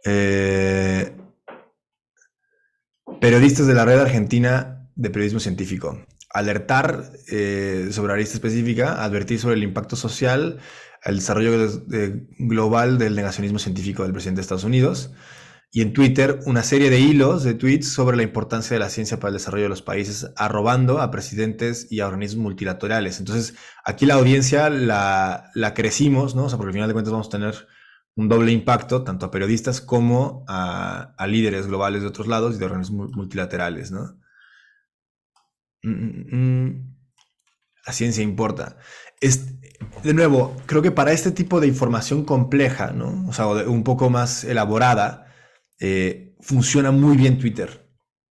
Eh, periodistas de la red argentina de periodismo científico alertar eh, sobre la lista específica, advertir sobre el impacto social, el desarrollo global del negacionismo científico del presidente de Estados Unidos. Y en Twitter, una serie de hilos de tweets sobre la importancia de la ciencia para el desarrollo de los países, arrobando a presidentes y a organismos multilaterales. Entonces, aquí la audiencia la, crecimos, ¿no? O sea, porque al final de cuentas vamos a tener un doble impacto, tanto a periodistas como a, a líderes globales de otros lados y de organismos multilaterales, ¿no? Mm, mm, mm, la ciencia importa. Es, de nuevo, creo que para este tipo de información compleja, O sea, un poco más elaborada, eh, funciona muy bien Twitter.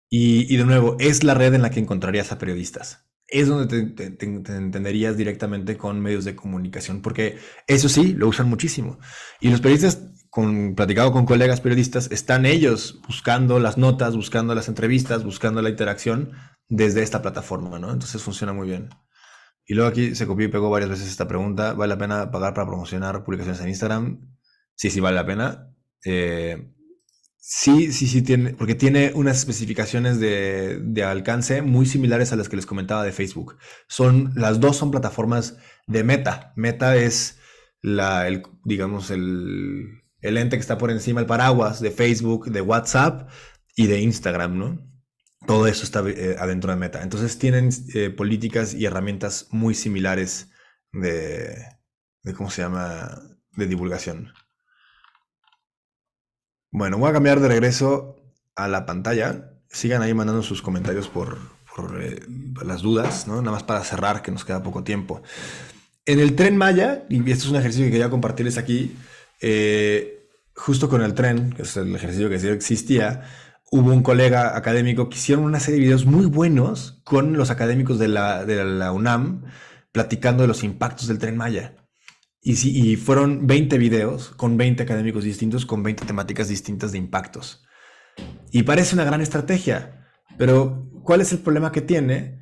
Y, de nuevo, es la red en la que encontrarías a periodistas. Es donde te, entenderías directamente con medios de comunicación, porque eso sí, lo usan muchísimo. Y los periodistas, con, platicado con colegas periodistas, están ellos buscando las notas, buscando las entrevistas, buscando la interacción desde esta plataforma, ¿no? Entonces funciona muy bien. Y luego aquí se copió y pegó varias veces esta pregunta. ¿Vale la pena pagar para promocionar publicaciones en Instagram? Sí, sí, vale la pena. Eh, sí, sí, sí, tiene, porque tiene unas especificaciones de, alcance muy similares a las que les comentaba de Facebook. Son, las dos son plataformas de Meta. Meta es la, el, digamos, el, ente que está por encima el paraguas de Facebook, de WhatsApp y de Instagram, ¿no? todo eso está eh, adentro de Meta. Entonces tienen eh, políticas y herramientas muy similares de, de, ¿cómo se llama?, de divulgación. Bueno, voy a cambiar de regreso a la pantalla. Sigan ahí mandando sus comentarios por, eh, las dudas, ¿no? Nada más para cerrar, que nos queda poco tiempo. En el tren Maya, y esto es un ejercicio que quería compartirles aquí, justo con el tren, que es el ejercicio que existía, hubo un colega académico que hicieron una serie de videos muy buenos con los académicos de la, UNAM platicando de los impactos del tren Maya. Y, fueron 20 videos con 20 académicos distintos, con 20 temáticas distintas de impactos. Y parece una gran estrategia, pero ¿cuál es el problema que tiene?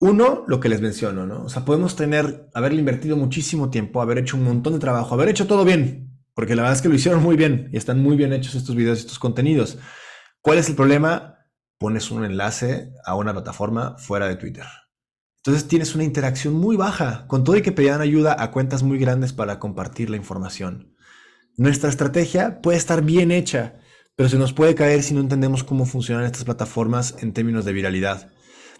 Uno, lo que les menciono, ¿no? O sea, podemos tener, haberle invertido muchísimo tiempo, haber hecho un montón de trabajo, haber hecho todo bien, porque la verdad es que lo hicieron muy bien y están muy bien hechos estos videos, y estos contenidos ¿Cuál es el problema? Pones un enlace a una plataforma fuera de Twitter. Entonces tienes una interacción muy baja, con todo y que pedían ayuda a cuentas muy grandes para compartir la información. Nuestra estrategia puede estar bien hecha, pero se nos puede caer si no entendemos cómo funcionan estas plataformas en términos de viralidad.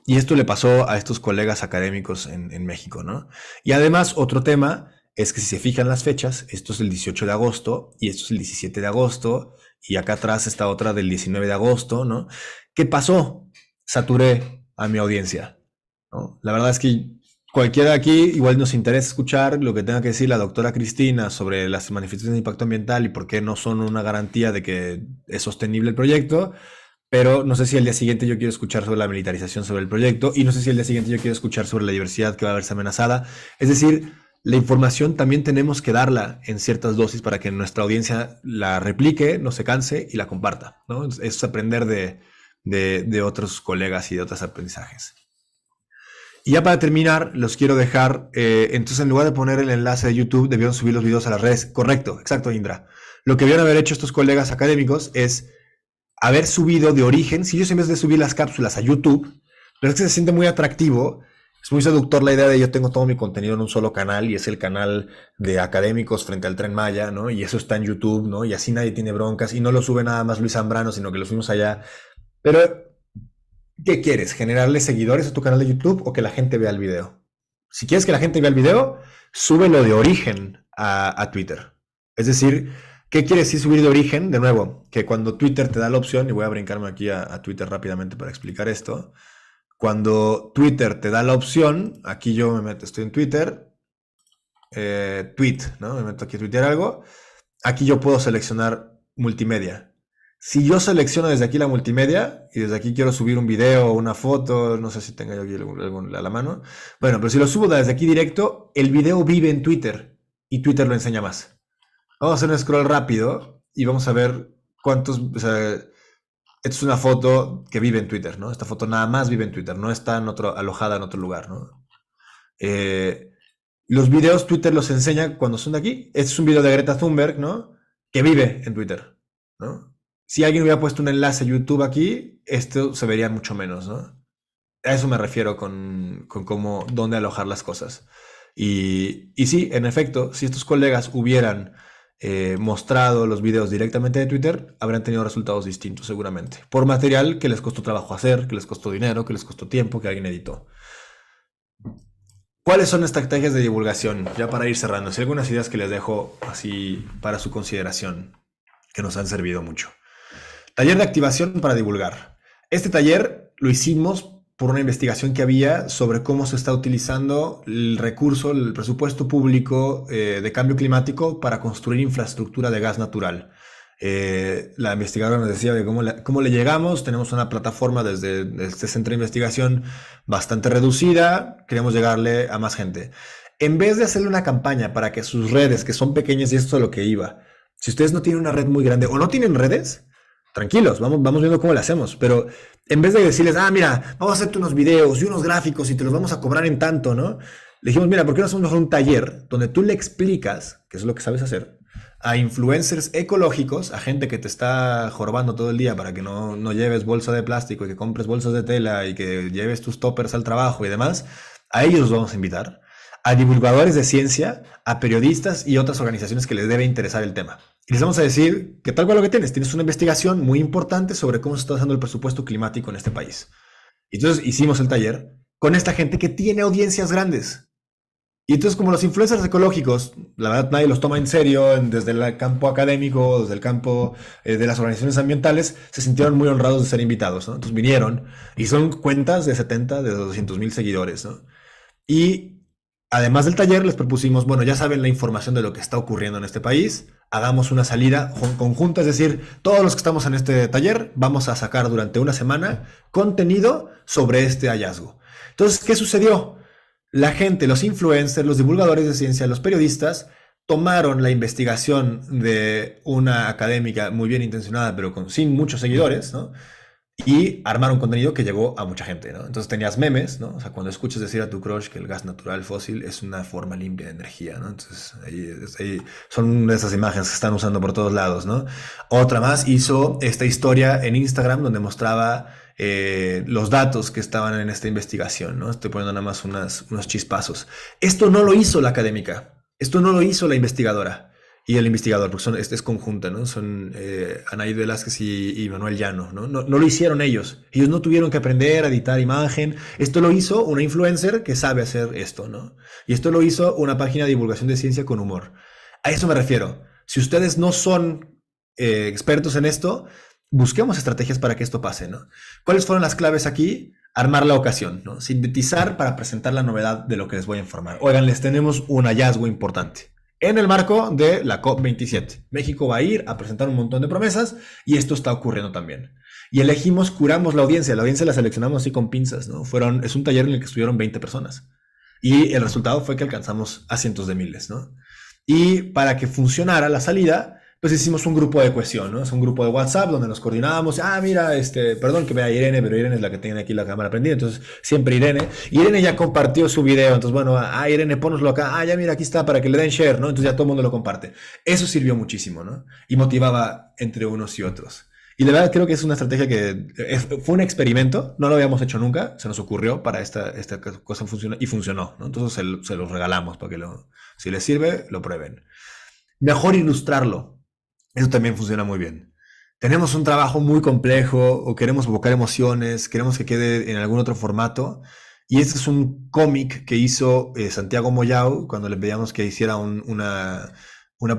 Y esto le pasó a estos colegas académicos en, en, México, ¿no? Y además, otro tema es que si se fijan las fechas, esto es el 18 de agosto y esto es el 17 de agosto, y acá atrás está otra del 19 de agosto, ¿no? ¿Qué pasó? Saturé a mi audiencia. La verdad es que cualquiera de aquí igual nos interesa escuchar lo que tenga que decir la doctora Cristina sobre las manifestaciones de impacto ambiental y por qué no son una garantía de que es sostenible el proyecto. Pero no sé si el día siguiente yo quiero escuchar sobre la militarización sobre el proyecto y no sé si el día siguiente yo quiero escuchar sobre la diversidad que va a verse amenazada. Es decir, la información también tenemos que darla en ciertas dosis para que nuestra audiencia la replique, no se canse y la comparta. ¿no? Es aprender de, otros colegas y de otros aprendizajes. Y ya para terminar, los quiero dejar, eh, entonces en lugar de poner el enlace de YouTube, debieron subir los videos a las redes. Correcto, exacto, Indra. Lo que debieron haber hecho estos colegas académicos es haber subido de origen, si yo en vez de subir las cápsulas a YouTube, pero es que se siente muy atractivo, es muy seductor la idea de yo tengo todo mi contenido en un solo canal y es el canal de académicos frente al tren Maya, ¿no? Y eso está en YouTube, ¿no? Y así nadie tiene broncas y no lo sube nada más Luis Zambrano, sino que lo subimos allá. Pero, ¿qué quieres? ¿Generarle seguidores a tu canal de YouTube o que la gente vea el video? Si quieres que la gente vea el video, súbelo de origen a, Twitter. Es decir, ¿Qué quieres si subir de origen? De nuevo, que cuando Twitter te da la opción, y voy a brincarme aquí a Twitter rápidamente para explicar esto, cuando Twitter te da la opción, aquí yo me meto, estoy en Twitter, eh, tweet, ¿no? Me meto aquí a tuitear algo. Aquí yo puedo seleccionar multimedia. Si yo selecciono desde aquí la multimedia y desde aquí quiero subir un video, o una foto, no sé si tenga yo aquí algún, a la mano. Bueno, pero si lo subo desde aquí directo, el video vive en Twitter y Twitter lo enseña más. Vamos a hacer un scroll rápido y vamos a ver cuántos, o esta es una foto que vive en Twitter, ¿no? Esta foto nada más vive en Twitter, no está en otro, alojada en otro lugar, ¿no? Eh, los videos Twitter los enseña cuando son de aquí. Este es un video de Greta Thunberg, ¿no? Que vive en Twitter, ¿no? Si alguien hubiera puesto un enlace a YouTube aquí, esto se vería mucho menos, ¿no? A eso me refiero con, cómo, dónde alojar las cosas. Y, y sí, en efecto, si estos colegas hubieran eh, mostrado los videos directamente de Twitter, habrán tenido resultados distintos seguramente. Por material que les costó trabajo hacer, que les costó dinero, que les costó tiempo, que alguien editó. ¿Cuáles son estrategias de divulgación? Ya para ir cerrando, si algunas ideas que les dejo así para su consideración, que nos han servido mucho. Taller de activación para divulgar. Este taller lo hicimos por una investigación que había sobre cómo se está utilizando el recurso, el presupuesto público eh, de cambio climático para construir infraestructura de gas natural. Eh, la investigadora nos decía cómo le, llegamos. Tenemos una plataforma desde, este centro de investigación bastante reducida. Queremos llegarle a más gente. En vez de hacerle una campaña para que sus redes, que son pequeñas, y esto es lo que iba, si ustedes no tienen una red muy grande o no tienen redes, tranquilos, vamos, vamos viendo cómo le hacemos. Pero en vez de decirles, ah, mira, vamos a hacerte unos videos y unos gráficos y te los vamos a cobrar en tanto, ¿no? Le dijimos, mira, ¿por qué no hacemos un taller donde tú le explicas, qué es lo que sabes hacer, a influencers ecológicos, a gente que te está jorobando todo el día para que no, no lleves bolsa de plástico y que compres bolsas de tela y que lleves tus toppers al trabajo y demás, a ellos los vamos a invitar a divulgadores de ciencia, a periodistas y otras organizaciones que les debe interesar el tema. Y les vamos a decir que tal cual lo que tienes, tienes una investigación muy importante sobre cómo se está usando el presupuesto climático en este país. Entonces hicimos el taller con esta gente que tiene audiencias grandes. Y entonces como los influencers ecológicos, la verdad nadie los toma en serio desde el campo académico, desde el campo eh, de las organizaciones ambientales, se sintieron muy honrados de ser invitados. ¿no? Entonces vinieron y son cuentas de 70, de 200 mil seguidores. Y Además del taller, les propusimos, bueno, ya saben la información de lo que está ocurriendo en este país, hagamos una salida conjunta, es decir, todos los que estamos en este taller vamos a sacar durante una semana contenido sobre este hallazgo. Entonces, ¿qué sucedió? La gente, los influencers, los divulgadores de ciencia, los periodistas, tomaron la investigación de una académica muy bien intencionada, pero con sin muchos seguidores, ¿no? y armar un contenido que llegó a mucha gente, ¿no? Entonces tenías memes, ¿no? O sea, cuando escuchas decir a tu crush que el gas natural fósil es una forma limpia de energía, ¿no? Entonces ahí, son esas imágenes que están usando por todos lados, ¿no? Otra más hizo esta historia en Instagram donde mostraba eh, los datos que estaban en esta investigación, ¿no? Estoy poniendo nada más unos chispazos. Esto no lo hizo la académica, esto no lo hizo la investigadora. Y el investigador, porque son, es, es conjunta, ¿no? Son eh, Velázquez y, Manuel Llano, ¿no? ¿no? lo hicieron ellos. Ellos no tuvieron que aprender a editar imagen. Esto lo hizo una influencer que sabe hacer esto, ¿no? Y esto lo hizo una página de divulgación de ciencia con humor. A eso me refiero. Si ustedes no son eh, expertos en esto, busquemos estrategias para que esto pase, ¿no? ¿Cuáles fueron las claves aquí? armar la ocasión, ¿no? Sintetizar para presentar la novedad de lo que les voy a informar. Oigan, les tenemos un hallazgo importante en el marco de la COP27. México va a ir a presentar un montón de promesas y esto está ocurriendo también. Y elegimos, curamos la audiencia, la audiencia la seleccionamos así con pinzas, ¿no? Fueron, es un taller en el que estuvieron 20 personas y el resultado fue que alcanzamos a cientos de miles, ¿no? Y para que funcionara la salida, pues hicimos un grupo de cuestión, ¿no? Es un grupo de WhatsApp donde nos coordinábamos. Ah, mira, este, perdón que vea Irene, pero Irene es la que tiene aquí la cámara prendida, entonces siempre Irene. Irene ya compartió su video, entonces bueno, ah, ah Irene, ponoslo acá. Ah, ya mira, aquí está para que le den share, ¿no? Entonces ya todo el mundo lo comparte. Eso sirvió muchísimo, ¿no? Y motivaba entre unos y otros. Y la verdad creo que es una estrategia que fue un experimento, no lo habíamos hecho nunca, se nos ocurrió para esta, esta cosa funciona y funcionó. ¿no? Entonces se, se los regalamos para que lo, si les sirve, lo prueben. Mejor ilustrarlo. Eso también funciona muy bien. Tenemos un trabajo muy complejo o queremos evocar emociones, queremos que quede en algún otro formato. Y este es un cómic que hizo eh, Santiago Moyao cuando le pedíamos que hiciera una,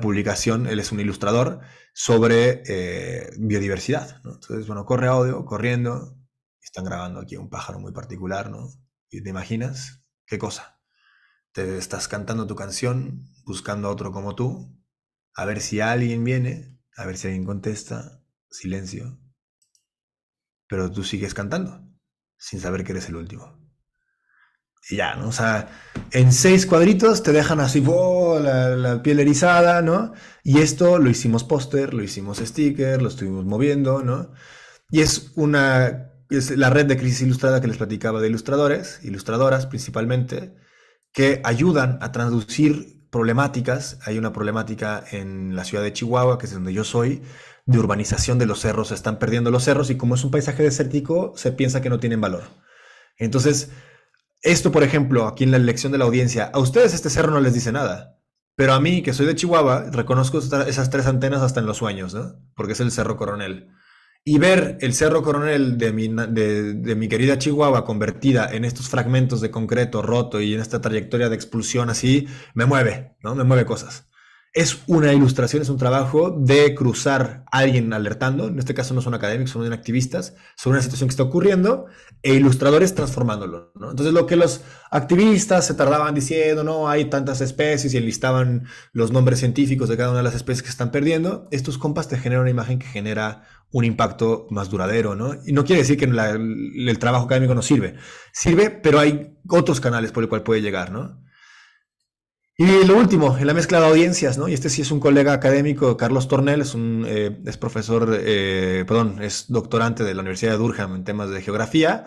publicación, él es un ilustrador, sobre eh, biodiversidad. Entonces, bueno, corre audio, corriendo, están grabando aquí un pájaro muy particular, ¿no? ¿Y te imaginas qué cosa? Te estás cantando tu canción, buscando a otro como tú, a ver si alguien viene, a ver si alguien contesta, silencio. Pero tú sigues cantando, sin saber que eres el último. Y ya, ¿no? O sea, en seis cuadritos te dejan así, oh, la, piel erizada, ¿no? Y esto lo hicimos póster, lo hicimos sticker, lo estuvimos moviendo, ¿no? Y es una. Es la red de crisis ilustrada que les platicaba de ilustradores, ilustradoras principalmente, que ayudan a traducir problemáticas. Hay una problemática en la ciudad de Chihuahua, que es donde yo soy, de urbanización de los cerros. Se están perdiendo los cerros y como es un paisaje desértico, se piensa que no tienen valor. Entonces, esto, por ejemplo, aquí en la elección de la audiencia, a ustedes este cerro no les dice nada. Pero a mí, que soy de Chihuahua, reconozco esas tres antenas hasta en los sueños, Porque es el Cerro Coronel y ver el Cerro Coronel de mi, de, mi, querida Chihuahua convertida en estos fragmentos de concreto roto y en esta trayectoria de expulsión así, me mueve, ¿no? Me mueve cosas. Es una ilustración, es un trabajo de cruzar a alguien alertando, en este caso no son académicos, son activistas, sobre una situación que está ocurriendo, e ilustradores transformándolo. ¿no? Entonces lo que los activistas se tardaban diciendo, no, hay tantas especies y listaban los nombres científicos de cada una de las especies que están perdiendo, estos compas te generan una imagen que genera un impacto más duradero, ¿no? Y no quiere decir que el trabajo académico no sirve. Sirve, pero hay otros canales por el cual puede llegar, ¿no? Y lo último, en la mezcla de audiencias, ¿no? Y este sí es un colega académico, Carlos Tornel, es, un, eh, es profesor, eh, perdón, es doctorante de la Universidad de Durham en temas de geografía,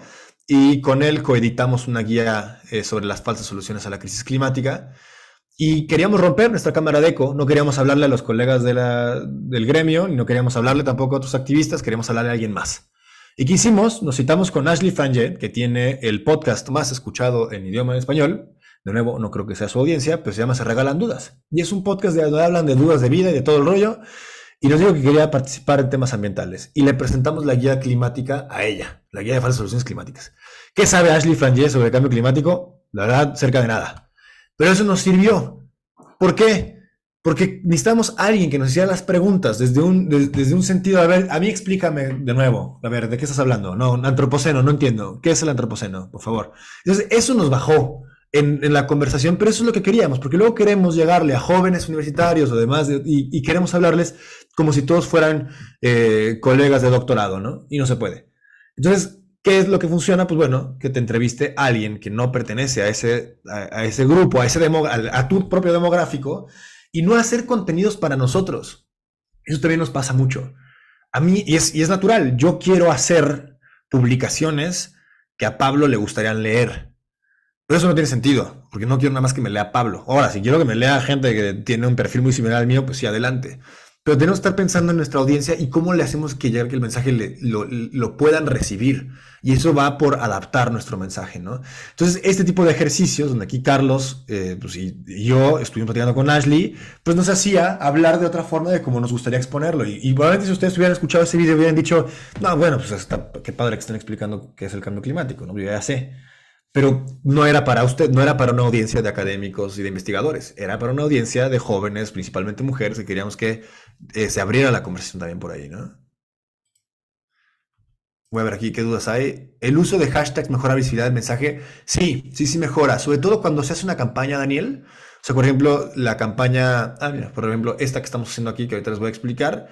y con él coeditamos una guía eh, sobre las falsas soluciones a la crisis climática. Y queríamos romper nuestra cámara de eco, no queríamos hablarle a los colegas del gremio, y no queríamos hablarle tampoco a otros activistas, queríamos hablarle a alguien más. ¿Y qué hicimos? Nos citamos con Ashley Franje, que tiene el podcast más escuchado en idioma español. De nuevo, no creo que sea su audiencia, pero se llama Se Regalan Dudas. Y es un podcast donde hablan de dudas de vida y de todo el rollo. Y nos dijo que quería participar en temas ambientales. Y le presentamos la guía climática a ella, la guía de falsas soluciones climáticas. ¿Qué sabe Ashley Franje sobre el cambio climático? La verdad, cerca de nada. Pero eso nos sirvió. ¿Por qué? Porque necesitamos a alguien que nos hiciera las preguntas desde un, desde un sentido. A ver, a mí explícame de nuevo. A ver, ¿de qué estás hablando? No, antropoceno, no entiendo. ¿Qué es el antropoceno? Por favor. Entonces, eso nos bajó. En, la conversación, pero eso es lo que queríamos, porque luego queremos llegarle a jóvenes universitarios o demás, y, queremos hablarles como si todos fueran eh, colegas de doctorado, ¿no? Y no se puede. Entonces, ¿Qué es lo que funciona? Pues bueno, que te entreviste a alguien que no pertenece a ese, a, ese grupo, a, ese demo, a, tu propio demográfico, y no hacer contenidos para nosotros. Eso también nos pasa mucho. A mí, y es, natural, yo quiero hacer publicaciones que a Pablo le gustarían leer. Pero eso no tiene sentido, porque no quiero nada más que me lea Pablo. Ahora, si quiero que me lea gente que tiene un perfil muy similar al mío, pues sí, adelante. Pero tenemos que estar pensando en nuestra audiencia y cómo le hacemos que llegue que el mensaje lo puedan recibir. Y eso va por adaptar nuestro mensaje, ¿no? Entonces, este tipo de ejercicios, donde aquí Carlos eh, pues, y, yo estuvimos platicando con Ashley, pues nos hacía hablar de otra forma de cómo nos gustaría exponerlo. Y, si ustedes hubieran escuchado ese video, hubieran dicho, no, bueno, pues qué padre que estén explicando qué es el cambio climático, ¿no? Yo ya sé. Pero no era para usted, no era para una audiencia de académicos y de investigadores, era para una audiencia de jóvenes, principalmente mujeres, que queríamos que eh, se abriera la conversación también por ahí, ¿no? Voy a ver aquí qué dudas hay. ¿El uso de hashtags mejora visibilidad del mensaje? Sí, sí, sí mejora. Sobre todo cuando se hace una campaña, Daniel. O sea, por ejemplo, la campaña, ah, mira, por ejemplo, esta que estamos haciendo aquí, que ahorita les voy a explicar,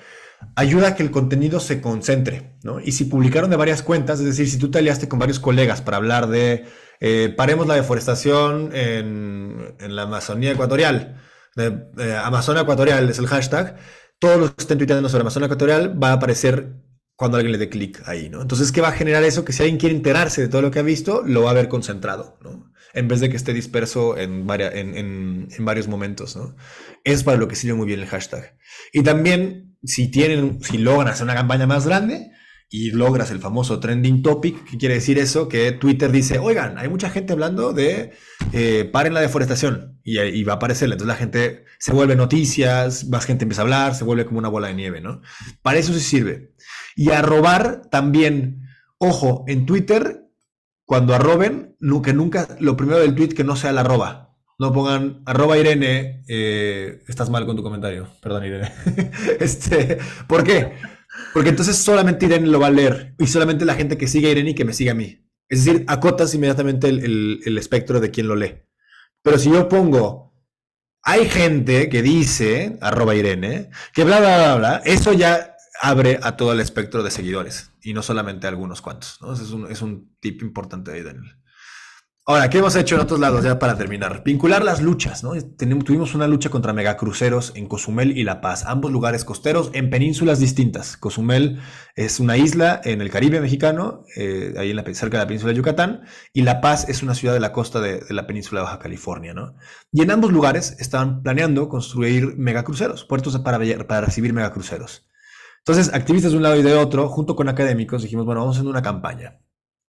ayuda a que el contenido se concentre, ¿no? Y si publicaron de varias cuentas, es decir, si tú te aliaste con varios colegas para hablar de, eh, paremos la deforestación en, la Amazonía ecuatorial, eh, Amazonía ecuatorial es el hashtag, todos los que estén tuiteando sobre Amazonía ecuatorial va a aparecer cuando alguien le dé clic ahí, ¿no? Entonces, ¿qué va a generar eso? Que si alguien quiere enterarse de todo lo que ha visto, lo va a ver concentrado, ¿no? En vez de que esté disperso en, en, varios momentos, ¿no? Es para lo que sirve muy bien el hashtag. Y también, si tienen, si logran hacer una campaña más grande y logras el famoso trending topic, ¿qué quiere decir eso? Que Twitter dice, oigan, hay mucha gente hablando de eh, paren la deforestación y, y va a aparecerla. Entonces la gente se vuelve noticias, más gente empieza a hablar, se vuelve como una bola de nieve, ¿no? Para eso sí sirve. Y arrobar también. Ojo, en Twitter, cuando arroben, nunca, lo primero del tweet que no sea la arroba. No pongan arroba Irene, eh, estás mal con tu comentario. Perdón, Irene. (laughs) este, ¿Por qué? Porque entonces solamente Irene lo va a leer y solamente la gente que sigue a Irene y que me siga a mí. Es decir, acotas inmediatamente el, espectro de quien lo lee. Pero si yo pongo, hay gente que dice, arroba Irene, que bla, bla, bla, bla, eso ya abre a todo el espectro de seguidores y no solamente a algunos cuantos. Es, un, es tip importante ahí, Daniel. Ahora, ¿qué hemos hecho en otros lados ya para terminar? Vincular las luchas, tuvimos una lucha contra megacruceros en Cozumel y La Paz, ambos lugares costeros en penínsulas distintas. Cozumel es una isla en el Caribe mexicano, eh, ahí en la, cerca de la península de Yucatán, y La Paz es una ciudad de la costa de, la península de Baja California, Y en ambos lugares estaban planeando construir megacruceros, puertos para, para recibir megacruceros. Entonces, activistas de un lado y de otro, junto con académicos, dijimos, bueno, vamos a hacer una campaña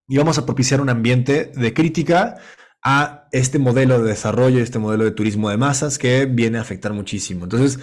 y vamos a propiciar un ambiente de crítica a este modelo de desarrollo, este modelo de turismo de masas que viene a afectar muchísimo. Entonces,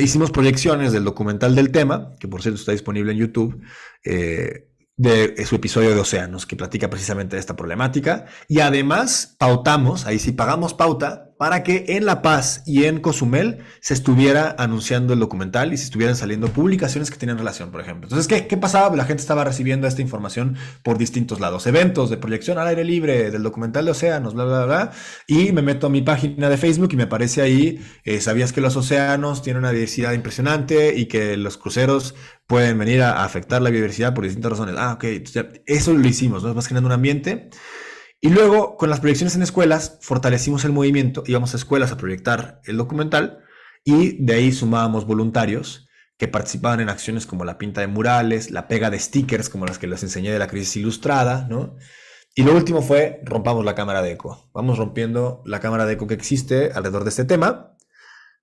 hicimos proyecciones del documental del tema, que por cierto está disponible en YouTube, eh, de su episodio de Océanos, que platica precisamente esta problemática. Y además, pautamos, ahí sí pagamos pauta, para que en La Paz y en Cozumel se estuviera anunciando el documental y se estuvieran saliendo publicaciones que tenían relación, por ejemplo. Entonces, ¿qué, qué pasaba? Pues la gente estaba recibiendo esta información por distintos lados. Eventos de proyección al aire libre, del documental de Océanos, bla, bla, bla. Y me meto a mi página de Facebook y me aparece ahí, eh, ¿sabías que los océanos tienen una diversidad impresionante y que los cruceros pueden venir a afectar la biodiversidad por distintas razones? Ah, ok. eso lo hicimos, ¿no? Vas generando un ambiente. Y luego, con las proyecciones en escuelas, fortalecimos el movimiento, íbamos a escuelas a proyectar el documental y de ahí sumábamos voluntarios que participaban en acciones como la pinta de murales, la pega de stickers, como las que les enseñé de la crisis ilustrada, ¿no? Y lo último fue rompamos la cámara de eco. Vamos rompiendo la cámara de eco que existe alrededor de este tema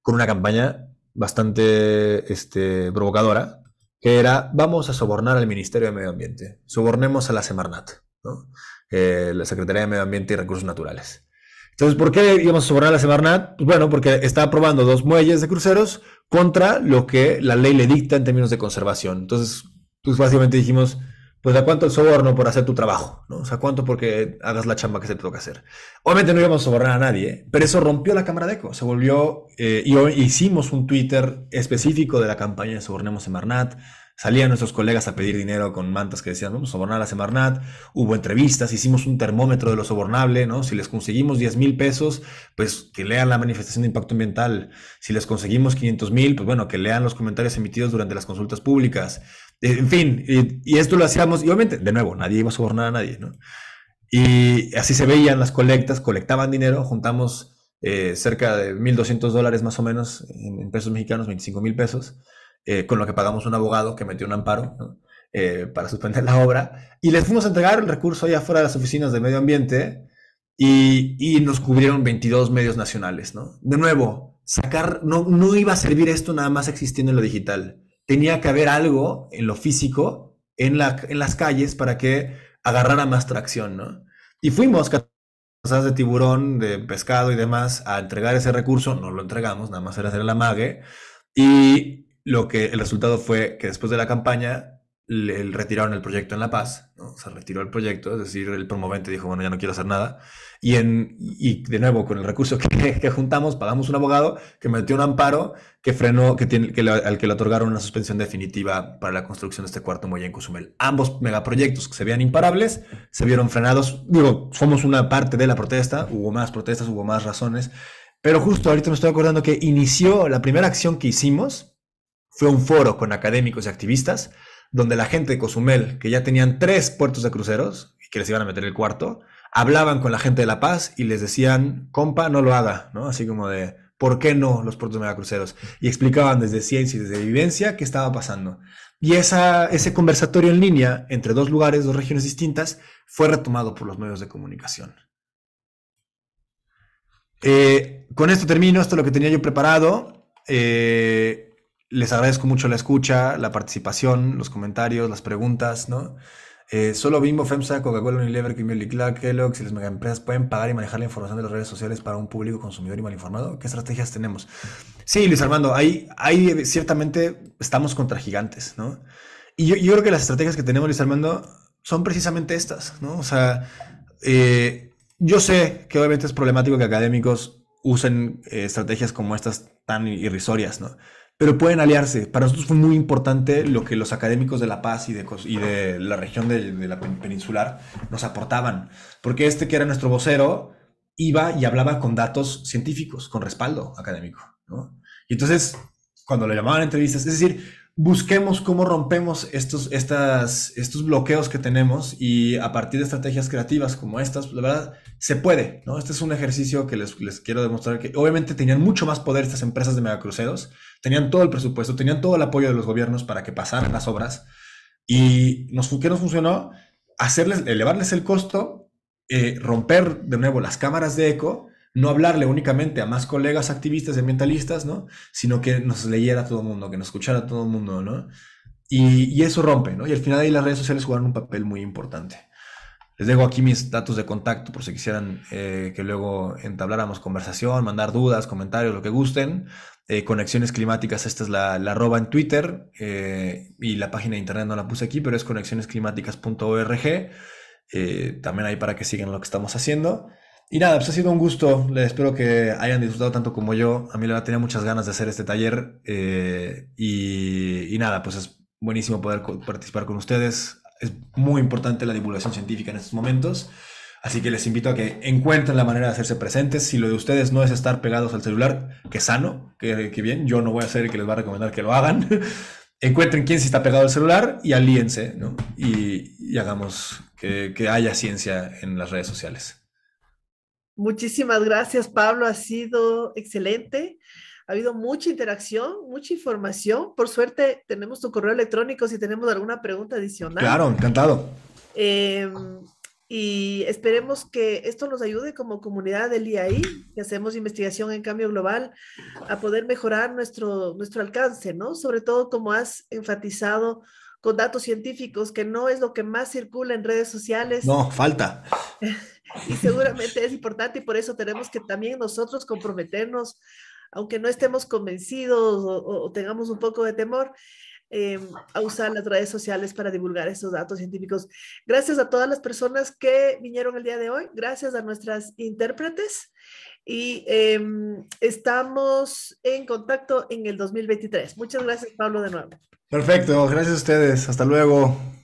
con una campaña bastante este, provocadora, que era vamos a sobornar al Ministerio de Medio Ambiente, sobornemos a la Semarnat, ¿no? Eh, la Secretaría de Medio Ambiente y Recursos Naturales. Entonces, ¿por qué íbamos a a la Semarnat? Pues bueno, porque está aprobando dos muelles de cruceros contra lo que la ley le dicta en términos de conservación. Entonces, pues básicamente dijimos, pues a cuánto el soborno por hacer tu trabajo, ¿no? O sea, cuánto porque hagas la chamba que se te toca hacer. Obviamente no íbamos a sobornar a nadie, ¿eh? pero eso rompió la Cámara de Eco, se volvió, eh, y hicimos un Twitter específico de la campaña de Sobornemos Semarnat, Salían nuestros colegas a pedir dinero con mantas que decían, vamos a sobornar a Semarnat. Hubo entrevistas, hicimos un termómetro de lo sobornable, ¿no? Si les conseguimos 10 mil pesos, pues que lean la manifestación de impacto ambiental. Si les conseguimos 500 mil, pues bueno, que lean los comentarios emitidos durante las consultas públicas. Eh, en fin, y, esto lo hacíamos, y obviamente, de nuevo, nadie iba a sobornar a nadie, ¿no? Y así se veían las colectas, colectaban dinero, juntamos eh, cerca de 1.200 dólares más o menos en, en pesos mexicanos, 25 mil pesos eh, con lo que pagamos un abogado que metió un amparo eh, para suspender la obra, y les fuimos a entregar el recurso allá fuera de las oficinas de medio ambiente y, nos cubrieron 22 medios nacionales. ¿no? De nuevo, sacar, no, no iba a servir esto nada más existiendo en lo digital. Tenía que haber algo en lo físico, en, la, en las calles, para que agarrara más tracción. ¿no? Y fuimos de tiburón, de pescado y demás a entregar ese recurso, no lo entregamos, nada más era hacer el amague. Y lo que el resultado fue que después de la campaña le, retiraron el proyecto en La Paz, ¿no? se retiró el proyecto, es decir, el promovente dijo, bueno, ya no quiero hacer nada. Y, en, y de nuevo, con el recurso que, (laughs) juntamos, pagamos un abogado que metió un amparo que frenó, que que al que le otorgaron una suspensión definitiva para la construcción de este cuarto muelle en Cozumel. Ambos megaproyectos que se veían imparables se vieron frenados. Digo, somos una parte de la protesta, hubo más protestas, hubo más razones. Pero justo ahorita me estoy acordando que inició la primera acción que hicimos, fue un foro con académicos y activistas donde la gente de Cozumel, que ya tenían tres puertos de cruceros y que les iban a meter el cuarto, hablaban con la gente de La Paz y les decían, compa, no lo haga, ¿no? Así como de, ¿por qué no los puertos de cruceros? Y explicaban desde ciencia y desde vivencia qué estaba pasando. Y esa, ese conversatorio en línea entre dos lugares, dos regiones distintas, fue retomado por los medios de comunicación. Eh, con esto termino, esto es lo que tenía yo preparado. Eh, les agradezco mucho la escucha, la participación, los comentarios, las preguntas, ¿no? Eh, solo Bimbo, FEMSA, Coca-Cola, Unilever, Kimberly Clark, Kellogg's y las megaempresas pueden pagar y manejar la información de las redes sociales para un público consumidor y mal informado. ¿Qué estrategias tenemos? Sí, Luis Armando, ahí, ciertamente estamos contra gigantes, ¿no? Y yo, creo que las estrategias que tenemos, Luis Armando, son precisamente estas, ¿no? O sea, eh, yo sé que obviamente es problemático que académicos usen eh, estrategias como estas tan irrisorias, ¿no? pero pueden aliarse. Para nosotros fue muy importante lo que los académicos de La Paz y de, y de la región de, la peninsular nos aportaban, porque este que era nuestro vocero iba y hablaba con datos científicos, con respaldo académico. ¿no? Y entonces, cuando le llamaban a entrevistas, es decir, busquemos cómo rompemos estos, estas, estos bloqueos que tenemos y a partir de estrategias creativas como estas, la verdad, se puede, ¿no? Este es un ejercicio que les, quiero demostrar que obviamente tenían mucho más poder estas empresas de megacruceros, tenían todo el presupuesto, tenían todo el apoyo de los gobiernos para que pasaran las obras y ¿qué nos funcionó? Hacerles, elevarles el costo, eh, romper de nuevo las cámaras de eco no hablarle únicamente a más colegas activistas y ambientalistas, Sino que nos leyera todo el mundo, que nos escuchara todo el mundo, ¿no? Y, eso rompe, ¿no? Y al final ahí las redes sociales jugaron un papel muy importante. Les dejo aquí mis datos de contacto por si quisieran eh, que luego entabláramos conversación, mandar dudas, comentarios, lo que gusten. Eh, Conexiones Climáticas, esta es la, la arroba en Twitter eh, y la página de internet no la puse aquí, pero es conexionesclimáticas.org. también ahí para que sigan lo que estamos haciendo. Y nada, pues ha sido un gusto. Les espero que hayan disfrutado tanto como yo. A mí la verdad tenía muchas ganas de hacer este taller. Eh, y, nada, pues es buenísimo poder participar con ustedes. Es muy importante la divulgación científica en estos momentos. Así que les invito a que encuentren la manera de hacerse presentes. Si lo de ustedes no es estar pegados al celular, que sano, que, bien, yo no voy a ser el que les va a recomendar que lo hagan. (laughs) Encuentren quién si está pegado al celular y alíense, ¿no? Y, hagamos que haya ciencia en las redes sociales. Muchísimas gracias, Pablo. Ha sido excelente. Ha habido mucha interacción, mucha información. Por suerte, tenemos tu correo electrónico si tenemos alguna pregunta adicional. Claro, encantado. Em, y esperemos que esto nos ayude como comunidad del IAI, que hacemos investigación en cambio global, a poder mejorar nuestro, nuestro alcance, ¿no? Sobre todo como has enfatizado con datos científicos, que no es lo que más circula en redes sociales. No, falta. (laughs) y seguramente es importante y por eso tenemos que también nosotros comprometernos, aunque no estemos convencidos o, tengamos un poco de temor, em, a usar las redes sociales para divulgar esos datos científicos. Gracias a todas las personas que vinieron el día de hoy, gracias a nuestras intérpretes y em, estamos en contacto en el 2023. Muchas gracias, Pablo, de nuevo. Perfecto, gracias a ustedes. Hasta luego.